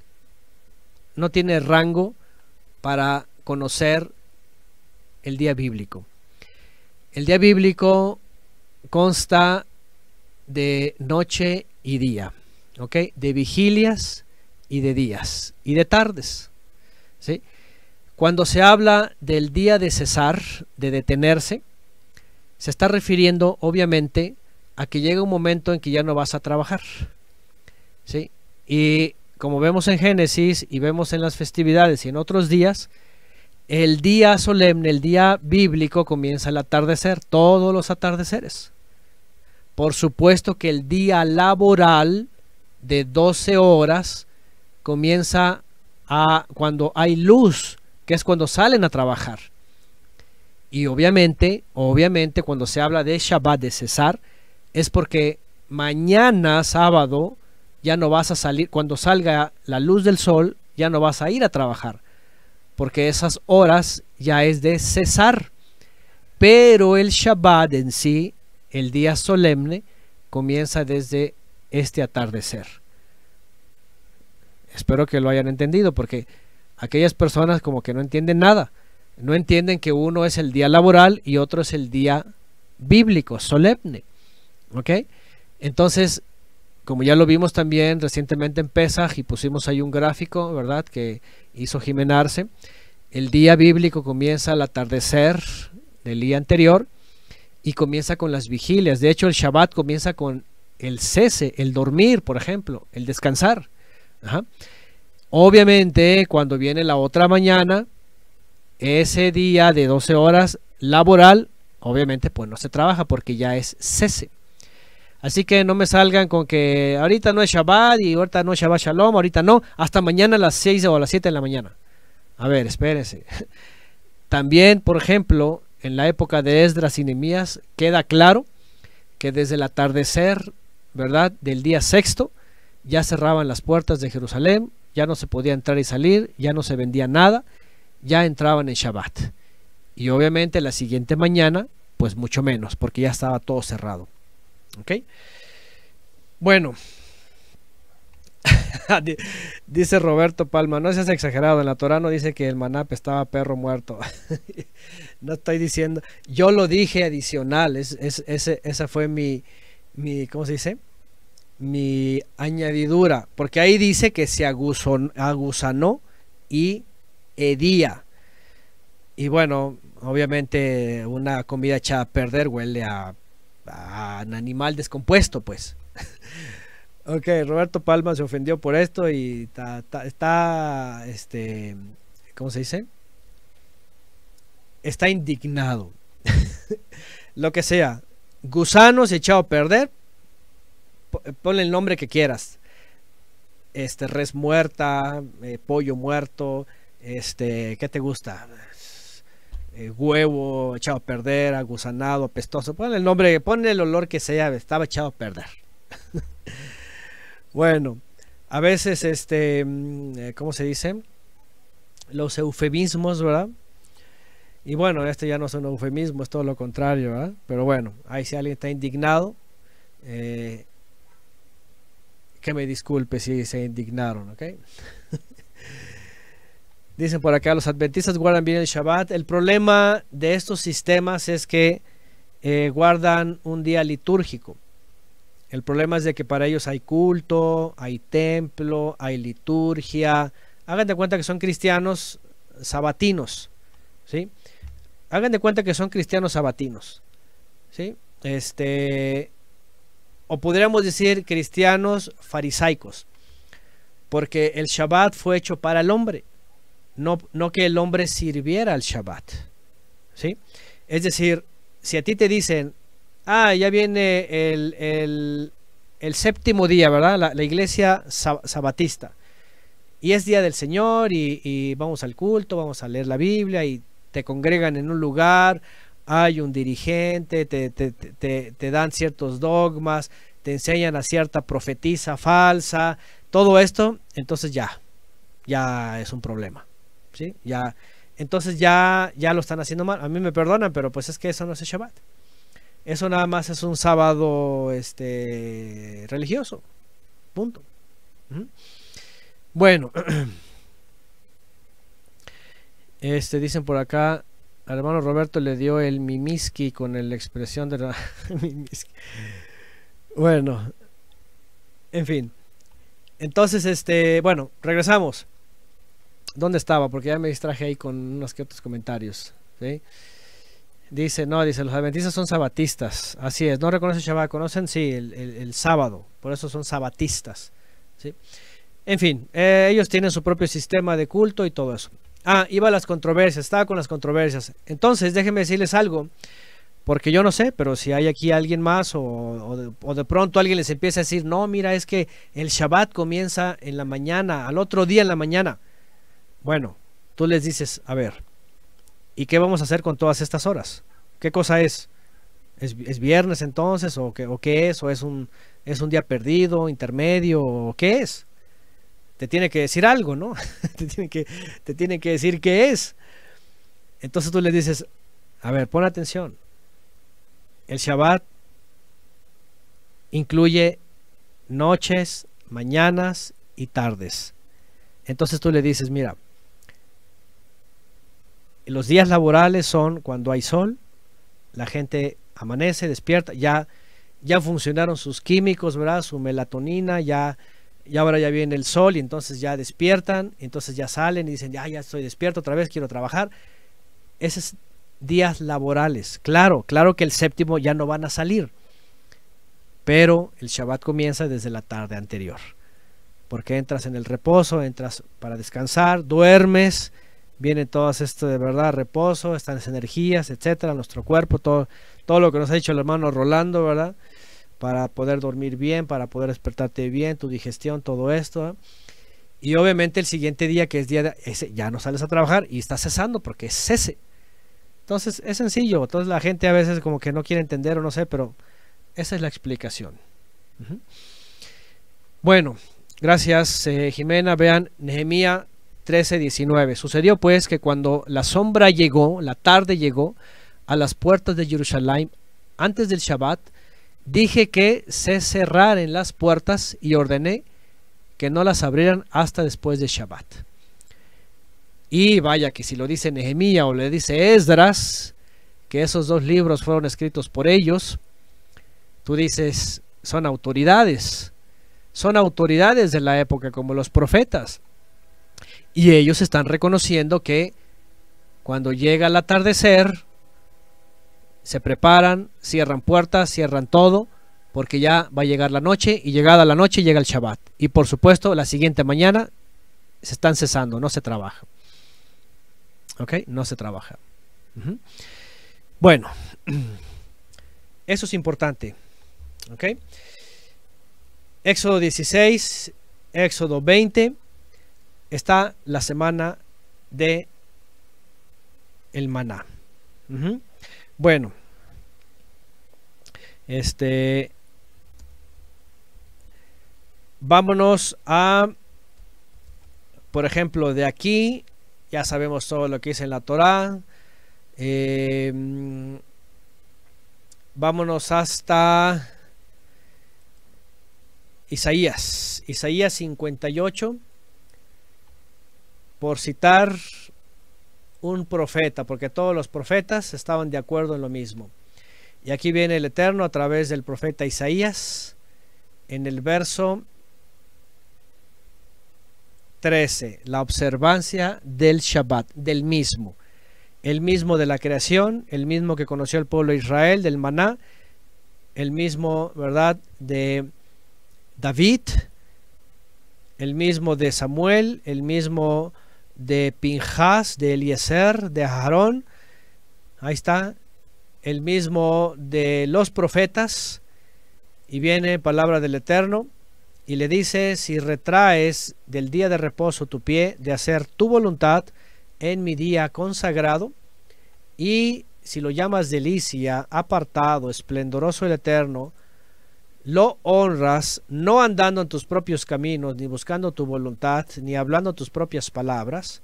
no tiene rango para conocer el día bíblico. El día bíblico consta de noche y día, ¿ok? De vigilias y de días y de tardes, ¿sí? Cuando se habla del día de cesar, de detenerse, se está refiriendo obviamente a que llega un momento en que ya no vas a trabajar, ¿sí? Y como vemos en Génesis y vemos en las festividades y en otros días, el día solemne, el día bíblico comienza el atardecer, todos los atardeceres. Por supuesto que el día laboral de 12 horas comienza a cuando hay luz, que es cuando salen a trabajar. Y obviamente, obviamente cuando se habla de Shabbat de cesar es porque mañana sábado ya no vas a salir, cuando salga la luz del sol, ya no vas a ir a trabajar, porque esas horas ya es de cesar. Pero el Shabbat en sí el día solemne comienza desde este atardecer. Espero que lo hayan entendido porque aquellas personas como que no entienden nada. No entienden que uno es el día laboral y otro es el día bíblico, solemne. ¿Ok? Entonces, como ya lo vimos también recientemente en Pesaj y pusimos ahí un gráfico, ¿verdad? Que hizo Jimenarse. El día bíblico comienza al atardecer del día anterior y comienza con las vigilias. De hecho, el Shabbat comienza con el cese, el dormir, por ejemplo, el descansar. Obviamente, cuando viene la otra mañana, ese día de 12 horas laboral, obviamente, pues no se trabaja porque ya es cese. Así que no me salgan con que ahorita no es Shabbat y ahorita no es Shabbat Shalom, ahorita no, hasta mañana a las 6 o a las 7 de la mañana. A ver, espérense. También, por ejemplo, en la época de Esdras y Nehemías queda claro que desde el atardecer, ¿verdad?, del día sexto, ya cerraban las puertas de Jerusalén, ya no se podía entrar y salir, ya no se vendía nada, ya entraban en Shabbat. Y obviamente la siguiente mañana, pues mucho menos, porque ya estaba todo cerrado. ¿Ok? Bueno, dice Roberto Palma, no seas exagerado, en la Torá no dice que el manap estaba perro muerto. no estoy diciendo. Yo lo dije adicional. esa fue mi, mi. ¿Cómo se dice? Mi añadidura. Porque ahí dice que se aguzanó y edía, Y bueno, obviamente una comida hecha a perder huele a, un animal descompuesto, pues. ok, Roberto Palma se ofendió por esto y está, está este, ¿cómo se dice? está indignado. Lo que sea, gusanos echado a perder, eh, ponle el nombre que quieras. Este, res muerta, eh, pollo muerto, este, ¿qué te gusta? Eh, huevo echado a perder, agusanado, pestoso Ponle el nombre, ponle el olor que sea, estaba echado a perder. bueno, a veces, este, mm, ¿cómo se dice? Los eufemismos, ¿verdad? Y bueno, este ya no es un eufemismo, es todo lo contrario, ¿verdad? ¿ah? Pero bueno, ahí si alguien está indignado, eh, que me disculpe si se indignaron, ¿ok? Dicen por acá, los adventistas guardan bien el Shabbat. El problema de estos sistemas es que eh, guardan un día litúrgico. El problema es de que para ellos hay culto, hay templo, hay liturgia. Hagan de cuenta que son cristianos sabatinos, ¿sí? hagan de cuenta que son cristianos sabatinos. ¿sí? Este, o podríamos decir cristianos farisaicos. Porque el Shabbat fue hecho para el hombre, no, no que el hombre sirviera al Shabbat. ¿sí? Es decir, si a ti te dicen, ah, ya viene el, el, el séptimo día, ¿verdad? La, iglesia sabatista. Y es día del Señor y, y vamos al culto, vamos a leer la Biblia y te congregan en un lugar, hay un dirigente, te, dan ciertos dogmas, te enseñan a cierta profetisa falsa, todo esto, entonces ya, ya es un problema. ¿sí? Ya, entonces ya, ya lo están haciendo mal. A mí me perdonan, pero pues es que eso no es el Shabbat. Eso nada más es un sábado este, religioso. Punto. Bueno. Este, dicen por acá, al hermano Roberto le dio el mimiski con la expresión de la Bueno, en fin. Entonces, este, bueno, regresamos. ¿Dónde estaba? Porque ya me distraje ahí con unos que otros comentarios. Dice, no, dice, los adventistas son sabatistas. Así es, no reconocen Shabbat, conocen, sí, el, sábado. Por eso son sabatistas. En fin, eh, ellos tienen su propio sistema de culto y todo eso. Ah, iba a las controversias, estaba con las controversias. Entonces, déjenme decirles algo, porque yo no sé, pero si hay aquí alguien más o, o, de, pronto alguien les empieza a decir, no, mira, es que el Shabbat comienza en la mañana, al otro día en la mañana. Bueno, tú les dices, a ver, ¿y qué vamos a hacer con todas estas horas? ¿Qué cosa es? ¿Es, es viernes entonces? ¿O qué, ¿O qué es? ¿O es un, es un día perdido, intermedio? ¿O qué es? te tiene que decir algo, ¿no? te, tiene que, te tiene que decir qué es. Entonces tú le dices, a ver, pon atención. El Shabbat incluye noches, mañanas y tardes. Entonces tú le dices, mira, los días laborales son cuando hay sol, la gente amanece, despierta, ya, ya funcionaron sus químicos, ¿verdad? Su melatonina, ya y ahora ya viene el sol y entonces ya despiertan, entonces ya salen y dicen, ya, ya estoy despierto otra vez, quiero trabajar. Esos días laborales, claro, claro que el séptimo ya no van a salir, pero el Shabbat comienza desde la tarde anterior, porque entras en el reposo, entras para descansar, duermes, viene todo esto de verdad, reposo, están las energías, etcétera, nuestro cuerpo, todo, todo lo que nos ha dicho el hermano Rolando, ¿verdad? para poder dormir bien, para poder despertarte bien, tu digestión, todo esto. ¿eh? Y obviamente el siguiente día, que es día de ese, ya no sales a trabajar y estás cesando porque es cese. Entonces es sencillo. Entonces la gente a veces como que no quiere entender o no sé, pero esa es la explicación. Bueno, gracias eh, Jimena. Vean, Nehemía 19. Sucedió pues que cuando la sombra llegó, la tarde llegó, a las puertas de Jerusalén, antes del Shabbat, Dije que se cerraran las puertas y ordené que no las abrieran hasta después de Shabbat. Y vaya que si lo dice Nehemiah o le dice Esdras, que esos dos libros fueron escritos por ellos, tú dices, son autoridades, son autoridades de la época como los profetas. Y ellos están reconociendo que cuando llega el atardecer, se preparan, cierran puertas, cierran todo, porque ya va a llegar la noche y llegada la noche llega el Shabbat. Y por supuesto, la siguiente mañana se están cesando, no se trabaja. ¿Ok? No se trabaja. Bueno, eso es importante. ¿Ok? Éxodo 16, Éxodo 20, está la semana de el maná. Bueno, este, vámonos a, por ejemplo, de aquí, ya sabemos todo lo que dice en la Torah. Em, vámonos hasta Isaías, Isaías 58, por citar un profeta, porque todos los profetas estaban de acuerdo en lo mismo. Y aquí viene el Eterno a través del profeta Isaías en el verso 13, la observancia del Shabbat, del mismo, el mismo de la creación, el mismo que conoció el pueblo de Israel, del maná, el mismo, ¿verdad?, de David, el mismo de Samuel, el mismo de Pinjas, de Eliezer, de Aarón. Ahí está. El mismo de los profetas. Y viene palabra del Eterno. Y le dice, si retraes del día de reposo tu pie de hacer tu voluntad en mi día consagrado, y si lo llamas delicia, apartado, esplendoroso el Eterno, lo honras no andando en tus propios caminos, ni buscando tu voluntad, ni hablando tus propias palabras,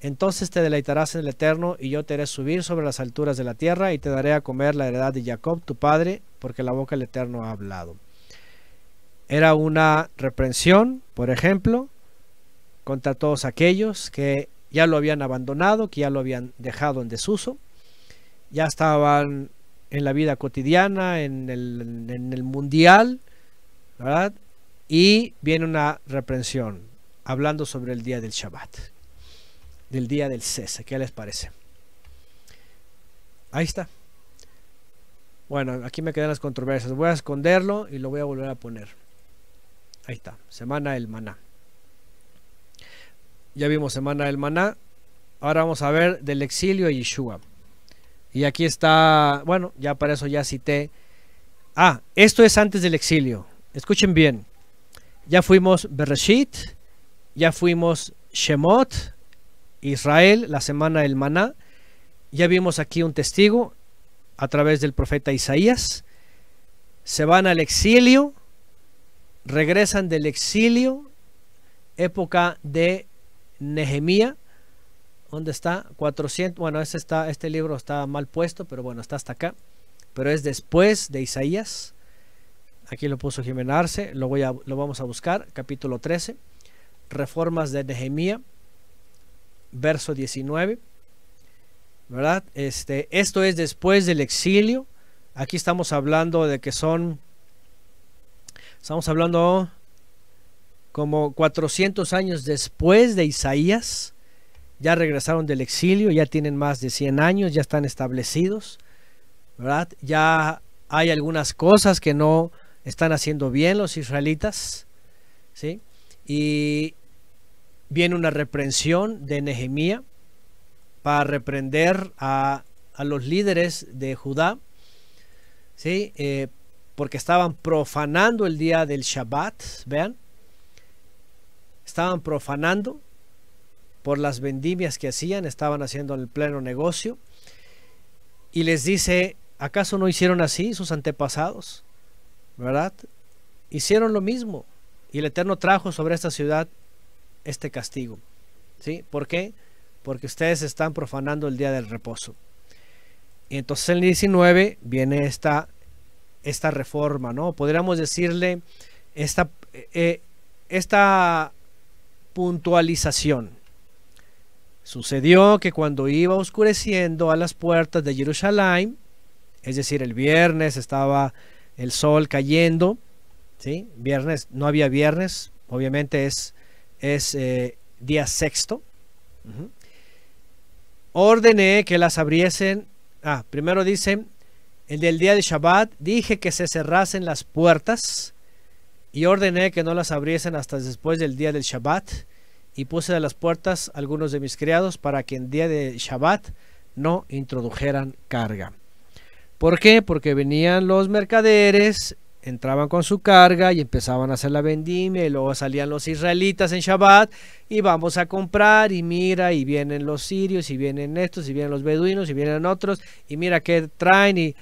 entonces te deleitarás en el Eterno y yo te haré subir sobre las alturas de la tierra y te daré a comer la heredad de Jacob, tu padre, porque la boca del Eterno ha hablado. Era una reprensión, por ejemplo, contra todos aquellos que ya lo habían abandonado, que ya lo habían dejado en desuso, ya estaban en la vida cotidiana, en el, mundial, ¿verdad? Y viene una reprensión hablando sobre el día del Shabbat, del día del cese. ¿Qué les parece? Ahí está. Bueno, aquí me quedan las controversias. Voy a esconderlo y lo voy a volver a poner. Ahí está. Semana del maná. Ya vimos Semana del maná. Ahora vamos a ver del exilio a Yeshua. Y aquí está, bueno, ya para eso ya cité. Ah, esto es antes del exilio. Escuchen bien. Ya fuimos Bereshit, ya fuimos Shemot, Israel, la semana del maná. Ya vimos aquí un testigo a través del profeta Isaías. Se van al exilio, regresan del exilio, época de Nehemía, ¿Dónde está? 400. Bueno, este, está, este libro está mal puesto, pero bueno, está hasta acá. Pero es después de Isaías. Aquí lo puso Jimena Lo, voy a, lo vamos a buscar. Capítulo 13. Reformas de Nehemías. Verso 19. ¿Verdad? Este, esto es después del exilio. Aquí estamos hablando de que son. Estamos hablando como 400 años después de Isaías ya regresaron del exilio, ya tienen más de 100 años, ya están establecidos, ¿verdad? Ya hay algunas cosas que no están haciendo bien los israelitas, ¿sí? Y viene una reprensión de Nehemía para reprender a, los líderes de Judá, ¿sí? Eh, porque estaban profanando el día del Shabbat, vean, estaban profanando por las vendimias que hacían, estaban haciendo el pleno negocio. Y les dice, ¿acaso no hicieron así sus antepasados? ¿Verdad? Hicieron lo mismo. Y el Eterno trajo sobre esta ciudad este castigo. ¿Sí? ¿Por qué? Porque ustedes están profanando el día del reposo. Y entonces en el 19 viene esta, esta reforma, ¿no? Podríamos decirle esta, eh, esta puntualización. Sucedió que cuando iba oscureciendo a las puertas de Jerusalén, es decir, el viernes estaba el sol cayendo, ¿sí? Viernes, no había viernes, obviamente es, es eh, día sexto. Ordené que las abriesen, ah, primero dicen, el del día de Shabbat, dije que se cerrasen las puertas y ordené que no las abriesen hasta después del día del Shabbat y puse a las puertas algunos de mis criados para que en día de Shabbat no introdujeran carga. ¿Por qué? Porque venían los mercaderes, entraban con su carga y empezaban a hacer la vendimia y luego salían los israelitas en Shabbat y vamos a comprar y mira y vienen los sirios y vienen estos y vienen los beduinos y vienen otros y mira qué traen y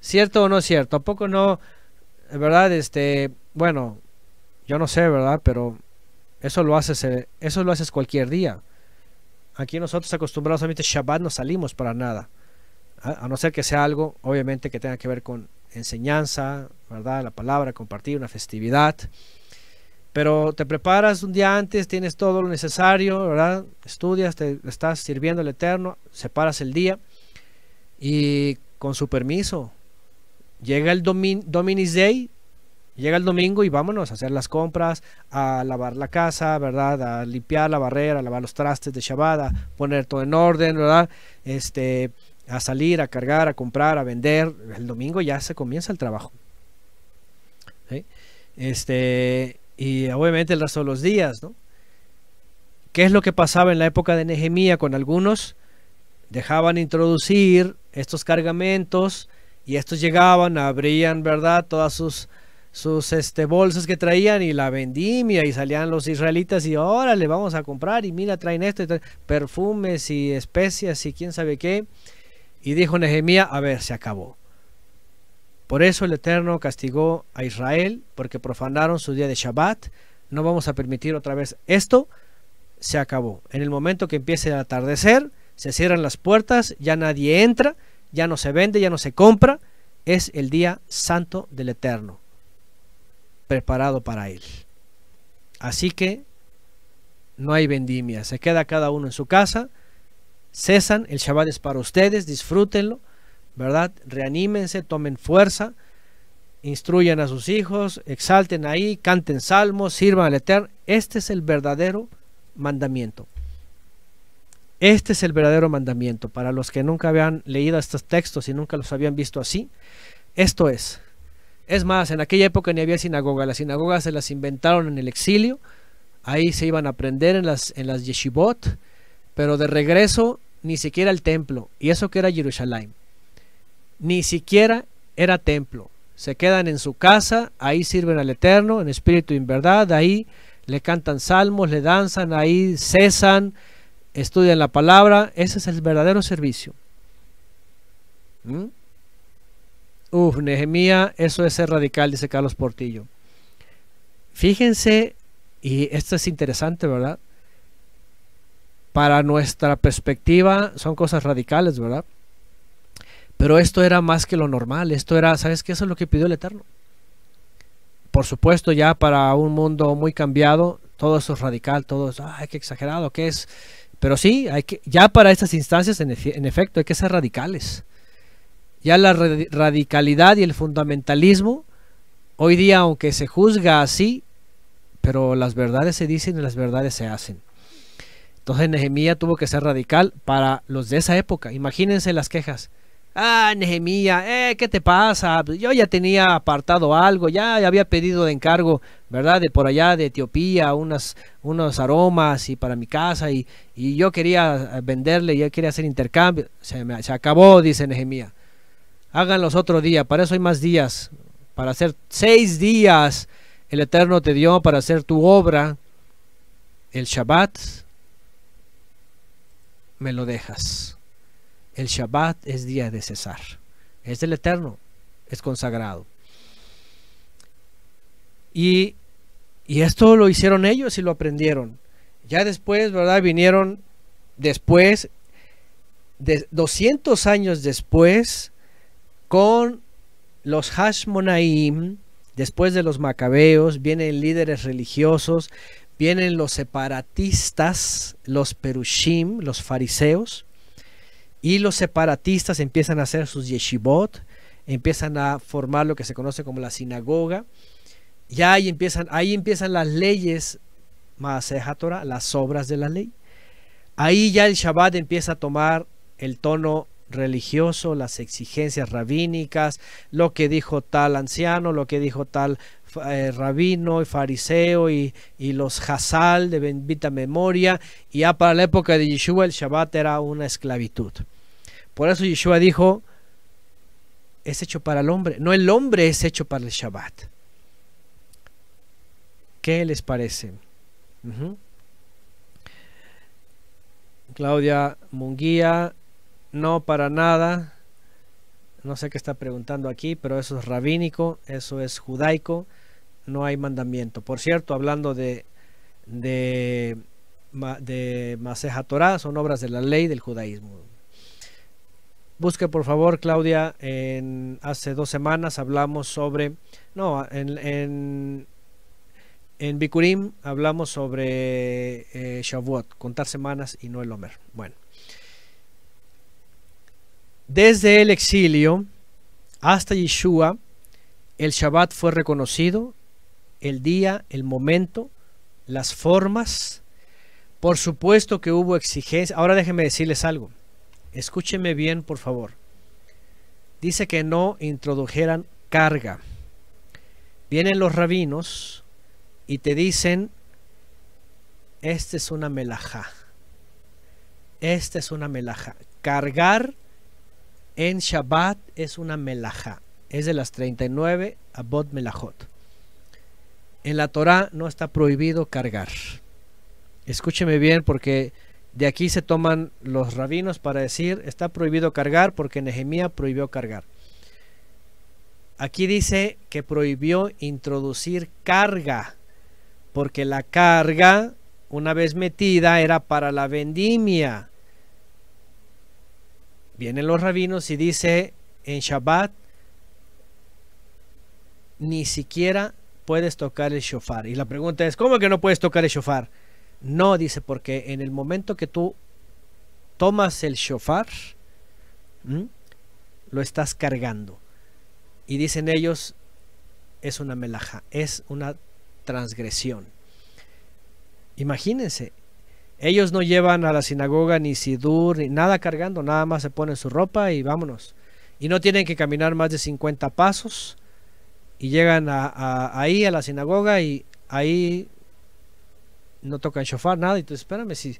cierto o no cierto, a poco no, verdad, este, bueno, yo no sé, verdad, pero eso lo haces, eh, eso lo haces cualquier día. Aquí nosotros acostumbrados solamente Shabbat no salimos para nada. A, no ser que sea algo, obviamente, que tenga que ver con enseñanza, ¿verdad? La palabra, compartir una festividad. Pero te preparas un día antes, tienes todo lo necesario, ¿verdad? Estudias, te estás sirviendo al Eterno, separas el día y con su permiso llega el Dominic Day Llega el domingo y vámonos a hacer las compras, a lavar la casa, ¿verdad? A limpiar la barrera, a lavar los trastes de Shabbat, a poner todo en orden, ¿verdad? Este, a salir, a cargar, a comprar, a vender. El domingo ya se comienza el trabajo. Este, y obviamente el resto de los días, ¿no? ¿Qué es lo que pasaba en la época de Nehemia con algunos? Dejaban introducir estos cargamentos y estos llegaban, abrían, ¿verdad? Todas sus sus este, bolsas que traían y la vendimia y salían los israelitas y ahora le vamos a comprar y mira, traen esto, perfumes y especias y quién sabe qué. Y dijo Nehemías, a ver, se acabó. Por eso el Eterno castigó a Israel porque profanaron su día de Shabbat. No vamos a permitir otra vez esto. Se acabó. En el momento que empiece a atardecer, se cierran las puertas, ya nadie entra, ya no se vende, ya no se compra. Es el día santo del Eterno preparado para él. Así que no hay vendimia, se queda cada uno en su casa, cesan, el Shabbat es para ustedes, disfrútenlo, ¿verdad? Reanímense, tomen fuerza, instruyan a sus hijos, exalten ahí, canten salmos, sirvan al Eterno. Este es el verdadero mandamiento. Este es el verdadero mandamiento. Para los que nunca habían leído estos textos y nunca los habían visto así, esto es, es más, en aquella época ni había sinagoga, las sinagogas se las inventaron en el exilio, ahí se iban a aprender en las, en las yeshivot, pero de regreso ni siquiera el templo, y eso que era Jerusalén, ni siquiera era templo. Se quedan en su casa, ahí sirven al Eterno, en espíritu y en verdad, ahí le cantan salmos, le danzan, ahí cesan, estudian la palabra, ese es el verdadero servicio. ¿Mm? Uf, Nehemia, eso es ser radical, dice Carlos Portillo. Fíjense, y esto es interesante, ¿verdad? Para nuestra perspectiva son cosas radicales, ¿verdad? Pero esto era más que lo normal, esto era, ¿sabes qué? Eso es lo que pidió el Eterno. Por supuesto, ya para un mundo muy cambiado, todo eso es radical, todo es, ay, qué exagerado, qué es. Pero sí, hay que, ya para estas instancias, en efecto, hay que ser radicales. Ya la radicalidad y el fundamentalismo, hoy día aunque se juzga así, pero las verdades se dicen y las verdades se hacen. Entonces Nehemías tuvo que ser radical para los de esa época. Imagínense las quejas. Ah, Nehemías, eh, ¿qué te pasa? Yo ya tenía apartado algo, ya, había pedido de encargo, ¿verdad? De por allá de Etiopía, unas, unos aromas y para mi casa, y, yo quería venderle, yo quería hacer intercambio. Se, acabó, dice Nehemías. Háganlos otro día, para eso hay más días. Para hacer seis días el Eterno te dio para hacer tu obra. El Shabbat me lo dejas. El Shabbat es día de cesar. Es del Eterno, es consagrado. Y, y esto lo hicieron ellos y lo aprendieron. Ya después, ¿verdad? Vinieron después, de 200 años después, con los Hashmonaim, después de los macabeos, vienen líderes religiosos, vienen los separatistas, los perushim, los fariseos, y los separatistas empiezan a hacer sus yeshivot, empiezan a formar lo que se conoce como la sinagoga, y ahí empiezan, ahí empiezan las leyes, las obras de la ley. Ahí ya el Shabbat empieza a tomar el tono religioso, las exigencias rabínicas, lo que dijo tal anciano, lo que dijo tal eh, rabino y fariseo y, los hasal de bendita memoria. Y ya para la época de Yeshua el Shabbat era una esclavitud. Por eso Yeshua dijo, es hecho para el hombre, no el hombre es hecho para el Shabbat. ¿Qué les parece? Claudia Munguía no, para nada. No sé qué está preguntando aquí, pero eso es rabínico, eso es judaico, no hay mandamiento. Por cierto, hablando de, de, de Maseja Torah, son obras de la ley del judaísmo. Busque por favor, Claudia, en, hace dos semanas hablamos sobre, no, en, en, en Bikurim hablamos sobre eh, Shavuot, contar semanas y no el Homer. Bueno. Desde el exilio hasta Yeshua, el Shabbat fue reconocido, el día, el momento, las formas. Por supuesto que hubo exigencia. Ahora déjenme decirles algo. Escúchenme bien, por favor. Dice que no introdujeran carga. Vienen los rabinos y te dicen, esta es una melaja Esta es una melaja Cargar en Shabbat es una melaja. es de las 39 abot melajot. En la Torah no está prohibido cargar. Escúcheme bien porque de aquí se toman los rabinos para decir está prohibido cargar porque Nehemías prohibió cargar. Aquí dice que prohibió introducir carga porque la carga una vez metida era para la vendimia Vienen los rabinos y dice en Shabbat ni siquiera puedes tocar el shofar. Y la pregunta es, ¿cómo que no puedes tocar el shofar? No, dice, porque en el momento que tú tomas el shofar, lo estás cargando. Y dicen ellos, es una melaja, es una transgresión. Imagínense, ellos no llevan a la sinagoga ni sidur ni nada cargando, nada más se ponen su ropa y vámonos. Y no tienen que caminar más de 50 pasos y llegan ahí a la sinagoga y ahí no tocan shofar, nada. Y tú espérame, si,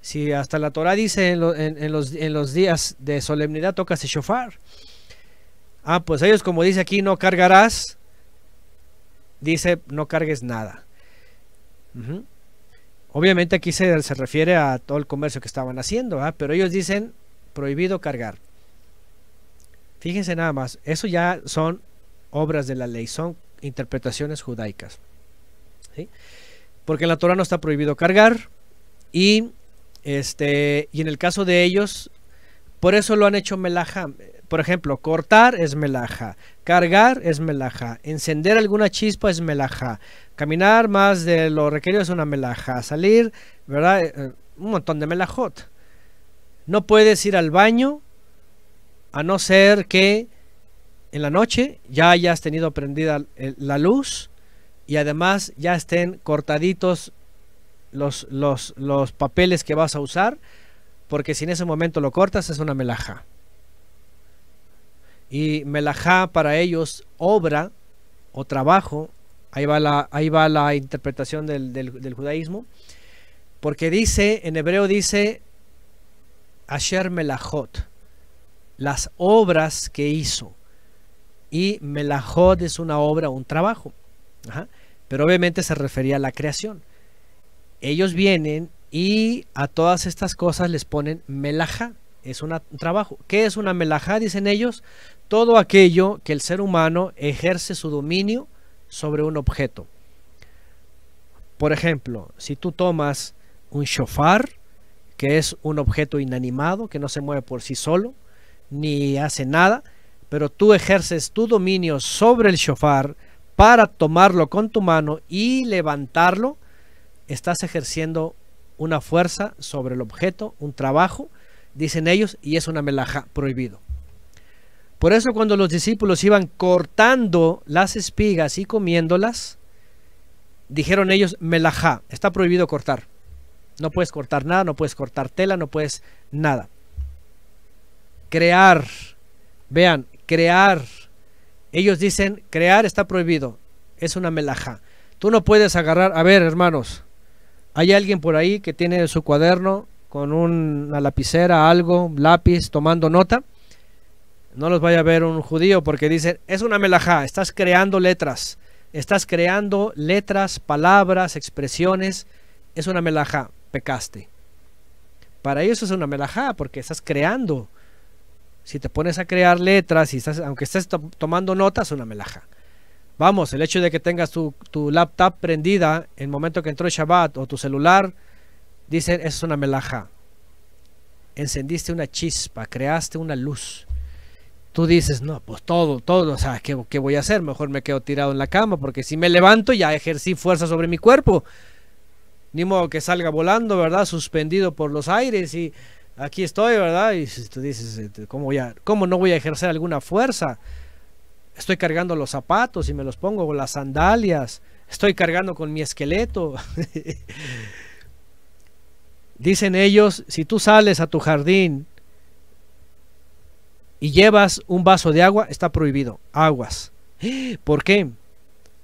si hasta la Torah dice en, los, días de solemnidad tocas el shofar. Ah, pues ellos como dice aquí, no cargarás, dice no cargues nada. Ajá Obviamente aquí se, se refiere a todo el comercio que estaban haciendo, ¿ah? pero ellos dicen prohibido cargar. Fíjense nada más, eso ya son obras de la ley, son interpretaciones judaicas. Porque en la Torah no está prohibido cargar y, este, y en el caso de ellos, por eso lo han hecho melaham, por ejemplo, cortar es melaja, cargar es melaja, encender alguna chispa es melaja, caminar más de lo requerido es una melaja, salir, ¿verdad? Eh, eh, un montón de melajot. No puedes ir al baño a no ser que en la noche ya hayas tenido prendida la luz y además ya estén cortaditos los, los papeles que vas a usar, porque si en ese momento lo cortas es una melaja. Y melajá para ellos, obra o trabajo. Ahí va la, ahí va la interpretación del, del, judaísmo. Porque dice, en hebreo dice, Asher Melajot, las obras que hizo. Y Melajot es una obra, un trabajo. Pero obviamente se refería a la creación. Ellos vienen y a todas estas cosas les ponen Melaja. Es una, un trabajo. ¿Qué es una Melaja? Dicen ellos todo aquello que el ser humano ejerce su dominio sobre un objeto. Por ejemplo, si tú tomas un shofar, que es un objeto inanimado, que no se mueve por sí solo, ni hace nada, pero tú ejerces tu dominio sobre el shofar para tomarlo con tu mano y levantarlo, estás ejerciendo una fuerza sobre el objeto, un trabajo, dicen ellos, y es una melaja prohibido. Por eso cuando los discípulos iban cortando las espigas y comiéndolas, dijeron ellos, melajá, está prohibido cortar. No puedes cortar nada, no puedes cortar tela, no puedes nada. Crear, vean, crear. Ellos dicen, crear está prohibido, es una melajá. Tú no puedes agarrar, a ver hermanos, hay alguien por ahí que tiene su cuaderno con una lapicera, algo, lápiz, tomando nota. No los vaya a ver un judío porque dicen, es una melajá, estás creando letras, estás creando letras, palabras, expresiones, es una melajá, pecaste. Para ellos es una melajá porque estás creando. Si te pones a crear letras y estás, aunque estés tomando notas, es una melajá. Vamos, el hecho de que tengas tu, laptop prendida en el momento que entró el Shabbat o tu celular, dicen, es una melajá. Encendiste una chispa, creaste una luz tú dices, no, pues todo, todo, o sea, ¿qué, voy a hacer? Mejor me quedo tirado en la cama, porque si me levanto ya ejercí fuerza sobre mi cuerpo. Ni modo que salga volando, ¿verdad? Suspendido por los aires y aquí estoy, ¿verdad? Y tú dices, este, ¿cómo, no voy a ejercer alguna fuerza? Estoy cargando los zapatos y me los pongo, las sandalias, estoy cargando con mi esqueleto. Dicen ellos, si tú sales a tu jardín y llevas un vaso de agua, está prohibido. Aguas. ¿Por qué?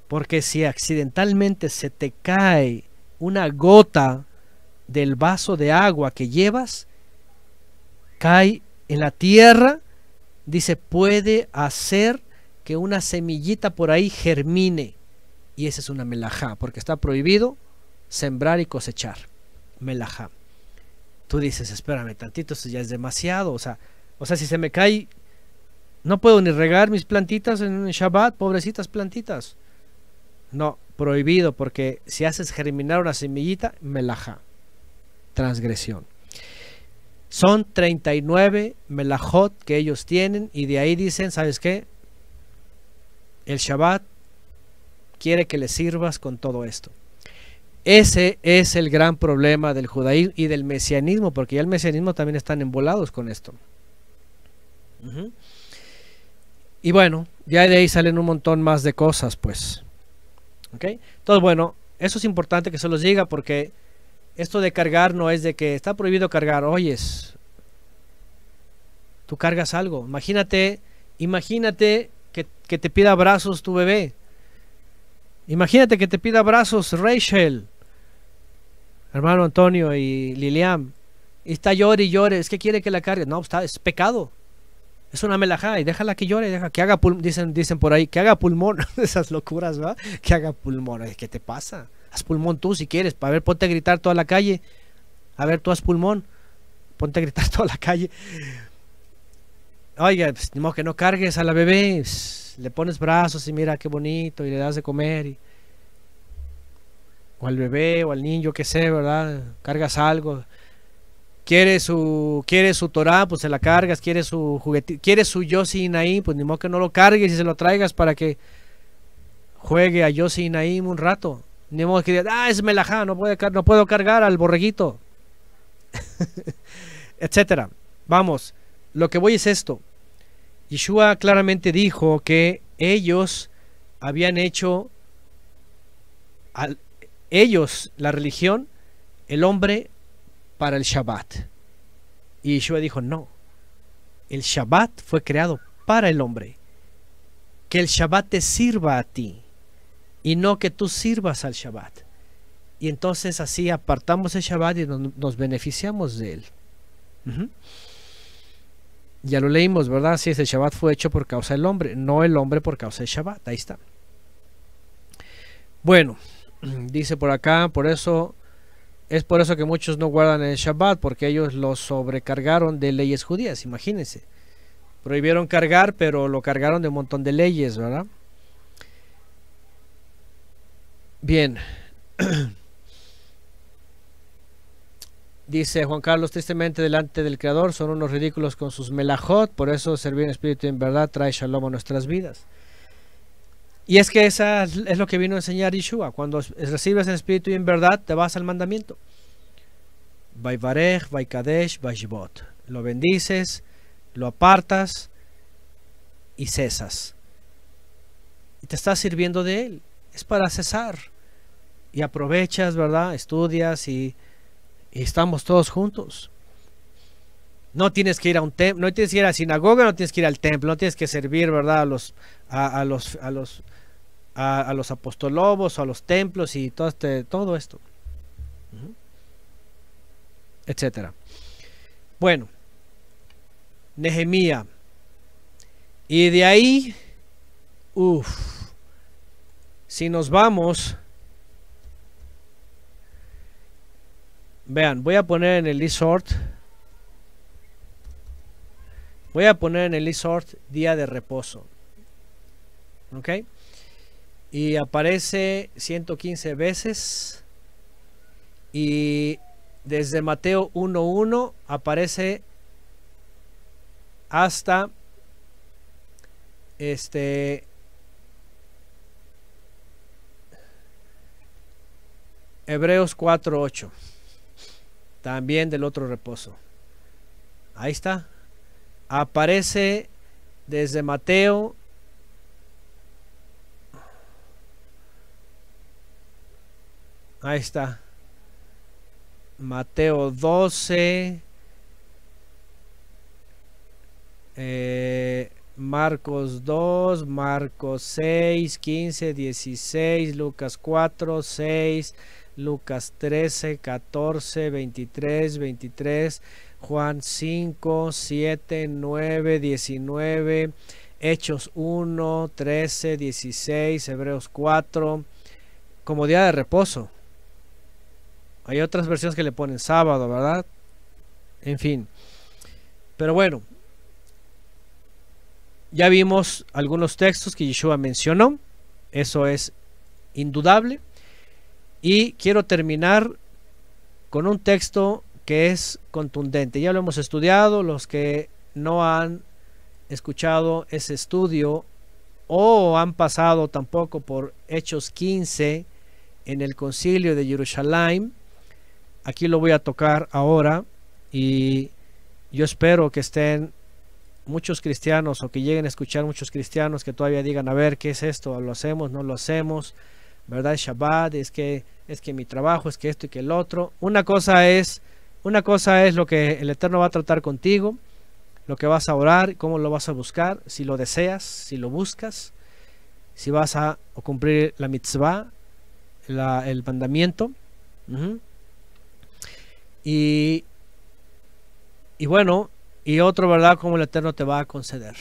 Porque si accidentalmente se te cae una gota del vaso de agua que llevas, cae en la tierra, dice, puede hacer que una semillita por ahí germine. Y esa es una melajá, porque está prohibido sembrar y cosechar. Melajá. Tú dices, espérame tantito, eso ya es demasiado. O sea, o sea, si se me cae, no puedo ni regar mis plantitas en Shabbat, pobrecitas plantitas. No, prohibido, porque si haces germinar una semillita, melaja, transgresión. Son 39 melajot que ellos tienen y de ahí dicen, ¿sabes qué? El Shabbat quiere que le sirvas con todo esto. Ese es el gran problema del judaísmo y del mesianismo, porque ya el mesianismo también están embolados con esto. Y bueno, ya de ahí salen un montón más de cosas, pues. ¿Ok? Entonces, bueno, eso es importante que se los diga porque esto de cargar no es de que está prohibido cargar. Oyes, tú cargas algo. Imagínate, imagínate que, te pida abrazos tu bebé. Imagínate que te pida abrazos Rachel, hermano Antonio y Lilian. Y está llore y llore, es que quiere que la cargue. No, está, es pecado es una melajá y déjala que llore, que haga pulmón, dicen, dicen por ahí, que haga pulmón, esas locuras, ¿verdad? Que haga pulmón, ¿qué te pasa? Haz pulmón tú si quieres, para ver, ponte a gritar toda la calle, a ver, tú haz pulmón, ponte a gritar toda la calle. Oiga, pues, que no cargues a la bebé, le pones brazos y mira qué bonito y le das de comer. Y... O al bebé o al niño, que sé, ¿verdad? Cargas algo quiere su quiere su Torah, pues se la cargas, quiere su juguete, quiere su pues ni modo que no lo cargues y se lo traigas para que juegue a Yoshi ahí un rato. Ni modo que digas, ah, es melajá, no, no puedo cargar al borreguito. Etcétera. Vamos, lo que voy es esto. Yeshua claramente dijo que ellos habían hecho, ellos, la religión, el hombre para el Shabbat. Y Yeshua dijo, no, el Shabbat fue creado para el hombre. Que el Shabbat te sirva a ti y no que tú sirvas al Shabbat. Y entonces así apartamos el Shabbat y nos, beneficiamos de él. Ya lo leímos, ¿verdad? Sí, el Shabbat fue hecho por causa del hombre, no el hombre por causa del Shabbat. Ahí está. Bueno, dice por acá, por eso es por eso que muchos no guardan el Shabbat, porque ellos lo sobrecargaron de leyes judías, imagínense. Prohibieron cargar, pero lo cargaron de un montón de leyes, ¿verdad? Bien. Dice Juan Carlos, tristemente delante del Creador, son unos ridículos con sus melajot, por eso servir en espíritu en verdad trae shalom a nuestras vidas. Y es que esa es lo que vino a enseñar Yeshua. Cuando recibes el Espíritu y en verdad te vas al mandamiento. Vaivarech, Vaikadesh, Vaishbot. Lo bendices, lo apartas y cesas. Y te estás sirviendo de él. Es para cesar. Y aprovechas, ¿verdad? Estudias y, y estamos todos juntos. No tienes que ir a un templo, no tienes que ir a la sinagoga, no tienes que ir al templo, no tienes que servir, ¿verdad? A los, a, a los, a los, a, los apostolobos, a los templos y todo, este, todo esto. Etcétera. Bueno, Nehemía. Y de ahí, uff, si nos vamos, vean, voy a poner en el e-sort Voy a poner en el e-sort... día de reposo. ¿Ok? Y aparece 115 veces. Y desde Mateo 1.1 aparece hasta este Hebreos 4.8. También del otro reposo. Ahí está aparece desde Mateo Ahí está. Mateo 12. Eh, Marcos 2, Marcos 6, 15, 16, Lucas 4, 6, Lucas 13, 14, 23, 23, Juan 5, 7, 9, 19, Hechos 1, 13, 16, Hebreos 4, como día de reposo. Hay otras versiones que le ponen sábado, ¿verdad? En fin. Pero bueno, ya vimos algunos textos que Yeshua mencionó, eso es indudable. Y quiero terminar con un texto que es contundente. Ya lo hemos estudiado, los que no han escuchado ese estudio o han pasado tampoco por Hechos 15 en el concilio de Jerusalén, aquí lo voy a tocar ahora y yo espero que estén muchos cristianos o que lleguen a escuchar muchos cristianos que todavía digan, a ver, ¿qué es esto? ¿Lo hacemos? ¿No lo hacemos? ¿Verdad? Shabbat, es que, es que mi trabajo, es que esto y que el otro. Una cosa es una cosa es lo que el Eterno va a tratar contigo, lo que vas a orar, cómo lo vas a buscar, si lo deseas, si lo buscas, si vas a cumplir la mitzvah, el mandamiento. y, bueno, y otro, ¿verdad? Como el Eterno te va a conceder.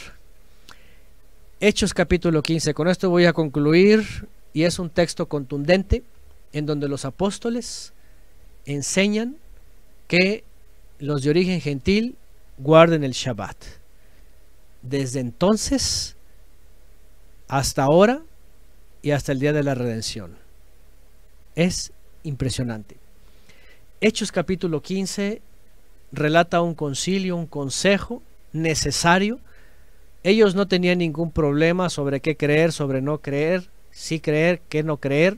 Hechos capítulo 15. Con esto voy a concluir y es un texto contundente en donde los apóstoles enseñan que los de origen gentil guarden el Shabbat. Desde entonces hasta ahora y hasta el día de la redención. Es impresionante. Hechos capítulo 15 relata un concilio, un consejo necesario. Ellos no tenían ningún problema sobre qué creer, sobre no creer, sí creer, qué no creer.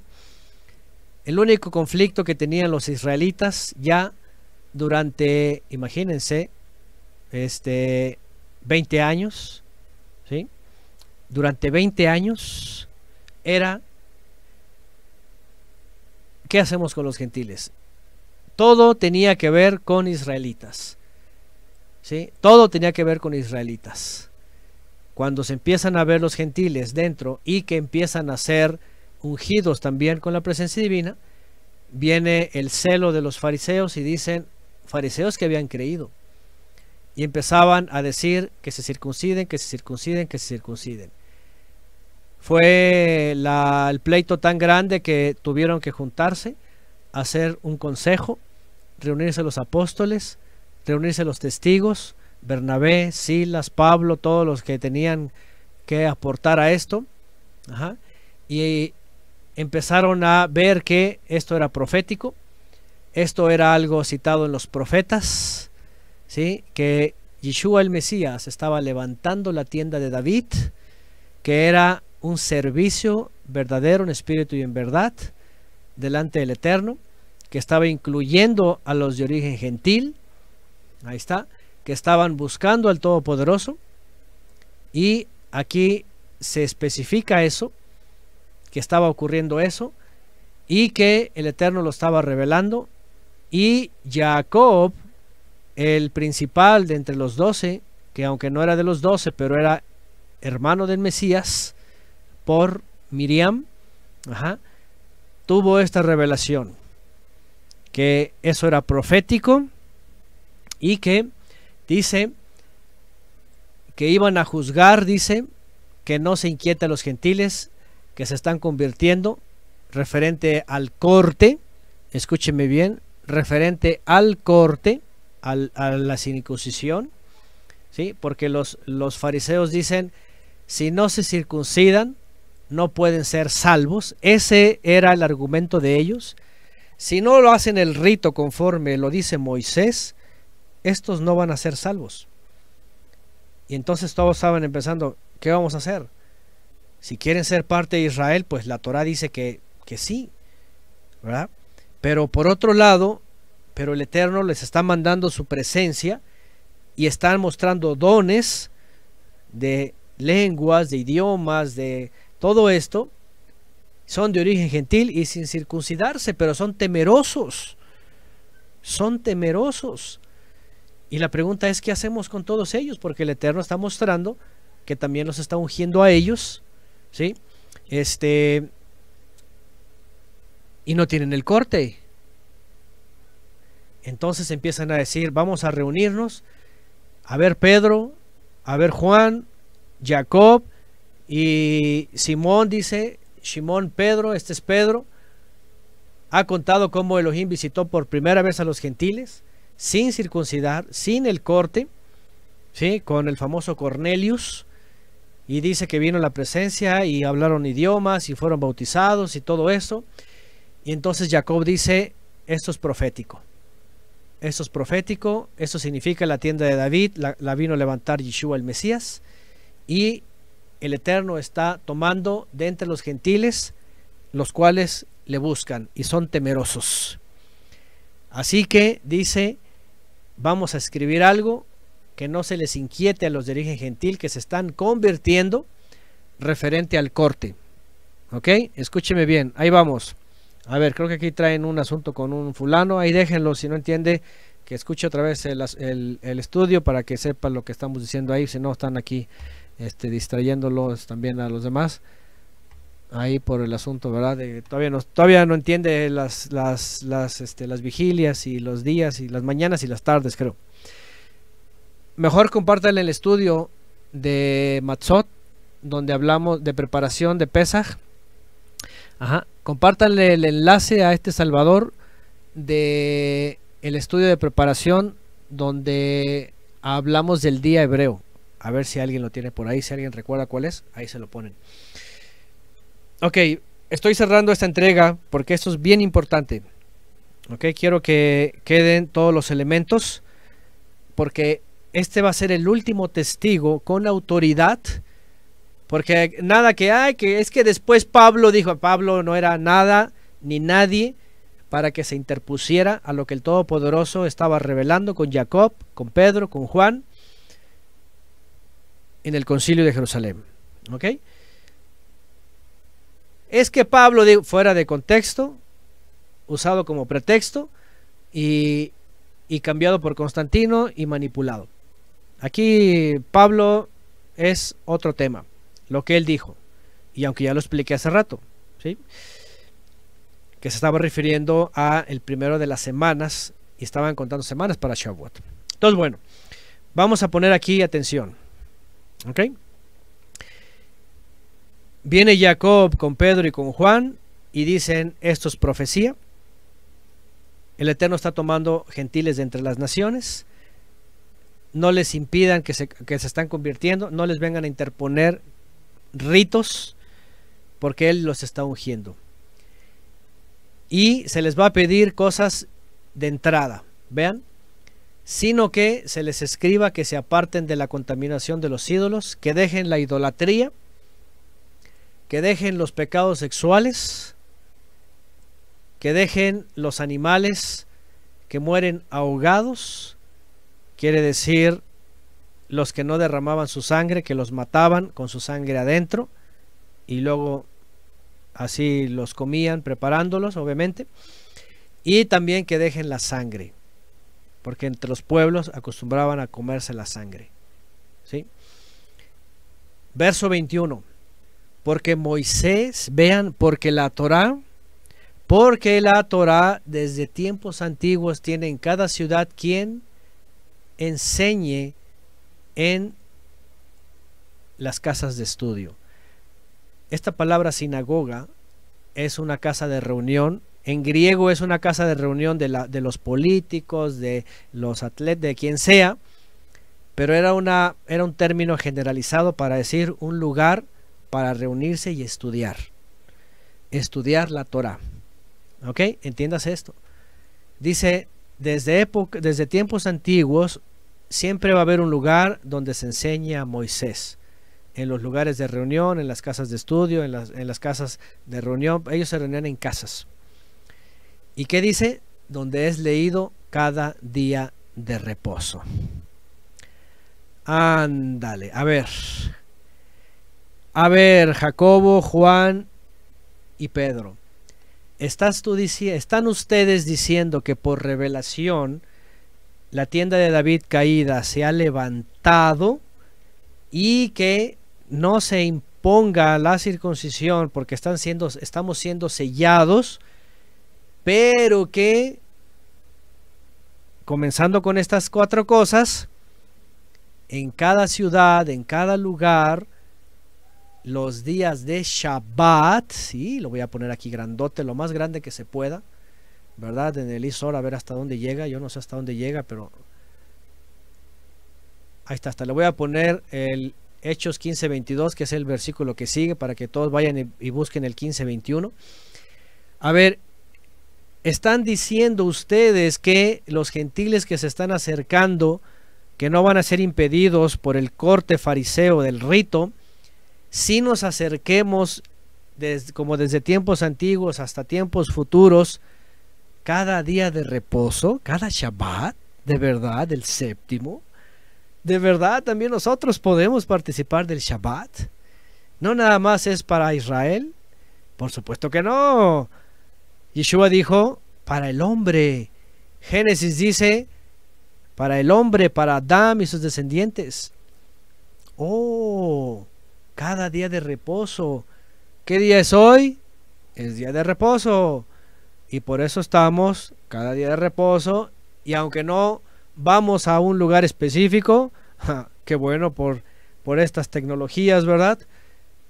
El único conflicto que tenían los israelitas ya durante, imagínense, este, 20 años, ¿sí? Durante 20 años era, ¿qué hacemos con los gentiles? Todo tenía que ver con israelitas, ¿sí? Todo tenía que ver con israelitas. Cuando se empiezan a ver los gentiles dentro y que empiezan a ser ungidos también con la presencia divina, viene el celo de los fariseos y dicen, fariseos que habían creído. Y empezaban a decir que se circunciden, que se circunciden, que se circunciden. Fue el pleito tan grande que tuvieron que juntarse, hacer un consejo, reunirse los apóstoles, reunirse los testigos, Bernabé, Silas, Pablo, todos los que tenían que aportar a esto. Y empezaron a ver que esto era profético esto era algo citado en los profetas, ¿sí? que Yeshua el Mesías estaba levantando la tienda de David, que era un servicio verdadero en espíritu y en verdad delante del Eterno, que estaba incluyendo a los de origen gentil, ahí está, que estaban buscando al Todopoderoso, y aquí se especifica eso, que estaba ocurriendo eso, y que el Eterno lo estaba revelando y Jacob, el principal de entre los doce, que aunque no era de los doce, pero era hermano del Mesías, por Miriam, tuvo esta revelación, que eso era profético y que dice que iban a juzgar, dice, que no se inquieta los gentiles que se están convirtiendo referente al corte, escúcheme bien, referente al corte, a la circuncisión, ¿sí? porque los, los fariseos dicen, si no se circuncidan, no pueden ser salvos. Ese era el argumento de ellos. Si no lo hacen el rito conforme lo dice Moisés, estos no van a ser salvos. Y entonces todos estaban empezando, ¿qué vamos a hacer? Si quieren ser parte de Israel, pues la Torah dice que, que sí, ¿verdad? Pero por otro lado, pero el Eterno les está mandando su presencia y están mostrando dones de lenguas, de idiomas, de todo esto. Son de origen gentil y sin circuncidarse, pero son temerosos. Son temerosos. Y la pregunta es, ¿qué hacemos con todos ellos? Porque el Eterno está mostrando que también los está ungiendo a ellos, ¿sí? Este, y no tienen el corte. Entonces empiezan a decir, vamos a reunirnos, a ver Pedro, a ver Juan, Jacob y Simón dice, Simón Pedro, este es Pedro, ha contado cómo Elohim visitó por primera vez a los gentiles, sin circuncidar, sin el corte, ¿sí? con el famoso Cornelius, y dice que vino la presencia y hablaron idiomas y fueron bautizados y todo eso. Y entonces Jacob dice, esto es profético. Esto es profético, esto significa la tienda de David, la, vino a levantar Yeshua el Mesías, y el Eterno está tomando de entre los gentiles, los cuales le buscan y son temerosos. Así que dice, vamos a escribir algo que no se les inquiete a los de origen gentil que se están convirtiendo referente al corte. ¿Ok? Escúcheme bien, ahí vamos. A ver, creo que aquí traen un asunto con un fulano. Ahí déjenlo, si no entiende, que escuche otra vez el, estudio para que sepa lo que estamos diciendo ahí. Si no, están aquí este, distrayéndolos también a los demás. Ahí por el asunto, ¿verdad? todavía, no, todavía no entiende las, las, las, este, las vigilias y los días y las mañanas y las tardes, creo. Mejor compártanle el estudio de Matzot, donde hablamos de preparación de Pesach Ajá. Compártanle el enlace a este Salvador de el estudio de preparación donde hablamos del día hebreo. A ver si alguien lo tiene por ahí, si alguien recuerda cuál es, ahí se lo ponen. Ok, estoy cerrando esta entrega porque esto es bien importante. Ok, quiero que queden todos los elementos porque este va a ser el último testigo con autoridad porque nada que hay, que es que después Pablo dijo, Pablo no era nada ni nadie para que se interpusiera a lo que el Todopoderoso estaba revelando con Jacob, con Pedro, con Juan, en el concilio de Jerusalén. ¿Ok? Es que Pablo, fuera de contexto, usado como pretexto y cambiado por Constantino y manipulado. Aquí Pablo es otro tema lo que él dijo. Y aunque ya lo expliqué hace rato, ¿sí? que se estaba refiriendo a el primero de las semanas y estaban contando semanas para Shavuot. Entonces, bueno, vamos a poner aquí atención. ¿Ok? Viene Jacob con Pedro y con Juan y dicen, esto es profecía. El Eterno está tomando gentiles de entre las naciones. No les impidan que se, que se están convirtiendo, no les vengan a interponer ritos, porque Él los está ungiendo. Y se les va a pedir cosas de entrada, vean, sino que se les escriba que se aparten de la contaminación de los ídolos, que dejen la idolatría, que dejen los pecados sexuales, que dejen los animales que mueren ahogados, quiere decir los que no derramaban su sangre, que los mataban con su sangre adentro y luego así los comían preparándolos, obviamente, y también que dejen la sangre, porque entre los pueblos acostumbraban a comerse la sangre. Verso 21, porque Moisés, vean, porque la Torá, porque la Torá desde tiempos antiguos tiene en cada ciudad quien enseñe en las casas de estudio. Esta palabra sinagoga es una casa de reunión. En griego es una casa de reunión de, la, de los políticos, de los atletas, de quien sea. Pero era, una, era un término generalizado para decir un lugar para reunirse y estudiar. Estudiar la Torah. ¿Ok? Entiendas esto. Dice, desde, época, desde tiempos antiguos siempre va a haber un lugar donde se enseña a Moisés. En los lugares de reunión, en las casas de estudio, en las, casas de reunión, ellos se reunían en casas. ¿Y qué dice? Donde es leído cada día de reposo. Ándale, a ver. A ver, Jacobo, Juan y Pedro. ¿Estás tú ¿Están ustedes diciendo que por revelación la tienda de David caída se ha levantado y que no se imponga la circuncisión porque están siendo, estamos siendo sellados, pero que comenzando con estas cuatro cosas, en cada ciudad, en cada lugar, los días de Shabbat, sí, lo voy a poner aquí grandote, lo más grande que se pueda, ¿verdad? En el ISOR a ver hasta dónde llega. Yo no sé hasta dónde llega, pero ahí está. Hasta le voy a poner el Hechos 15:22, que es el versículo que sigue, para que todos vayan y busquen el 15:21. A ver, están diciendo ustedes que los gentiles que se están acercando, que no van a ser impedidos por el corte fariseo del rito, si nos acerquemos desde, como desde tiempos antiguos hasta tiempos futuros, cada día de reposo, cada Shabbat, de verdad, el séptimo. De verdad, también nosotros podemos participar del Shabbat. No nada más es para Israel. Por supuesto que no. Yeshua dijo, para el hombre. Génesis dice, para el hombre, para Adán y sus descendientes. Oh, cada día de reposo. ¿Qué día es hoy? Es día de reposo. Y por eso estamos cada día de reposo y aunque no vamos a un lugar específico, qué bueno por, por estas tecnologías, ¿verdad?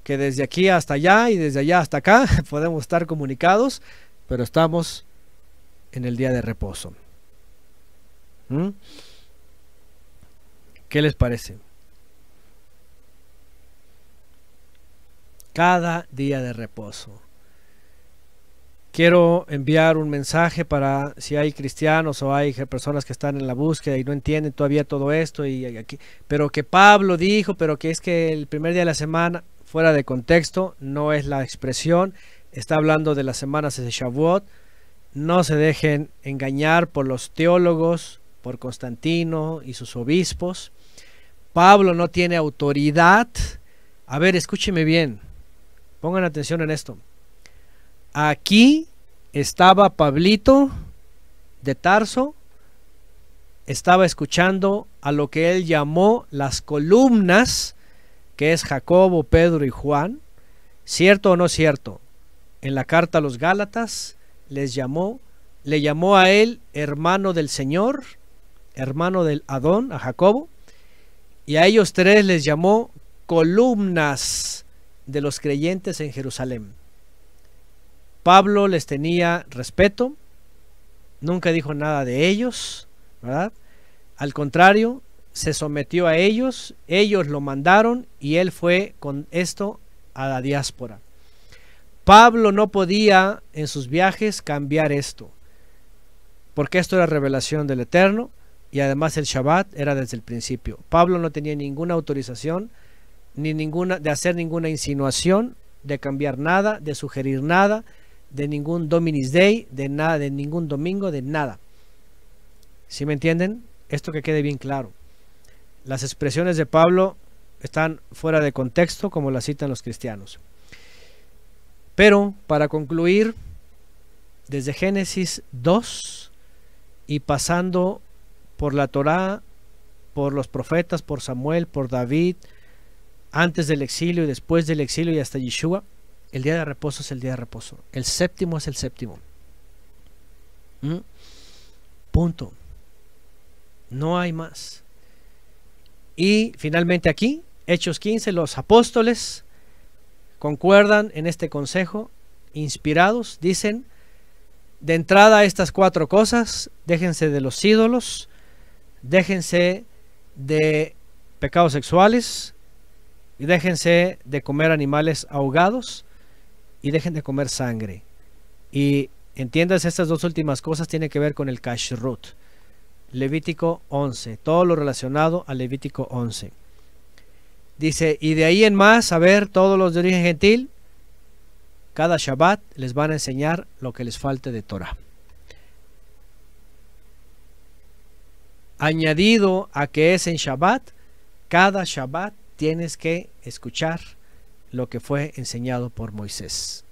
Que desde aquí hasta allá y desde allá hasta acá podemos estar comunicados, pero estamos en el día de reposo. ¿Mm? ¿Qué les parece? Cada día de reposo quiero enviar un mensaje para si hay cristianos o hay personas que están en la búsqueda y no entienden todavía todo esto y aquí, pero que Pablo dijo, pero que es que el primer día de la semana fuera de contexto no es la expresión, está hablando de las semanas de Shavuot. No se dejen engañar por los teólogos, por Constantino y sus obispos. Pablo no tiene autoridad. A ver, escúcheme bien. Pongan atención en esto. Aquí estaba Pablito de Tarso, estaba escuchando a lo que él llamó las columnas, que es Jacobo, Pedro y Juan, cierto o no cierto, en la carta a los Gálatas les llamó, le llamó a él hermano del Señor, hermano del Adón, a Jacobo, y a ellos tres les llamó columnas de los creyentes en Jerusalén. Pablo les tenía respeto, nunca dijo nada de ellos, ¿verdad? Al contrario, se sometió a ellos, ellos lo mandaron y él fue con esto a la diáspora. Pablo no podía en sus viajes cambiar esto, porque esto era revelación del Eterno y además el Shabbat era desde el principio. Pablo no tenía ninguna autorización ni ninguna de hacer ninguna insinuación, de cambiar nada, de sugerir nada, de ningún Dominis Day, de nada, de ningún domingo, de nada. ¿Sí me entienden? Esto que quede bien claro. Las expresiones de Pablo están fuera de contexto como las citan los cristianos. Pero para concluir, desde Génesis 2 y pasando por la Torá, por los profetas, por Samuel, por David, antes del exilio y después del exilio y hasta Yeshua, el día de reposo es el día de reposo. El séptimo es el séptimo. ¿Mm? Punto. No hay más. Y finalmente aquí, Hechos 15, los apóstoles concuerdan en este consejo, inspirados, dicen, de entrada estas cuatro cosas, déjense de los ídolos, déjense de pecados sexuales, y déjense de comer animales ahogados y dejen de comer sangre. Y entiendas, estas dos últimas cosas tienen que ver con el kashrut. Levítico 11, todo lo relacionado a Levítico 11. Dice, y de ahí en más, a ver, todos los de origen gentil, cada Shabbat les van a enseñar lo que les falte de Torah. Añadido a que es en Shabbat, cada Shabbat tienes que escuchar lo que fue enseñado por Moisés.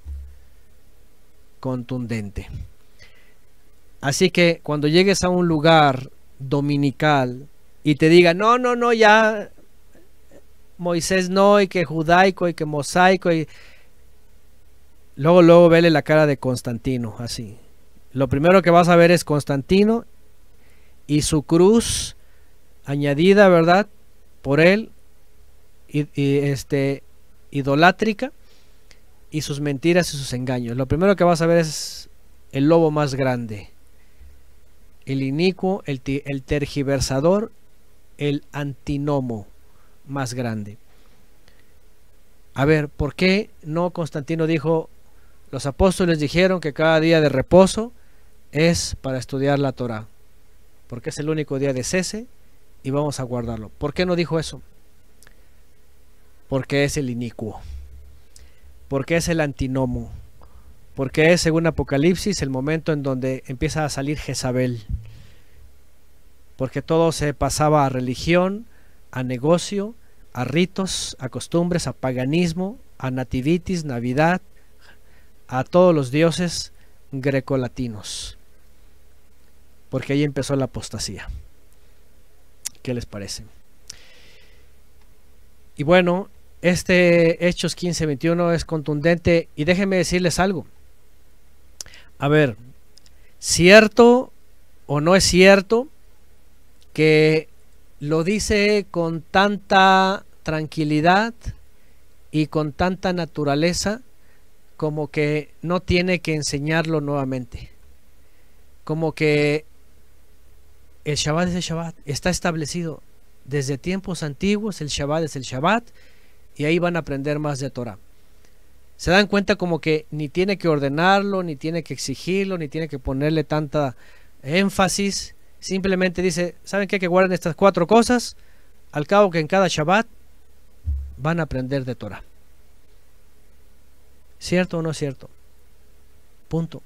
Contundente. Así que cuando llegues a un lugar dominical y te diga no, no, no, ya Moisés no, y que judaico, y que mosaico, y luego, luego vele la cara de Constantino, así. Lo primero que vas a ver es Constantino y su cruz añadida, ¿verdad? Por él, y, y este, idolátrica y sus mentiras y sus engaños. Lo primero que vas a ver es el lobo más grande, el inicuo, el, el tergiversador, el antinomo más grande. A ver, ¿por qué no Constantino dijo, los apóstoles dijeron que cada día de reposo es para estudiar la Torah? Porque es el único día de cese y vamos a guardarlo. ¿Por qué no dijo eso? porque es el inicuo, porque es el antinomo, porque es, según Apocalipsis, el momento en donde empieza a salir Jezabel, porque todo se pasaba a religión, a negocio, a ritos, a costumbres, a paganismo, a nativitis, navidad, a todos los dioses grecolatinos, porque ahí empezó la apostasía. ¿Qué les parece? Y bueno, este Hechos 21 es contundente y déjenme decirles algo. A ver, cierto o no es cierto que lo dice con tanta tranquilidad y con tanta naturaleza como que no tiene que enseñarlo nuevamente. Como que el Shabbat es el Shabbat, está establecido, desde tiempos antiguos, el Shabbat es el Shabbat, y ahí van a aprender más de Torah. Se dan cuenta como que ni tiene que ordenarlo, ni tiene que exigirlo, ni tiene que ponerle tanta énfasis. Simplemente dice, ¿saben qué? Que guarden estas cuatro cosas. Al cabo que en cada Shabbat van a aprender de Torah. ¿Cierto o no es cierto? Punto.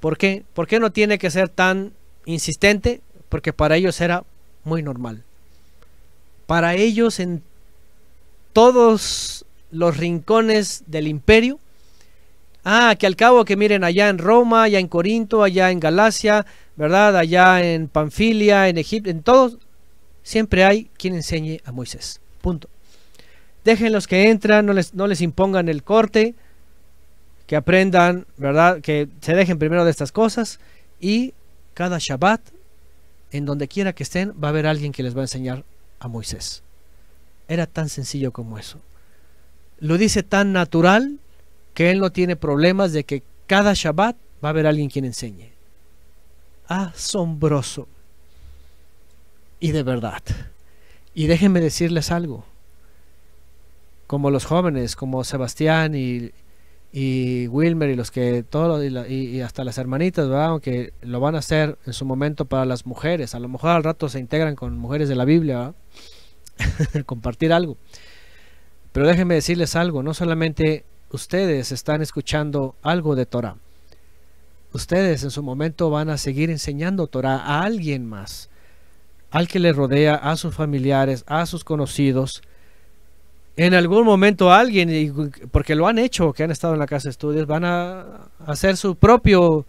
¿Por qué? ¿Por qué no tiene que ser tan insistente? Porque para ellos era muy normal para ellos en todos los rincones del imperio. Ah, que al cabo que miren allá en Roma, allá en Corinto, allá en Galacia, ¿verdad? Allá en Panfilia, en Egipto, en todos, siempre hay quien enseñe a Moisés. Punto. dejen los que entran, no les, no les impongan el corte, que aprendan, ¿verdad? Que se dejen primero de estas cosas y cada Shabbat, en donde quiera que estén, va a haber alguien que les va a enseñar a Moisés. Era tan sencillo como eso. Lo dice tan natural que él no tiene problemas de que cada Shabbat va a haber alguien quien enseñe. Asombroso. Y de verdad. Y déjenme decirles algo. Como los jóvenes, como Sebastián y, y Wilmer y los que todos y, hasta las hermanitas, ¿verdad? Aunque lo van a hacer en su momento para las mujeres. A lo mejor al rato se integran con mujeres de la Biblia, compartir algo. Pero déjenme decirles algo, no solamente ustedes están escuchando algo de Torah. Ustedes en su momento van a seguir enseñando Torah a alguien más, al que le rodea, a sus familiares, a sus conocidos. En algún momento alguien, porque lo han hecho, que han estado en la casa de estudios, van a hacer su propio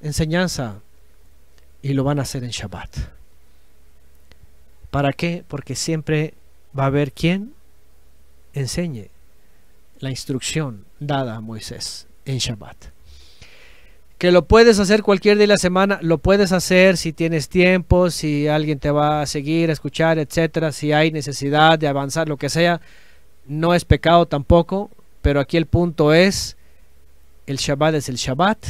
enseñanza y lo van a hacer en Shabbat. ¿Para qué? Porque siempre va a haber quien enseñe la instrucción dada a Moisés en Shabbat. Que lo puedes hacer cualquier día de la semana, lo puedes hacer si tienes tiempo, si alguien te va a seguir, a escuchar, etcétera, si hay necesidad de avanzar, lo que sea, no es pecado tampoco, pero aquí el punto es el Shabbat es el Shabbat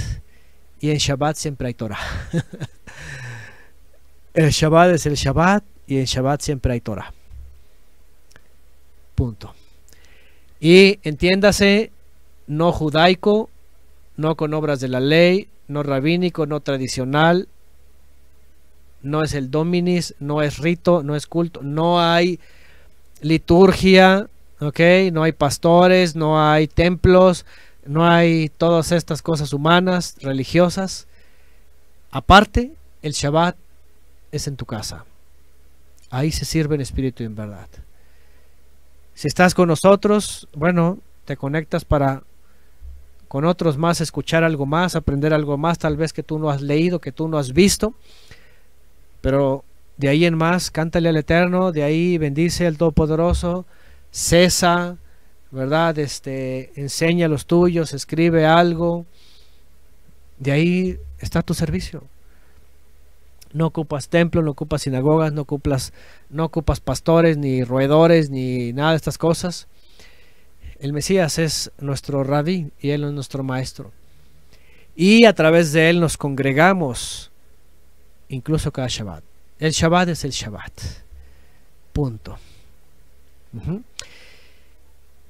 y en Shabbat siempre hay Torah. el Shabbat es el Shabbat y en Shabbat siempre hay Torah. Punto. Y entiéndase, no judaico, no con obras de la ley, no rabínico, no tradicional, no es el dominis, no es rito, no es culto, no hay liturgia, ¿ok? No hay pastores, no hay templos, no hay todas estas cosas humanas, religiosas. Aparte, el Shabbat es en tu casa ahí se sirve en espíritu en verdad. Si estás con nosotros, bueno, te conectas para con otros más escuchar algo más, aprender algo más, tal vez que tú no has leído, que tú no has visto, pero de ahí en más, cántale al Eterno, de ahí bendice al Todopoderoso, cesa, ¿verdad? Este, enseña a los tuyos, escribe algo, de ahí está tu servicio. No ocupas templos, no ocupas sinagogas, no ocupas, no ocupas pastores, ni roedores, ni nada de estas cosas. El Mesías es nuestro rabí y Él es nuestro maestro. Y a través de Él nos congregamos, incluso cada Shabbat. El Shabbat es el Shabbat. Punto.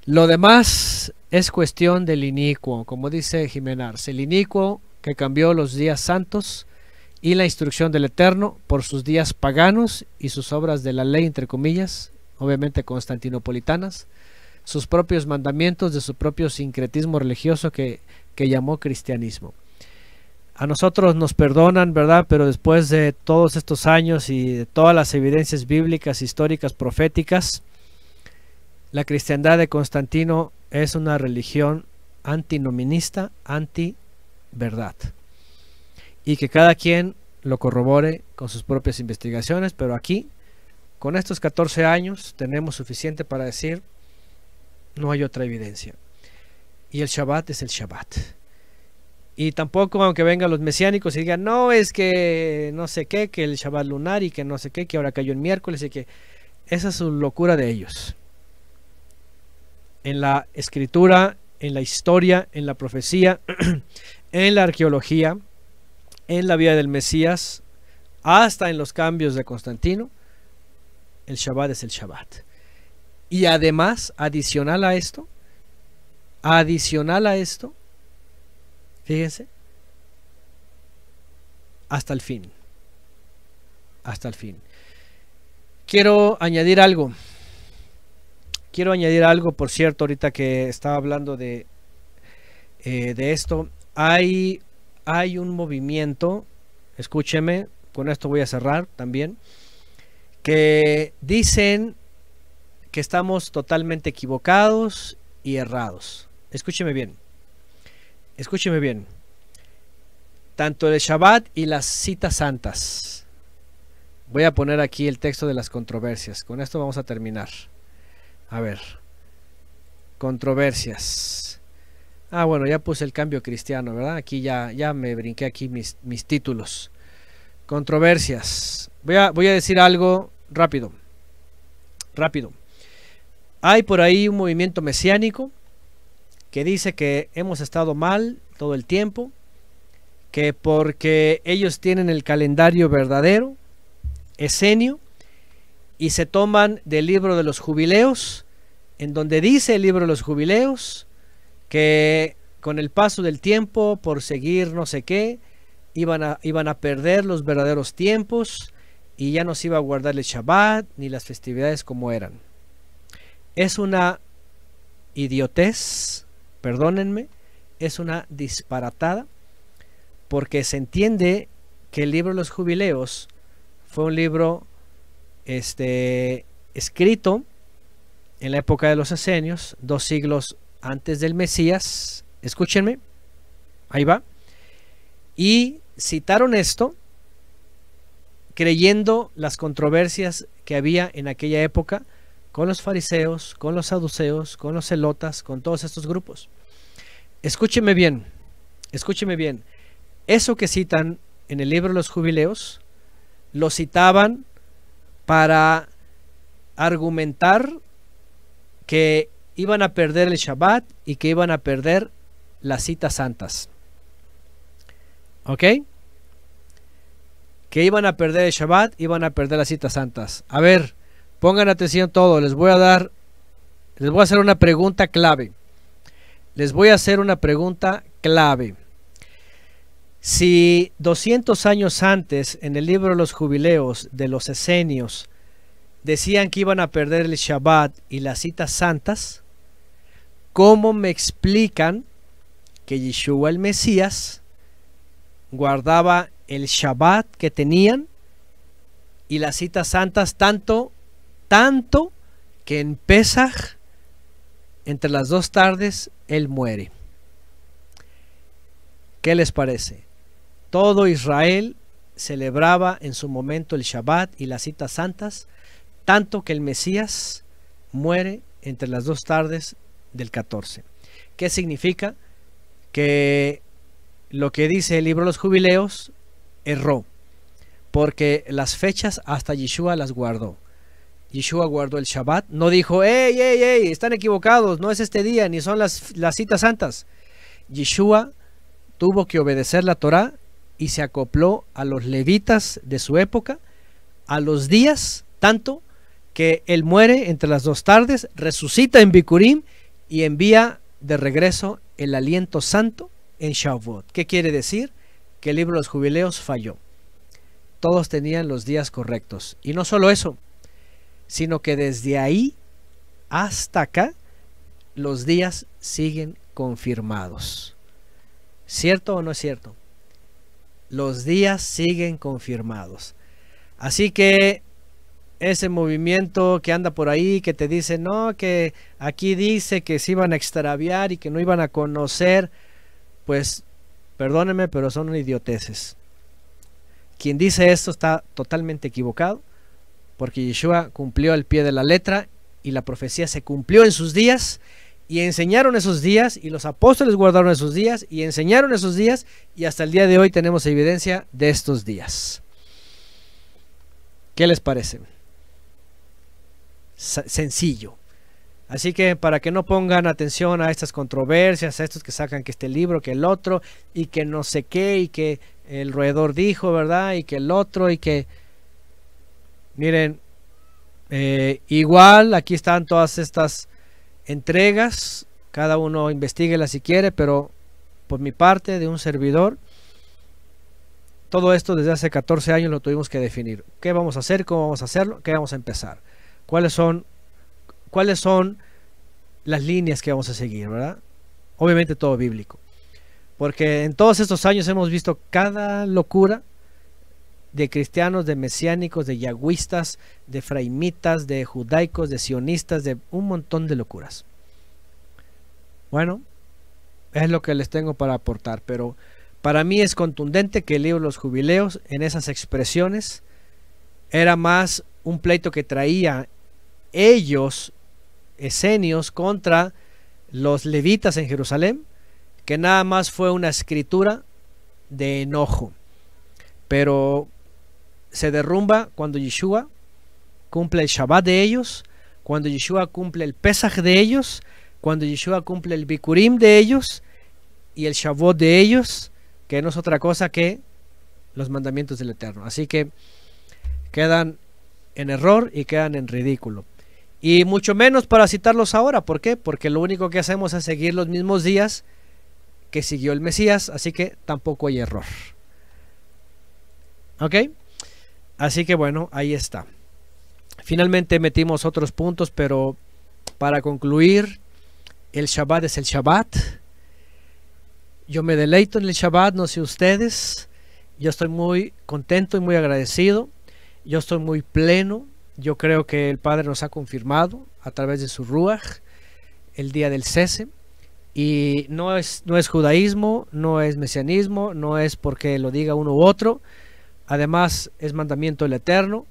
Lo demás es cuestión del inicuo, como dice Jiménez, el inicuo que cambió los días santos y la instrucción del Eterno por sus días paganos y sus obras de la ley, entre comillas, obviamente constantinopolitanas, sus propios mandamientos de su propio sincretismo religioso que, que llamó cristianismo. A nosotros nos perdonan, ¿verdad? Pero después de todos estos años y de todas las evidencias bíblicas, históricas, proféticas, la cristiandad de Constantino es una religión antinominista, anti-verdad y que cada quien lo corrobore con sus propias investigaciones, pero aquí, con estos 14 años, tenemos suficiente para decir, no hay otra evidencia. Y el Shabbat es el Shabbat. Y tampoco, aunque vengan los mesiánicos y digan, no, es que no sé qué, que el Shabbat lunar y que no sé qué, que ahora cayó el miércoles y que esa es su locura de ellos. En la escritura, en la historia, en la profecía, en la arqueología, en la vida del Mesías, hasta en los cambios de Constantino, el Shabbat es el Shabbat. Y además, adicional a esto, adicional a esto, fíjense, hasta el fin, hasta el fin. Quiero añadir algo, quiero añadir algo, por cierto, ahorita que estaba hablando de, eh, de esto, hay hay un movimiento, escúcheme, con esto voy a cerrar también, que dicen que estamos totalmente equivocados y errados. Escúcheme bien, escúcheme bien. Tanto el Shabbat y las citas santas. Voy a poner aquí el texto de las controversias. Con esto vamos a terminar. A ver. Controversias. Ah, bueno, ya puse el cambio cristiano, ¿verdad? Aquí ya, ya me brinqué aquí mis, mis títulos. Controversias. Voy a, voy a decir algo rápido. Rápido. Hay por ahí un movimiento mesiánico que dice que hemos estado mal todo el tiempo, que porque ellos tienen el calendario verdadero, esenio, y se toman del libro de los jubileos, en donde dice el libro de los jubileos que con el paso del tiempo, por seguir no sé qué, iban a, iban a perder los verdaderos tiempos y ya no se iba a guardar el Shabbat ni las festividades como eran. Es una idiotez, perdónenme, es una disparatada, porque se entiende que el libro de los jubileos fue un libro este, escrito en la época de los asenios dos siglos antes del Mesías, escúchenme, ahí va, y citaron esto creyendo las controversias que había en aquella época con los fariseos, con los saduceos, con los celotas, con todos estos grupos. Escúcheme bien, escúcheme bien. Eso que citan en el libro de los jubileos, lo citaban para argumentar que iban a perder el Shabbat y que iban a perder las citas santas. ¿Ok? Que iban a perder el Shabbat, iban a perder las citas santas. A ver, pongan atención todo, les voy a dar, les voy a hacer una pregunta clave. Les voy a hacer una pregunta clave. Si 200 años antes, en el libro de Los Jubileos de los Esenios, decían que iban a perder el Shabbat y las citas santas, ¿Cómo me explican que Yeshua el Mesías guardaba el Shabbat que tenían y las citas santas tanto, tanto que en Pesaj, entre las dos tardes, él muere? ¿Qué les parece? Todo Israel celebraba en su momento el Shabbat y las citas santas, tanto que el Mesías muere entre las dos tardes del 14. ¿Qué significa? Que lo que dice el libro de los jubileos erró, porque las fechas hasta Yeshua las guardó. Yeshua guardó el Shabbat, no dijo, hey, ey, ey! están equivocados, no es este día, ni son las, las citas santas. Yeshua tuvo que obedecer la Torá y se acopló a los levitas de su época, a los días, tanto que él muere entre las dos tardes, resucita en Bicurim y envía de regreso el aliento santo en Shavuot. ¿Qué quiere decir? Que el libro de los jubileos falló. Todos tenían los días correctos. Y no solo eso, sino que desde ahí hasta acá los días siguen confirmados. ¿Cierto o no es cierto? Los días siguen confirmados. Así que ese movimiento que anda por ahí, que te dice, no, que aquí dice que se iban a extraviar y que no iban a conocer, pues perdónenme, pero son idioteces. Quien dice esto está totalmente equivocado, porque Yeshua cumplió al pie de la letra y la profecía se cumplió en sus días y enseñaron esos días y los apóstoles guardaron esos días y enseñaron esos días y hasta el día de hoy tenemos evidencia de estos días. ¿Qué les parece? sencillo. Así que para que no pongan atención a estas controversias, a estos que sacan que este libro, que el otro, y que no sé qué, y que el roedor dijo, ¿verdad? Y que el otro, y que... Miren, eh, igual aquí están todas estas entregas, cada uno investiguela si quiere, pero por mi parte, de un servidor, todo esto desde hace 14 años lo tuvimos que definir. ¿Qué vamos a hacer? ¿Cómo vamos a hacerlo? ¿Qué vamos a empezar? cuáles son, cuáles son las líneas que vamos a seguir, ¿verdad? Obviamente todo bíblico. Porque en todos estos años hemos visto cada locura de cristianos, de mesiánicos, de yagüistas, de fraimitas, de judaicos, de sionistas, de un montón de locuras. Bueno, es lo que les tengo para aportar, pero para mí es contundente que el libro Los Jubileos en esas expresiones era más un pleito que traía ellos, esenios, contra los levitas en Jerusalén, que nada más fue una escritura de enojo. Pero se derrumba cuando Yeshua cumple el Shabbat de ellos, cuando Yeshua cumple el Pesaj de ellos, cuando Yeshua cumple el Bikurim de ellos y el shabot de ellos, que no es otra cosa que los mandamientos del Eterno. Así que quedan en error y quedan en ridículo. Y mucho menos para citarlos ahora. ¿Por qué? Porque lo único que hacemos es seguir los mismos días que siguió el Mesías, así que tampoco hay error. ¿Ok? Así que bueno, ahí está. Finalmente metimos otros puntos, pero para concluir, el Shabbat es el Shabbat. Yo me deleito en el Shabbat, no sé ustedes. Yo estoy muy contento y muy agradecido. Yo estoy muy pleno yo creo que el Padre nos ha confirmado a través de su Ruach el día del cese. Y no es, no es judaísmo, no es mesianismo, no es porque lo diga uno u otro. Además, es mandamiento del Eterno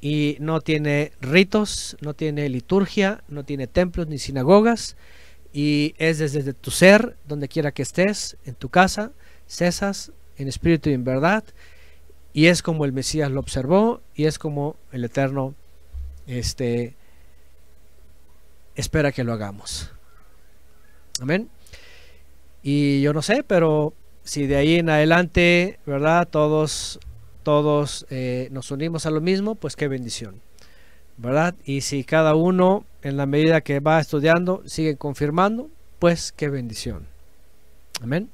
y no tiene ritos, no tiene liturgia, no tiene templos ni sinagogas. Y es desde tu ser, donde quiera que estés, en tu casa, cesas en espíritu y en verdad. Y es como el Mesías lo observó y es como el Eterno este, espera que lo hagamos. Amén. Y yo no sé, pero si de ahí en adelante, ¿verdad? Todos, todos eh, nos unimos a lo mismo, pues qué bendición, ¿verdad? Y si cada uno, en la medida que va estudiando, sigue confirmando, pues qué bendición. Amén.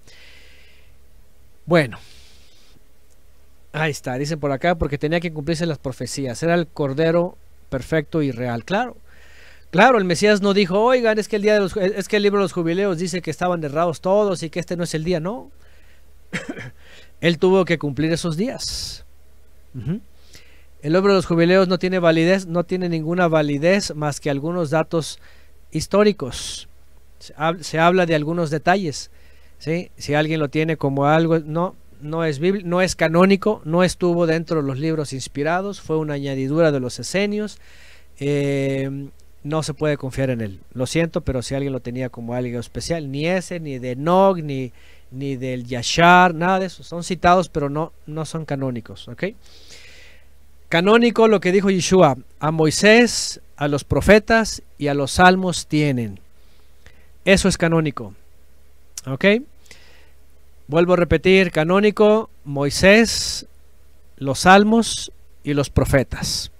Bueno, ahí está, dicen por acá, porque tenía que cumplirse las profecías. Era el cordero perfecto y real. Claro, Claro, el Mesías no dijo, oigan, es que el día es que el libro de los jubileos dice que estaban errados todos y que este no es el día, no. Él tuvo que cumplir esos días. El libro de los jubileos no tiene validez, no tiene ninguna validez más que algunos datos históricos. Se, habla de algunos detalles. Si alguien lo tiene como algo, no, no es, no es canónico, no estuvo dentro de los libros inspirados, fue una añadidura de los esenios. Em, no se puede confiar en él. Lo siento, pero si alguien lo tenía como algo especial, ni ese, ni de Nog, ni, del Yashar, nada de eso. Son citados, pero no, no son canónicos. ¿okay? Canónico lo que dijo Yeshua, a Moisés, a los profetas y a los salmos tienen. Eso es canónico. ¿Ok? Vuelvo a repetir, canónico, Moisés, los salmos y los profetas.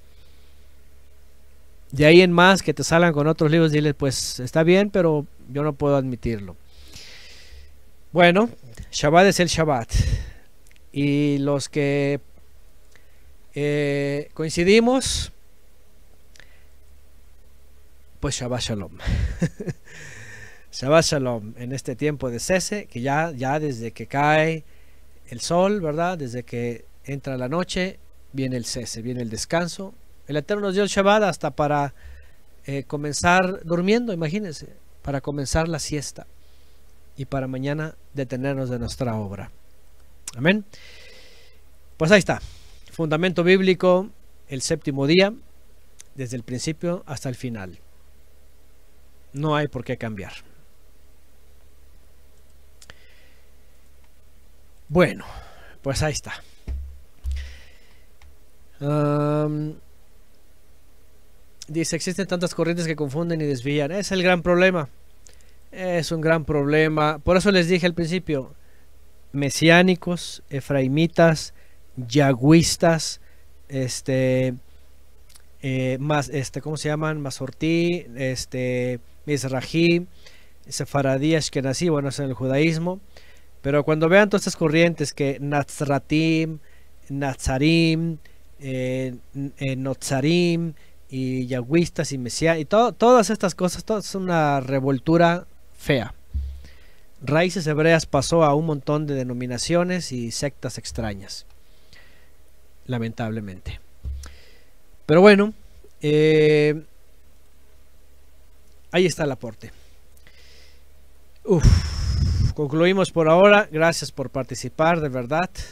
De ahí en más que te salgan con otros libros, diles, pues está bien, pero yo no puedo admitirlo. Bueno, Shabbat es el Shabbat. Y los que eh, coincidimos, pues Shabbat Shalom. Shabbat Shalom en este tiempo de cese, que ya, ya desde que cae el sol, ¿verdad? Desde que entra la noche, viene el cese, viene el descanso. El Eterno nos dio el Shabbat hasta para eh, comenzar durmiendo, imagínense, para comenzar la siesta y para mañana detenernos de nuestra obra. Amén. Pues ahí está. Fundamento bíblico, el séptimo día, desde el principio hasta el final. No hay por qué cambiar. Bueno, pues ahí está. dice, existen tantas corrientes que confunden y desvían. Es el gran problema. Es un gran problema. Por eso les dije al principio, mesiánicos, efraimitas, yagüistas, este, eh, más, este, ¿cómo se llaman? Masortí, este, Mizrahi, Sefaradí, nací, bueno, es en el judaísmo. Pero cuando vean todas estas corrientes que Nazratim, Nazarim, eh, eh, Nozarim y Yahwistas y Mesías y todas estas cosas, todas es una revoltura fea. Raíces hebreas pasó a un montón de denominaciones y sectas extrañas, lamentablemente. Pero bueno, eh, ahí está el aporte. Uf concluimos por ahora. Gracias por participar, de verdad.